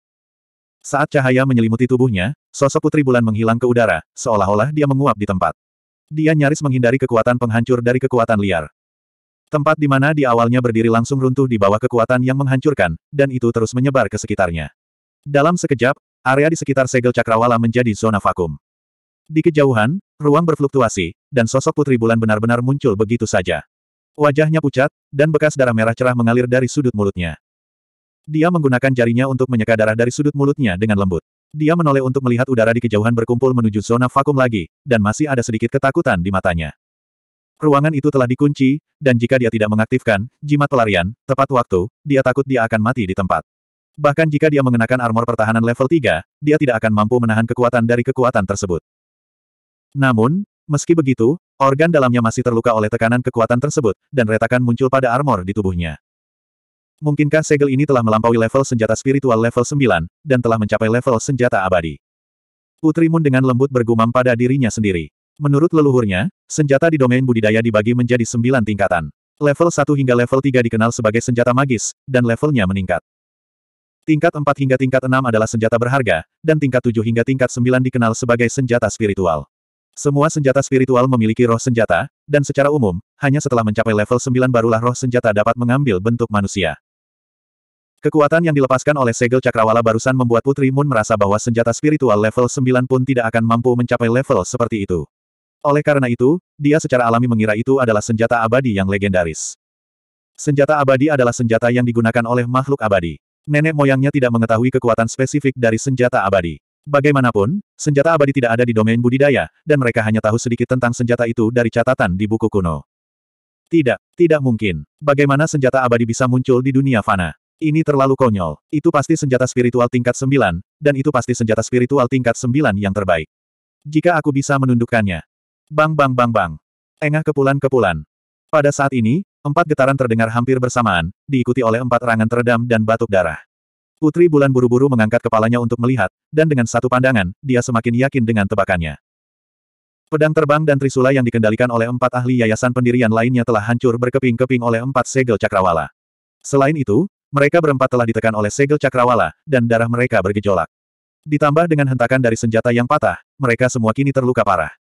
Saat cahaya menyelimuti tubuhnya, sosok putri bulan menghilang ke udara, seolah-olah dia menguap di tempat. Dia nyaris menghindari kekuatan penghancur dari kekuatan liar. Tempat di mana di awalnya berdiri langsung runtuh di bawah kekuatan yang menghancurkan, dan itu terus menyebar ke sekitarnya. Dalam sekejap, area di sekitar segel cakrawala menjadi zona vakum. Di kejauhan, ruang berfluktuasi, dan sosok putri bulan benar-benar muncul begitu saja. Wajahnya pucat, dan bekas darah merah cerah mengalir dari sudut mulutnya. Dia menggunakan jarinya untuk menyeka darah dari sudut mulutnya dengan lembut. Dia menoleh untuk melihat udara di kejauhan berkumpul menuju zona vakum lagi, dan masih ada sedikit ketakutan di matanya. Ruangan itu telah dikunci, dan jika dia tidak mengaktifkan jimat pelarian tepat waktu, dia takut dia akan mati di tempat. Bahkan jika dia mengenakan armor pertahanan level 3, dia tidak akan mampu menahan kekuatan dari kekuatan tersebut. Namun, meski begitu, organ dalamnya masih terluka oleh tekanan kekuatan tersebut, dan retakan muncul pada armor di tubuhnya. Mungkinkah segel ini telah melampaui level senjata spiritual level 9, dan telah mencapai level senjata abadi? Putri Moon dengan lembut bergumam pada dirinya sendiri. Menurut leluhurnya, senjata di domain budidaya dibagi menjadi sembilan tingkatan. Level 1 hingga level 3 dikenal sebagai senjata magis, dan levelnya meningkat. Tingkat 4 hingga tingkat 6 adalah senjata berharga, dan tingkat 7 hingga tingkat 9 dikenal sebagai senjata spiritual. Semua senjata spiritual memiliki roh senjata, dan secara umum, hanya setelah mencapai level 9 barulah roh senjata dapat mengambil bentuk manusia. Kekuatan yang dilepaskan oleh segel cakrawala barusan membuat Putri Moon merasa bahwa senjata spiritual level 9 pun tidak akan mampu mencapai level seperti itu. Oleh karena itu, dia secara alami mengira itu adalah senjata abadi yang legendaris. Senjata abadi adalah senjata yang digunakan oleh makhluk abadi. Nenek moyangnya tidak mengetahui kekuatan spesifik dari senjata abadi. Bagaimanapun, senjata abadi tidak ada di domain budidaya, dan mereka hanya tahu sedikit tentang senjata itu dari catatan di buku kuno. Tidak, tidak mungkin. Bagaimana senjata abadi bisa muncul di dunia fana? Ini terlalu konyol. Itu pasti senjata spiritual tingkat sembilan, dan itu pasti senjata spiritual tingkat sembilan yang terbaik. Jika aku bisa menundukkannya. Bang bang bang bang. Engah kepulan-kepulan. Pada saat ini, empat getaran terdengar hampir bersamaan, diikuti oleh empat rangan teredam dan batuk darah. Putri Bulan buru-buru mengangkat kepalanya untuk melihat, dan dengan satu pandangan, dia semakin yakin dengan tebakannya. Pedang terbang dan trisula yang dikendalikan oleh empat ahli yayasan pendirian lainnya telah hancur berkeping-keping oleh empat segel cakrawala. Selain itu, mereka berempat telah ditekan oleh segel cakrawala, dan darah mereka bergejolak. Ditambah dengan hentakan dari senjata yang patah, mereka semua kini terluka parah.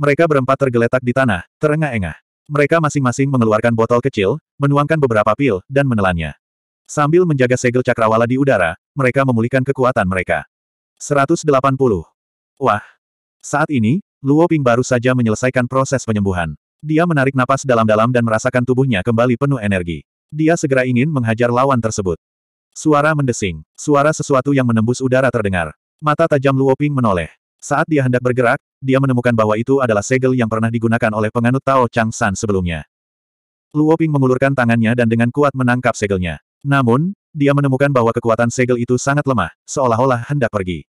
Mereka berempat tergeletak di tanah, terengah-engah. Mereka masing-masing mengeluarkan botol kecil, menuangkan beberapa pil, dan menelannya. Sambil menjaga segel cakrawala di udara, mereka memulihkan kekuatan mereka. 180. Wah! Saat ini, Luo Ping baru saja menyelesaikan proses penyembuhan. Dia menarik napas dalam-dalam dan merasakan tubuhnya kembali penuh energi. Dia segera ingin menghajar lawan tersebut. Suara mendesing. Suara sesuatu yang menembus udara terdengar. Mata tajam Luoping menoleh. Saat dia hendak bergerak, dia menemukan bahwa itu adalah segel yang pernah digunakan oleh penganut Tao Chang San sebelumnya. Luoping mengulurkan tangannya dan dengan kuat menangkap segelnya. Namun, dia menemukan bahwa kekuatan segel itu sangat lemah, seolah-olah hendak pergi.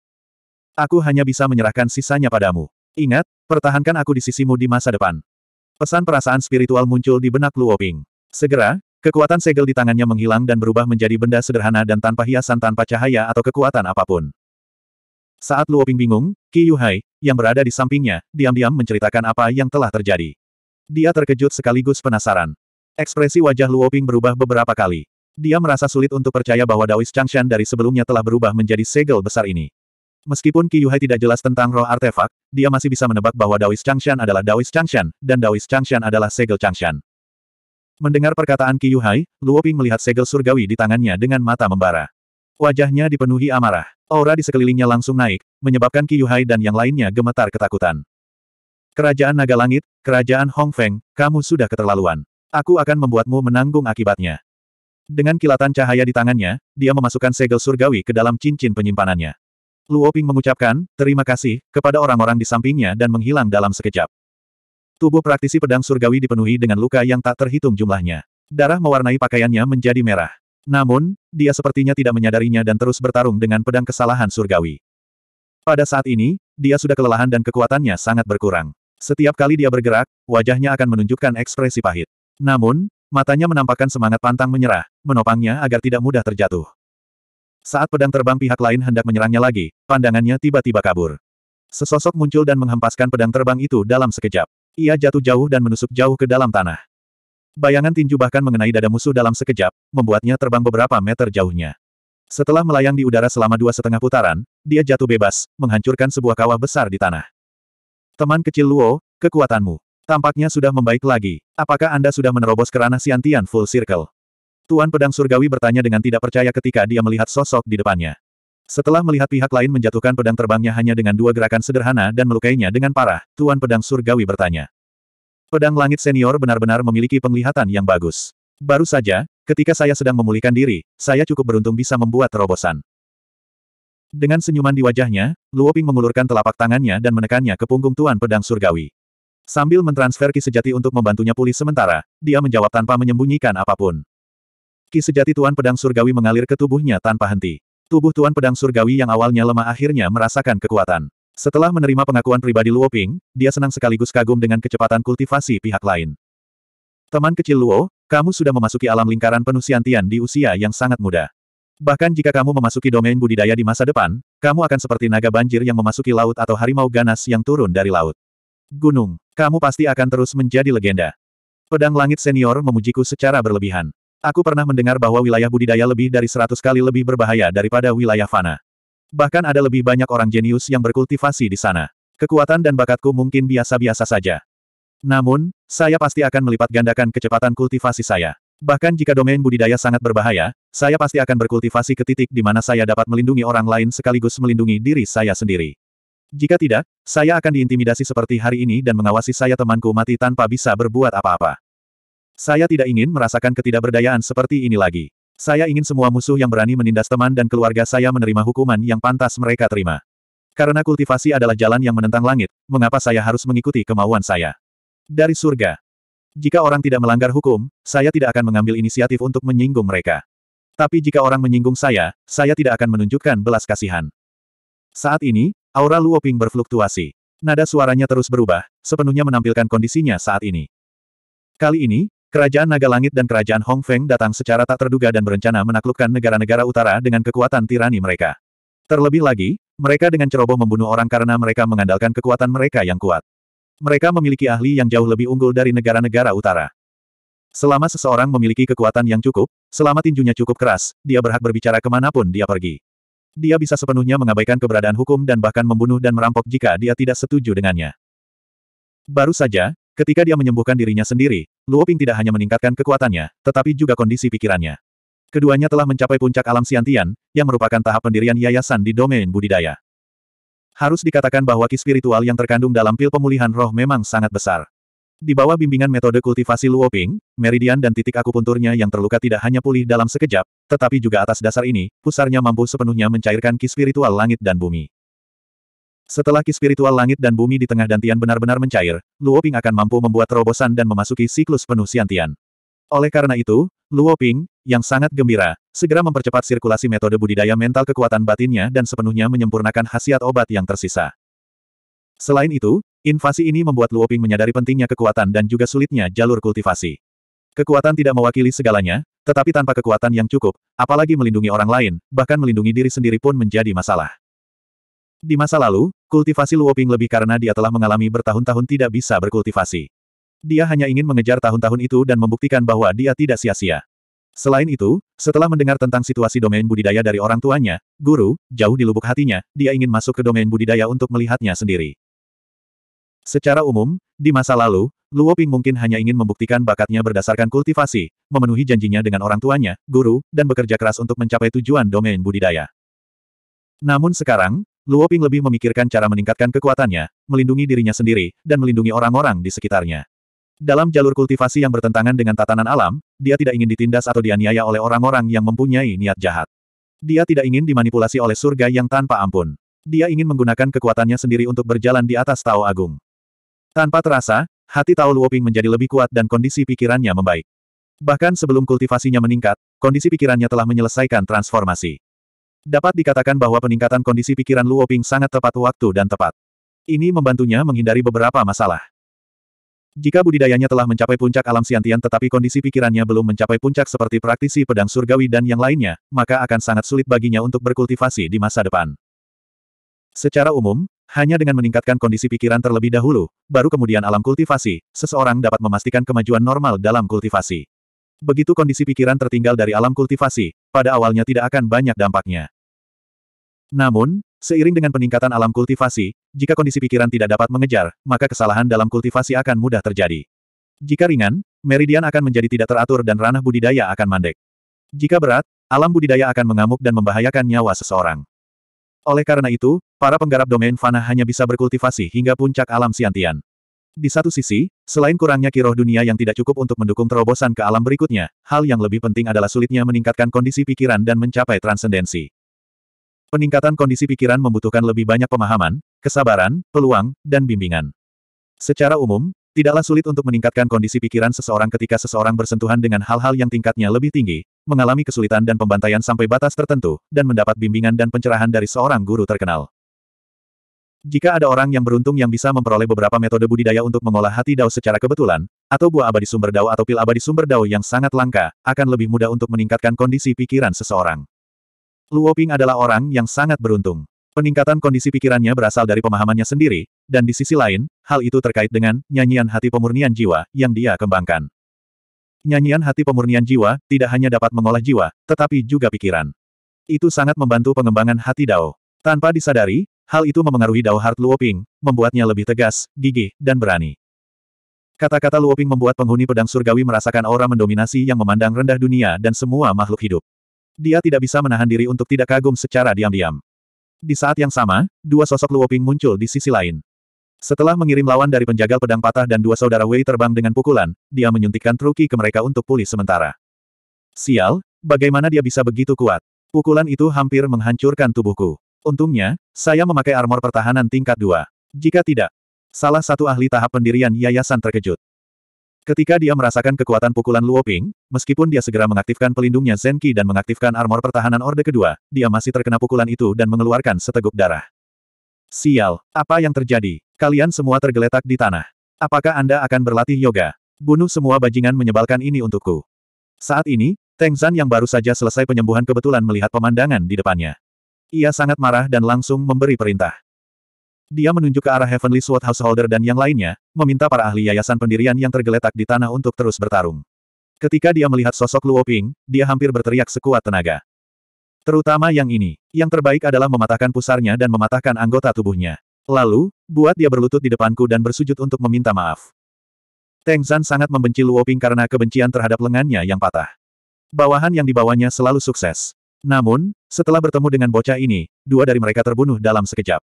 Aku hanya bisa menyerahkan sisanya padamu. Ingat, pertahankan aku di sisimu di masa depan. Pesan perasaan spiritual muncul di benak Luoping. Segera, Kekuatan segel di tangannya menghilang dan berubah menjadi benda sederhana dan tanpa hiasan tanpa cahaya atau kekuatan apapun. Saat Luo Ping bingung, Qi Yuhai, yang berada di sampingnya, diam-diam menceritakan apa yang telah terjadi. Dia terkejut sekaligus penasaran. Ekspresi wajah Luo Ping berubah beberapa kali. Dia merasa sulit untuk percaya bahwa Daois Changshan dari sebelumnya telah berubah menjadi segel besar ini. Meskipun Qi Yuhai tidak jelas tentang roh artefak, dia masih bisa menebak bahwa Daois Changshan adalah Daois Changshan, dan Daois Changshan adalah segel Changshan. Mendengar perkataan Yu Hai, Luo Ping melihat segel surgawi di tangannya dengan mata membara. Wajahnya dipenuhi amarah. Aura di sekelilingnya langsung naik, menyebabkan Yu Hai dan yang lainnya gemetar ketakutan. Kerajaan Naga Langit, Kerajaan Hong Feng, kamu sudah keterlaluan. Aku akan membuatmu menanggung akibatnya. Dengan kilatan cahaya di tangannya, dia memasukkan segel surgawi ke dalam cincin penyimpanannya. Luo Ping mengucapkan, terima kasih, kepada orang-orang di sampingnya dan menghilang dalam sekejap. Tubuh praktisi pedang surgawi dipenuhi dengan luka yang tak terhitung jumlahnya. Darah mewarnai pakaiannya menjadi merah. Namun, dia sepertinya tidak menyadarinya dan terus bertarung dengan pedang kesalahan surgawi. Pada saat ini, dia sudah kelelahan dan kekuatannya sangat berkurang. Setiap kali dia bergerak, wajahnya akan menunjukkan ekspresi pahit. Namun, matanya menampakkan semangat pantang menyerah, menopangnya agar tidak mudah terjatuh. Saat pedang terbang pihak lain hendak menyerangnya lagi, pandangannya tiba-tiba kabur. Sesosok muncul dan menghempaskan pedang terbang itu dalam sekejap. Ia jatuh jauh dan menusuk jauh ke dalam tanah. Bayangan tinju bahkan mengenai dada musuh dalam sekejap, membuatnya terbang beberapa meter jauhnya. Setelah melayang di udara selama dua setengah putaran, dia jatuh bebas, menghancurkan sebuah kawah besar di tanah. Teman kecil Luo, kekuatanmu. Tampaknya sudah membaik lagi. Apakah Anda sudah menerobos kerana Siantian Full Circle? Tuan Pedang Surgawi bertanya dengan tidak percaya ketika dia melihat sosok di depannya. Setelah melihat pihak lain menjatuhkan pedang terbangnya hanya dengan dua gerakan sederhana dan melukainya dengan parah, Tuan Pedang Surgawi bertanya. Pedang langit senior benar-benar memiliki penglihatan yang bagus. Baru saja, ketika saya sedang memulihkan diri, saya cukup beruntung bisa membuat terobosan. Dengan senyuman di wajahnya, Luoping mengulurkan telapak tangannya dan menekannya ke punggung Tuan Pedang Surgawi. Sambil mentransfer Ki Sejati untuk membantunya pulih sementara, dia menjawab tanpa menyembunyikan apapun. Ki Sejati Tuan Pedang Surgawi mengalir ke tubuhnya tanpa henti. Tubuh Tuan Pedang Surgawi yang awalnya lemah akhirnya merasakan kekuatan. Setelah menerima pengakuan pribadi Luo Ping, dia senang sekaligus kagum dengan kecepatan kultivasi pihak lain. Teman kecil Luo, kamu sudah memasuki alam lingkaran penuh siantian di usia yang sangat muda. Bahkan jika kamu memasuki domain budidaya di masa depan, kamu akan seperti naga banjir yang memasuki laut atau harimau ganas yang turun dari laut. Gunung, kamu pasti akan terus menjadi legenda. Pedang langit senior memujiku secara berlebihan. Aku pernah mendengar bahwa wilayah budidaya lebih dari seratus kali lebih berbahaya daripada wilayah fana. Bahkan ada lebih banyak orang jenius yang berkultivasi di sana. Kekuatan dan bakatku mungkin biasa-biasa saja. Namun, saya pasti akan melipat gandakan kecepatan kultivasi saya. Bahkan jika domain budidaya sangat berbahaya, saya pasti akan berkultivasi ke titik di mana saya dapat melindungi orang lain sekaligus melindungi diri saya sendiri. Jika tidak, saya akan diintimidasi seperti hari ini dan mengawasi saya temanku mati tanpa bisa berbuat apa-apa. Saya tidak ingin merasakan ketidakberdayaan seperti ini lagi. Saya ingin semua musuh yang berani menindas teman dan keluarga saya menerima hukuman yang pantas mereka terima. Karena kultivasi adalah jalan yang menentang langit, mengapa saya harus mengikuti kemauan saya? Dari surga. Jika orang tidak melanggar hukum, saya tidak akan mengambil inisiatif untuk menyinggung mereka. Tapi jika orang menyinggung saya, saya tidak akan menunjukkan belas kasihan. Saat ini, aura Luoping berfluktuasi. Nada suaranya terus berubah, sepenuhnya menampilkan kondisinya saat ini. Kali ini, Kerajaan Naga Langit dan Kerajaan Hong Feng datang secara tak terduga dan berencana menaklukkan negara-negara utara dengan kekuatan tirani mereka. Terlebih lagi, mereka dengan ceroboh membunuh orang karena mereka mengandalkan kekuatan mereka yang kuat. Mereka memiliki ahli yang jauh lebih unggul dari negara-negara utara. Selama seseorang memiliki kekuatan yang cukup, selama tinjunya cukup keras, dia berhak berbicara kemanapun dia pergi. Dia bisa sepenuhnya mengabaikan keberadaan hukum dan bahkan membunuh dan merampok jika dia tidak setuju dengannya. Baru saja, Ketika dia menyembuhkan dirinya sendiri, Luo Ping tidak hanya meningkatkan kekuatannya, tetapi juga kondisi pikirannya. Keduanya telah mencapai puncak alam Siantian, yang merupakan tahap pendirian yayasan di domain budidaya. Harus dikatakan bahwa ki spiritual yang terkandung dalam pil pemulihan roh memang sangat besar. Di bawah bimbingan metode kultivasi Luo Ping, meridian dan titik akupunturnya yang terluka tidak hanya pulih dalam sekejap, tetapi juga atas dasar ini, pusarnya mampu sepenuhnya mencairkan ki spiritual langit dan bumi. Setelah ki spiritual langit dan bumi di tengah dantian benar-benar mencair, Luo Ping akan mampu membuat terobosan dan memasuki siklus penuh siantian. Oleh karena itu, Luo Ping, yang sangat gembira, segera mempercepat sirkulasi metode budidaya mental kekuatan batinnya dan sepenuhnya menyempurnakan khasiat obat yang tersisa. Selain itu, invasi ini membuat Luo Ping menyadari pentingnya kekuatan dan juga sulitnya jalur kultivasi. Kekuatan tidak mewakili segalanya, tetapi tanpa kekuatan yang cukup, apalagi melindungi orang lain, bahkan melindungi diri sendiri pun menjadi masalah. Di masa lalu, kultivasi Luoping lebih karena dia telah mengalami bertahun-tahun tidak bisa berkultivasi. Dia hanya ingin mengejar tahun-tahun itu dan membuktikan bahwa dia tidak sia-sia. Selain itu, setelah mendengar tentang situasi domain budidaya dari orang tuanya, guru, jauh di lubuk hatinya, dia ingin masuk ke domain budidaya untuk melihatnya sendiri. Secara umum, di masa lalu, Luoping mungkin hanya ingin membuktikan bakatnya berdasarkan kultivasi, memenuhi janjinya dengan orang tuanya, guru, dan bekerja keras untuk mencapai tujuan domain budidaya. Namun sekarang, Luo Ping lebih memikirkan cara meningkatkan kekuatannya, melindungi dirinya sendiri, dan melindungi orang-orang di sekitarnya. Dalam jalur kultivasi yang bertentangan dengan tatanan alam, dia tidak ingin ditindas atau dianiaya oleh orang-orang yang mempunyai niat jahat. Dia tidak ingin dimanipulasi oleh surga yang tanpa ampun. Dia ingin menggunakan kekuatannya sendiri untuk berjalan di atas Tao Agung. Tanpa terasa, hati Tao Luo Ping menjadi lebih kuat dan kondisi pikirannya membaik. Bahkan sebelum kultivasinya meningkat, kondisi pikirannya telah menyelesaikan transformasi. Dapat dikatakan bahwa peningkatan kondisi pikiran Luo Ping sangat tepat waktu dan tepat. Ini membantunya menghindari beberapa masalah. Jika budidayanya telah mencapai puncak alam siantian tetapi kondisi pikirannya belum mencapai puncak seperti praktisi pedang surgawi dan yang lainnya, maka akan sangat sulit baginya untuk berkultivasi di masa depan. Secara umum, hanya dengan meningkatkan kondisi pikiran terlebih dahulu, baru kemudian alam kultivasi, seseorang dapat memastikan kemajuan normal dalam kultivasi. Begitu kondisi pikiran tertinggal dari alam kultivasi, pada awalnya tidak akan banyak dampaknya. Namun, seiring dengan peningkatan alam kultivasi, jika kondisi pikiran tidak dapat mengejar, maka kesalahan dalam kultivasi akan mudah terjadi. Jika ringan, meridian akan menjadi tidak teratur dan ranah budidaya akan mandek. Jika berat, alam budidaya akan mengamuk dan membahayakan nyawa seseorang. Oleh karena itu, para penggarap domain fana hanya bisa berkultivasi hingga puncak alam siantian. Di satu sisi, selain kurangnya kiroh dunia yang tidak cukup untuk mendukung terobosan ke alam berikutnya, hal yang lebih penting adalah sulitnya meningkatkan kondisi pikiran dan mencapai transendensi. Peningkatan kondisi pikiran membutuhkan lebih banyak pemahaman, kesabaran, peluang, dan bimbingan. Secara umum, tidaklah sulit untuk meningkatkan kondisi pikiran seseorang ketika seseorang bersentuhan dengan hal-hal yang tingkatnya lebih tinggi, mengalami kesulitan dan pembantaian sampai batas tertentu, dan mendapat bimbingan dan pencerahan dari seorang guru terkenal. Jika ada orang yang beruntung yang bisa memperoleh beberapa metode budidaya untuk mengolah hati dao secara kebetulan, atau buah abadi sumber dao atau pil abadi sumber dao yang sangat langka, akan lebih mudah untuk meningkatkan kondisi pikiran seseorang. Luo Ping adalah orang yang sangat beruntung. Peningkatan kondisi pikirannya berasal dari pemahamannya sendiri, dan di sisi lain, hal itu terkait dengan nyanyian hati pemurnian jiwa yang dia kembangkan. Nyanyian hati pemurnian jiwa tidak hanya dapat mengolah jiwa, tetapi juga pikiran. Itu sangat membantu pengembangan hati Dao. Tanpa disadari, hal itu memengaruhi Dao Heart Ping, membuatnya lebih tegas, gigih, dan berani. Kata-kata Luo Ping membuat penghuni pedang surgawi merasakan aura mendominasi yang memandang rendah dunia dan semua makhluk hidup. Dia tidak bisa menahan diri untuk tidak kagum secara diam-diam. Di saat yang sama, dua sosok Luoping muncul di sisi lain. Setelah mengirim lawan dari penjagal pedang patah dan dua saudara Wei terbang dengan pukulan, dia menyuntikkan truki ke mereka untuk pulih sementara. Sial, bagaimana dia bisa begitu kuat? Pukulan itu hampir menghancurkan tubuhku. Untungnya, saya memakai armor pertahanan tingkat dua. Jika tidak, salah satu ahli tahap pendirian yayasan terkejut. Ketika dia merasakan kekuatan pukulan Luo Ping, meskipun dia segera mengaktifkan pelindungnya Zenki dan mengaktifkan armor pertahanan Orde Kedua, dia masih terkena pukulan itu dan mengeluarkan seteguk darah. Sial, apa yang terjadi? Kalian semua tergeletak di tanah. Apakah Anda akan berlatih yoga? Bunuh semua bajingan menyebalkan ini untukku. Saat ini, Teng Zan yang baru saja selesai penyembuhan kebetulan melihat pemandangan di depannya. Ia sangat marah dan langsung memberi perintah. Dia menunjuk ke arah Heavenly Sword Householder dan yang lainnya, meminta para ahli yayasan pendirian yang tergeletak di tanah untuk terus bertarung. Ketika dia melihat sosok Luo Ping, dia hampir berteriak sekuat tenaga. Terutama yang ini. Yang terbaik adalah mematahkan pusarnya dan mematahkan anggota tubuhnya. Lalu, buat dia berlutut di depanku dan bersujud untuk meminta maaf. Teng Zan sangat membenci Luo Ping karena kebencian terhadap lengannya yang patah. Bawahan yang dibawanya selalu sukses. Namun, setelah bertemu dengan bocah ini, dua dari mereka terbunuh dalam sekejap.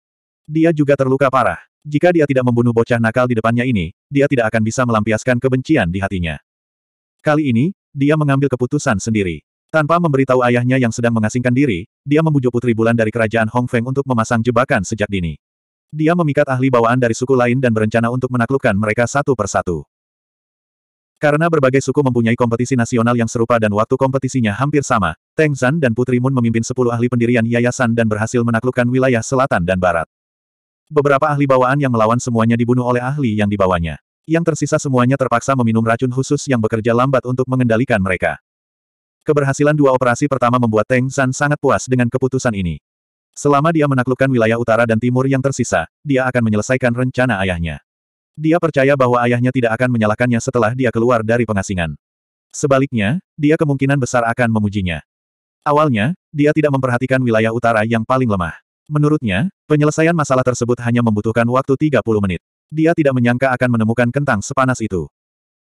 Dia juga terluka parah. Jika dia tidak membunuh bocah nakal di depannya ini, dia tidak akan bisa melampiaskan kebencian di hatinya. Kali ini, dia mengambil keputusan sendiri. Tanpa memberitahu ayahnya yang sedang mengasingkan diri, dia membujuk Putri Bulan dari kerajaan Hongfeng untuk memasang jebakan sejak dini. Dia memikat ahli bawaan dari suku lain dan berencana untuk menaklukkan mereka satu persatu. Karena berbagai suku mempunyai kompetisi nasional yang serupa dan waktu kompetisinya hampir sama, Teng Zan dan Putri Moon memimpin sepuluh ahli pendirian yayasan dan berhasil menaklukkan wilayah selatan dan barat. Beberapa ahli bawaan yang melawan semuanya dibunuh oleh ahli yang dibawanya. Yang tersisa semuanya terpaksa meminum racun khusus yang bekerja lambat untuk mengendalikan mereka. Keberhasilan dua operasi pertama membuat Teng San sangat puas dengan keputusan ini. Selama dia menaklukkan wilayah utara dan timur yang tersisa, dia akan menyelesaikan rencana ayahnya. Dia percaya bahwa ayahnya tidak akan menyalahkannya setelah dia keluar dari pengasingan. Sebaliknya, dia kemungkinan besar akan memujinya. Awalnya, dia tidak memperhatikan wilayah utara yang paling lemah. Menurutnya, penyelesaian masalah tersebut hanya membutuhkan waktu 30 menit. Dia tidak menyangka akan menemukan kentang sepanas itu.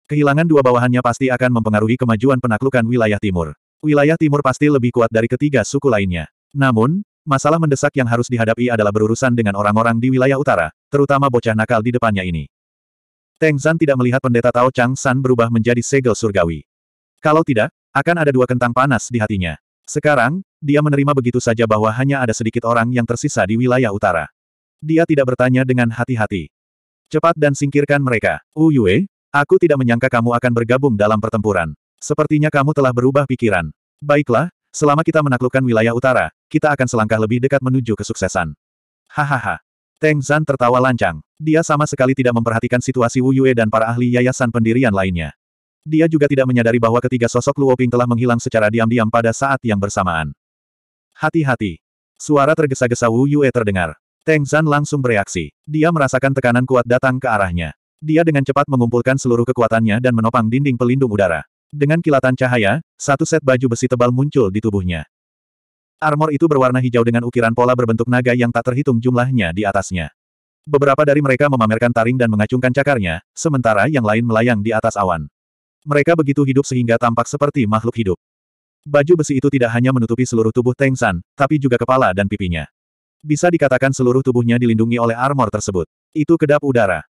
Kehilangan dua bawahannya pasti akan mempengaruhi kemajuan penaklukan wilayah timur. Wilayah timur pasti lebih kuat dari ketiga suku lainnya. Namun, masalah mendesak yang harus dihadapi adalah berurusan dengan orang-orang di wilayah utara, terutama bocah nakal di depannya ini. Teng San tidak melihat pendeta Tao Chang San berubah menjadi segel surgawi. Kalau tidak, akan ada dua kentang panas di hatinya. Sekarang, dia menerima begitu saja bahwa hanya ada sedikit orang yang tersisa di wilayah utara. Dia tidak bertanya dengan hati-hati. Cepat dan singkirkan mereka. Uyue, aku tidak menyangka kamu akan bergabung dalam pertempuran. Sepertinya kamu telah berubah pikiran. Baiklah, selama kita menaklukkan wilayah utara, kita akan selangkah lebih dekat menuju kesuksesan. Hahaha. Teng Zan tertawa lancang. Dia sama sekali tidak memperhatikan situasi Wu Yue dan para ahli yayasan pendirian lainnya. Dia juga tidak menyadari bahwa ketiga sosok Luoping telah menghilang secara diam-diam pada saat yang bersamaan. Hati-hati. Suara tergesa-gesa Wu Yue terdengar. Teng Zan langsung bereaksi. Dia merasakan tekanan kuat datang ke arahnya. Dia dengan cepat mengumpulkan seluruh kekuatannya dan menopang dinding pelindung udara. Dengan kilatan cahaya, satu set baju besi tebal muncul di tubuhnya. Armor itu berwarna hijau dengan ukiran pola berbentuk naga yang tak terhitung jumlahnya di atasnya. Beberapa dari mereka memamerkan taring dan mengacungkan cakarnya, sementara yang lain melayang di atas awan. Mereka begitu hidup sehingga tampak seperti makhluk hidup. Baju besi itu tidak hanya menutupi seluruh tubuh Teng San, tapi juga kepala dan pipinya. Bisa dikatakan seluruh tubuhnya dilindungi oleh armor tersebut. Itu kedap udara.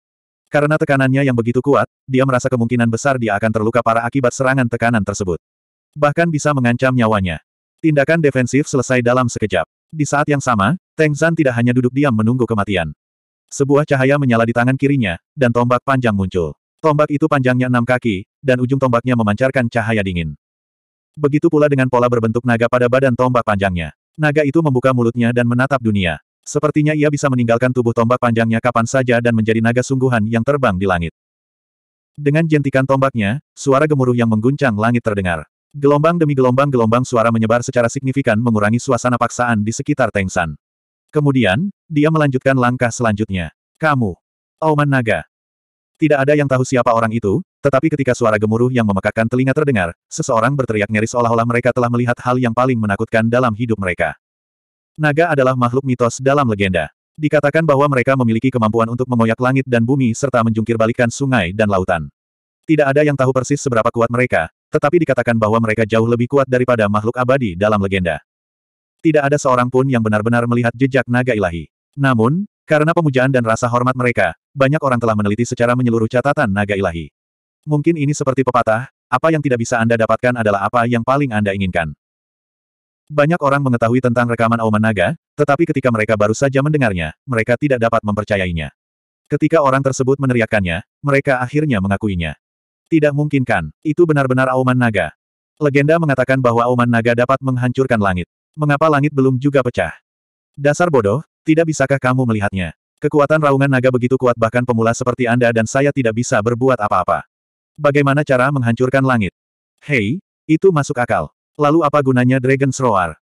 Karena tekanannya yang begitu kuat, dia merasa kemungkinan besar dia akan terluka parah akibat serangan tekanan tersebut. Bahkan bisa mengancam nyawanya. Tindakan defensif selesai dalam sekejap. Di saat yang sama, Teng San tidak hanya duduk diam menunggu kematian. Sebuah cahaya menyala di tangan kirinya, dan tombak panjang muncul. Tombak itu panjangnya enam kaki, dan ujung tombaknya memancarkan cahaya dingin. Begitu pula dengan pola berbentuk naga pada badan tombak panjangnya. Naga itu membuka mulutnya dan menatap dunia. Sepertinya ia bisa meninggalkan tubuh tombak panjangnya kapan saja dan menjadi naga sungguhan yang terbang di langit. Dengan jentikan tombaknya, suara gemuruh yang mengguncang langit terdengar. Gelombang demi gelombang-gelombang suara menyebar secara signifikan mengurangi suasana paksaan di sekitar Teng San. Kemudian, dia melanjutkan langkah selanjutnya. Kamu. Auman Naga. Tidak ada yang tahu siapa orang itu, tetapi ketika suara gemuruh yang memekakkan telinga terdengar, seseorang berteriak nyaris seolah-olah mereka telah melihat hal yang paling menakutkan dalam hidup mereka. Naga adalah makhluk mitos dalam legenda. Dikatakan bahwa mereka memiliki kemampuan untuk mengoyak langit dan bumi serta menjungkirbalikkan sungai dan lautan. Tidak ada yang tahu persis seberapa kuat mereka, tetapi dikatakan bahwa mereka jauh lebih kuat daripada makhluk abadi dalam legenda. Tidak ada seorang pun yang benar-benar melihat jejak naga ilahi. Namun, karena pemujaan dan rasa hormat mereka, banyak orang telah meneliti secara menyeluruh catatan naga ilahi. Mungkin ini seperti pepatah, apa yang tidak bisa Anda dapatkan adalah apa yang paling Anda inginkan. Banyak orang mengetahui tentang rekaman Auman Naga, tetapi ketika mereka baru saja mendengarnya, mereka tidak dapat mempercayainya. Ketika orang tersebut meneriakannya, mereka akhirnya mengakuinya. Tidak mungkin kan, itu benar-benar Auman Naga. Legenda mengatakan bahwa Auman Naga dapat menghancurkan langit. Mengapa langit belum juga pecah? Dasar bodoh, tidak bisakah kamu melihatnya? Kekuatan raungan naga begitu kuat bahkan pemula seperti Anda dan saya tidak bisa berbuat apa-apa. Bagaimana cara menghancurkan langit? Hei, itu masuk akal. Lalu apa gunanya Dragon's Roar?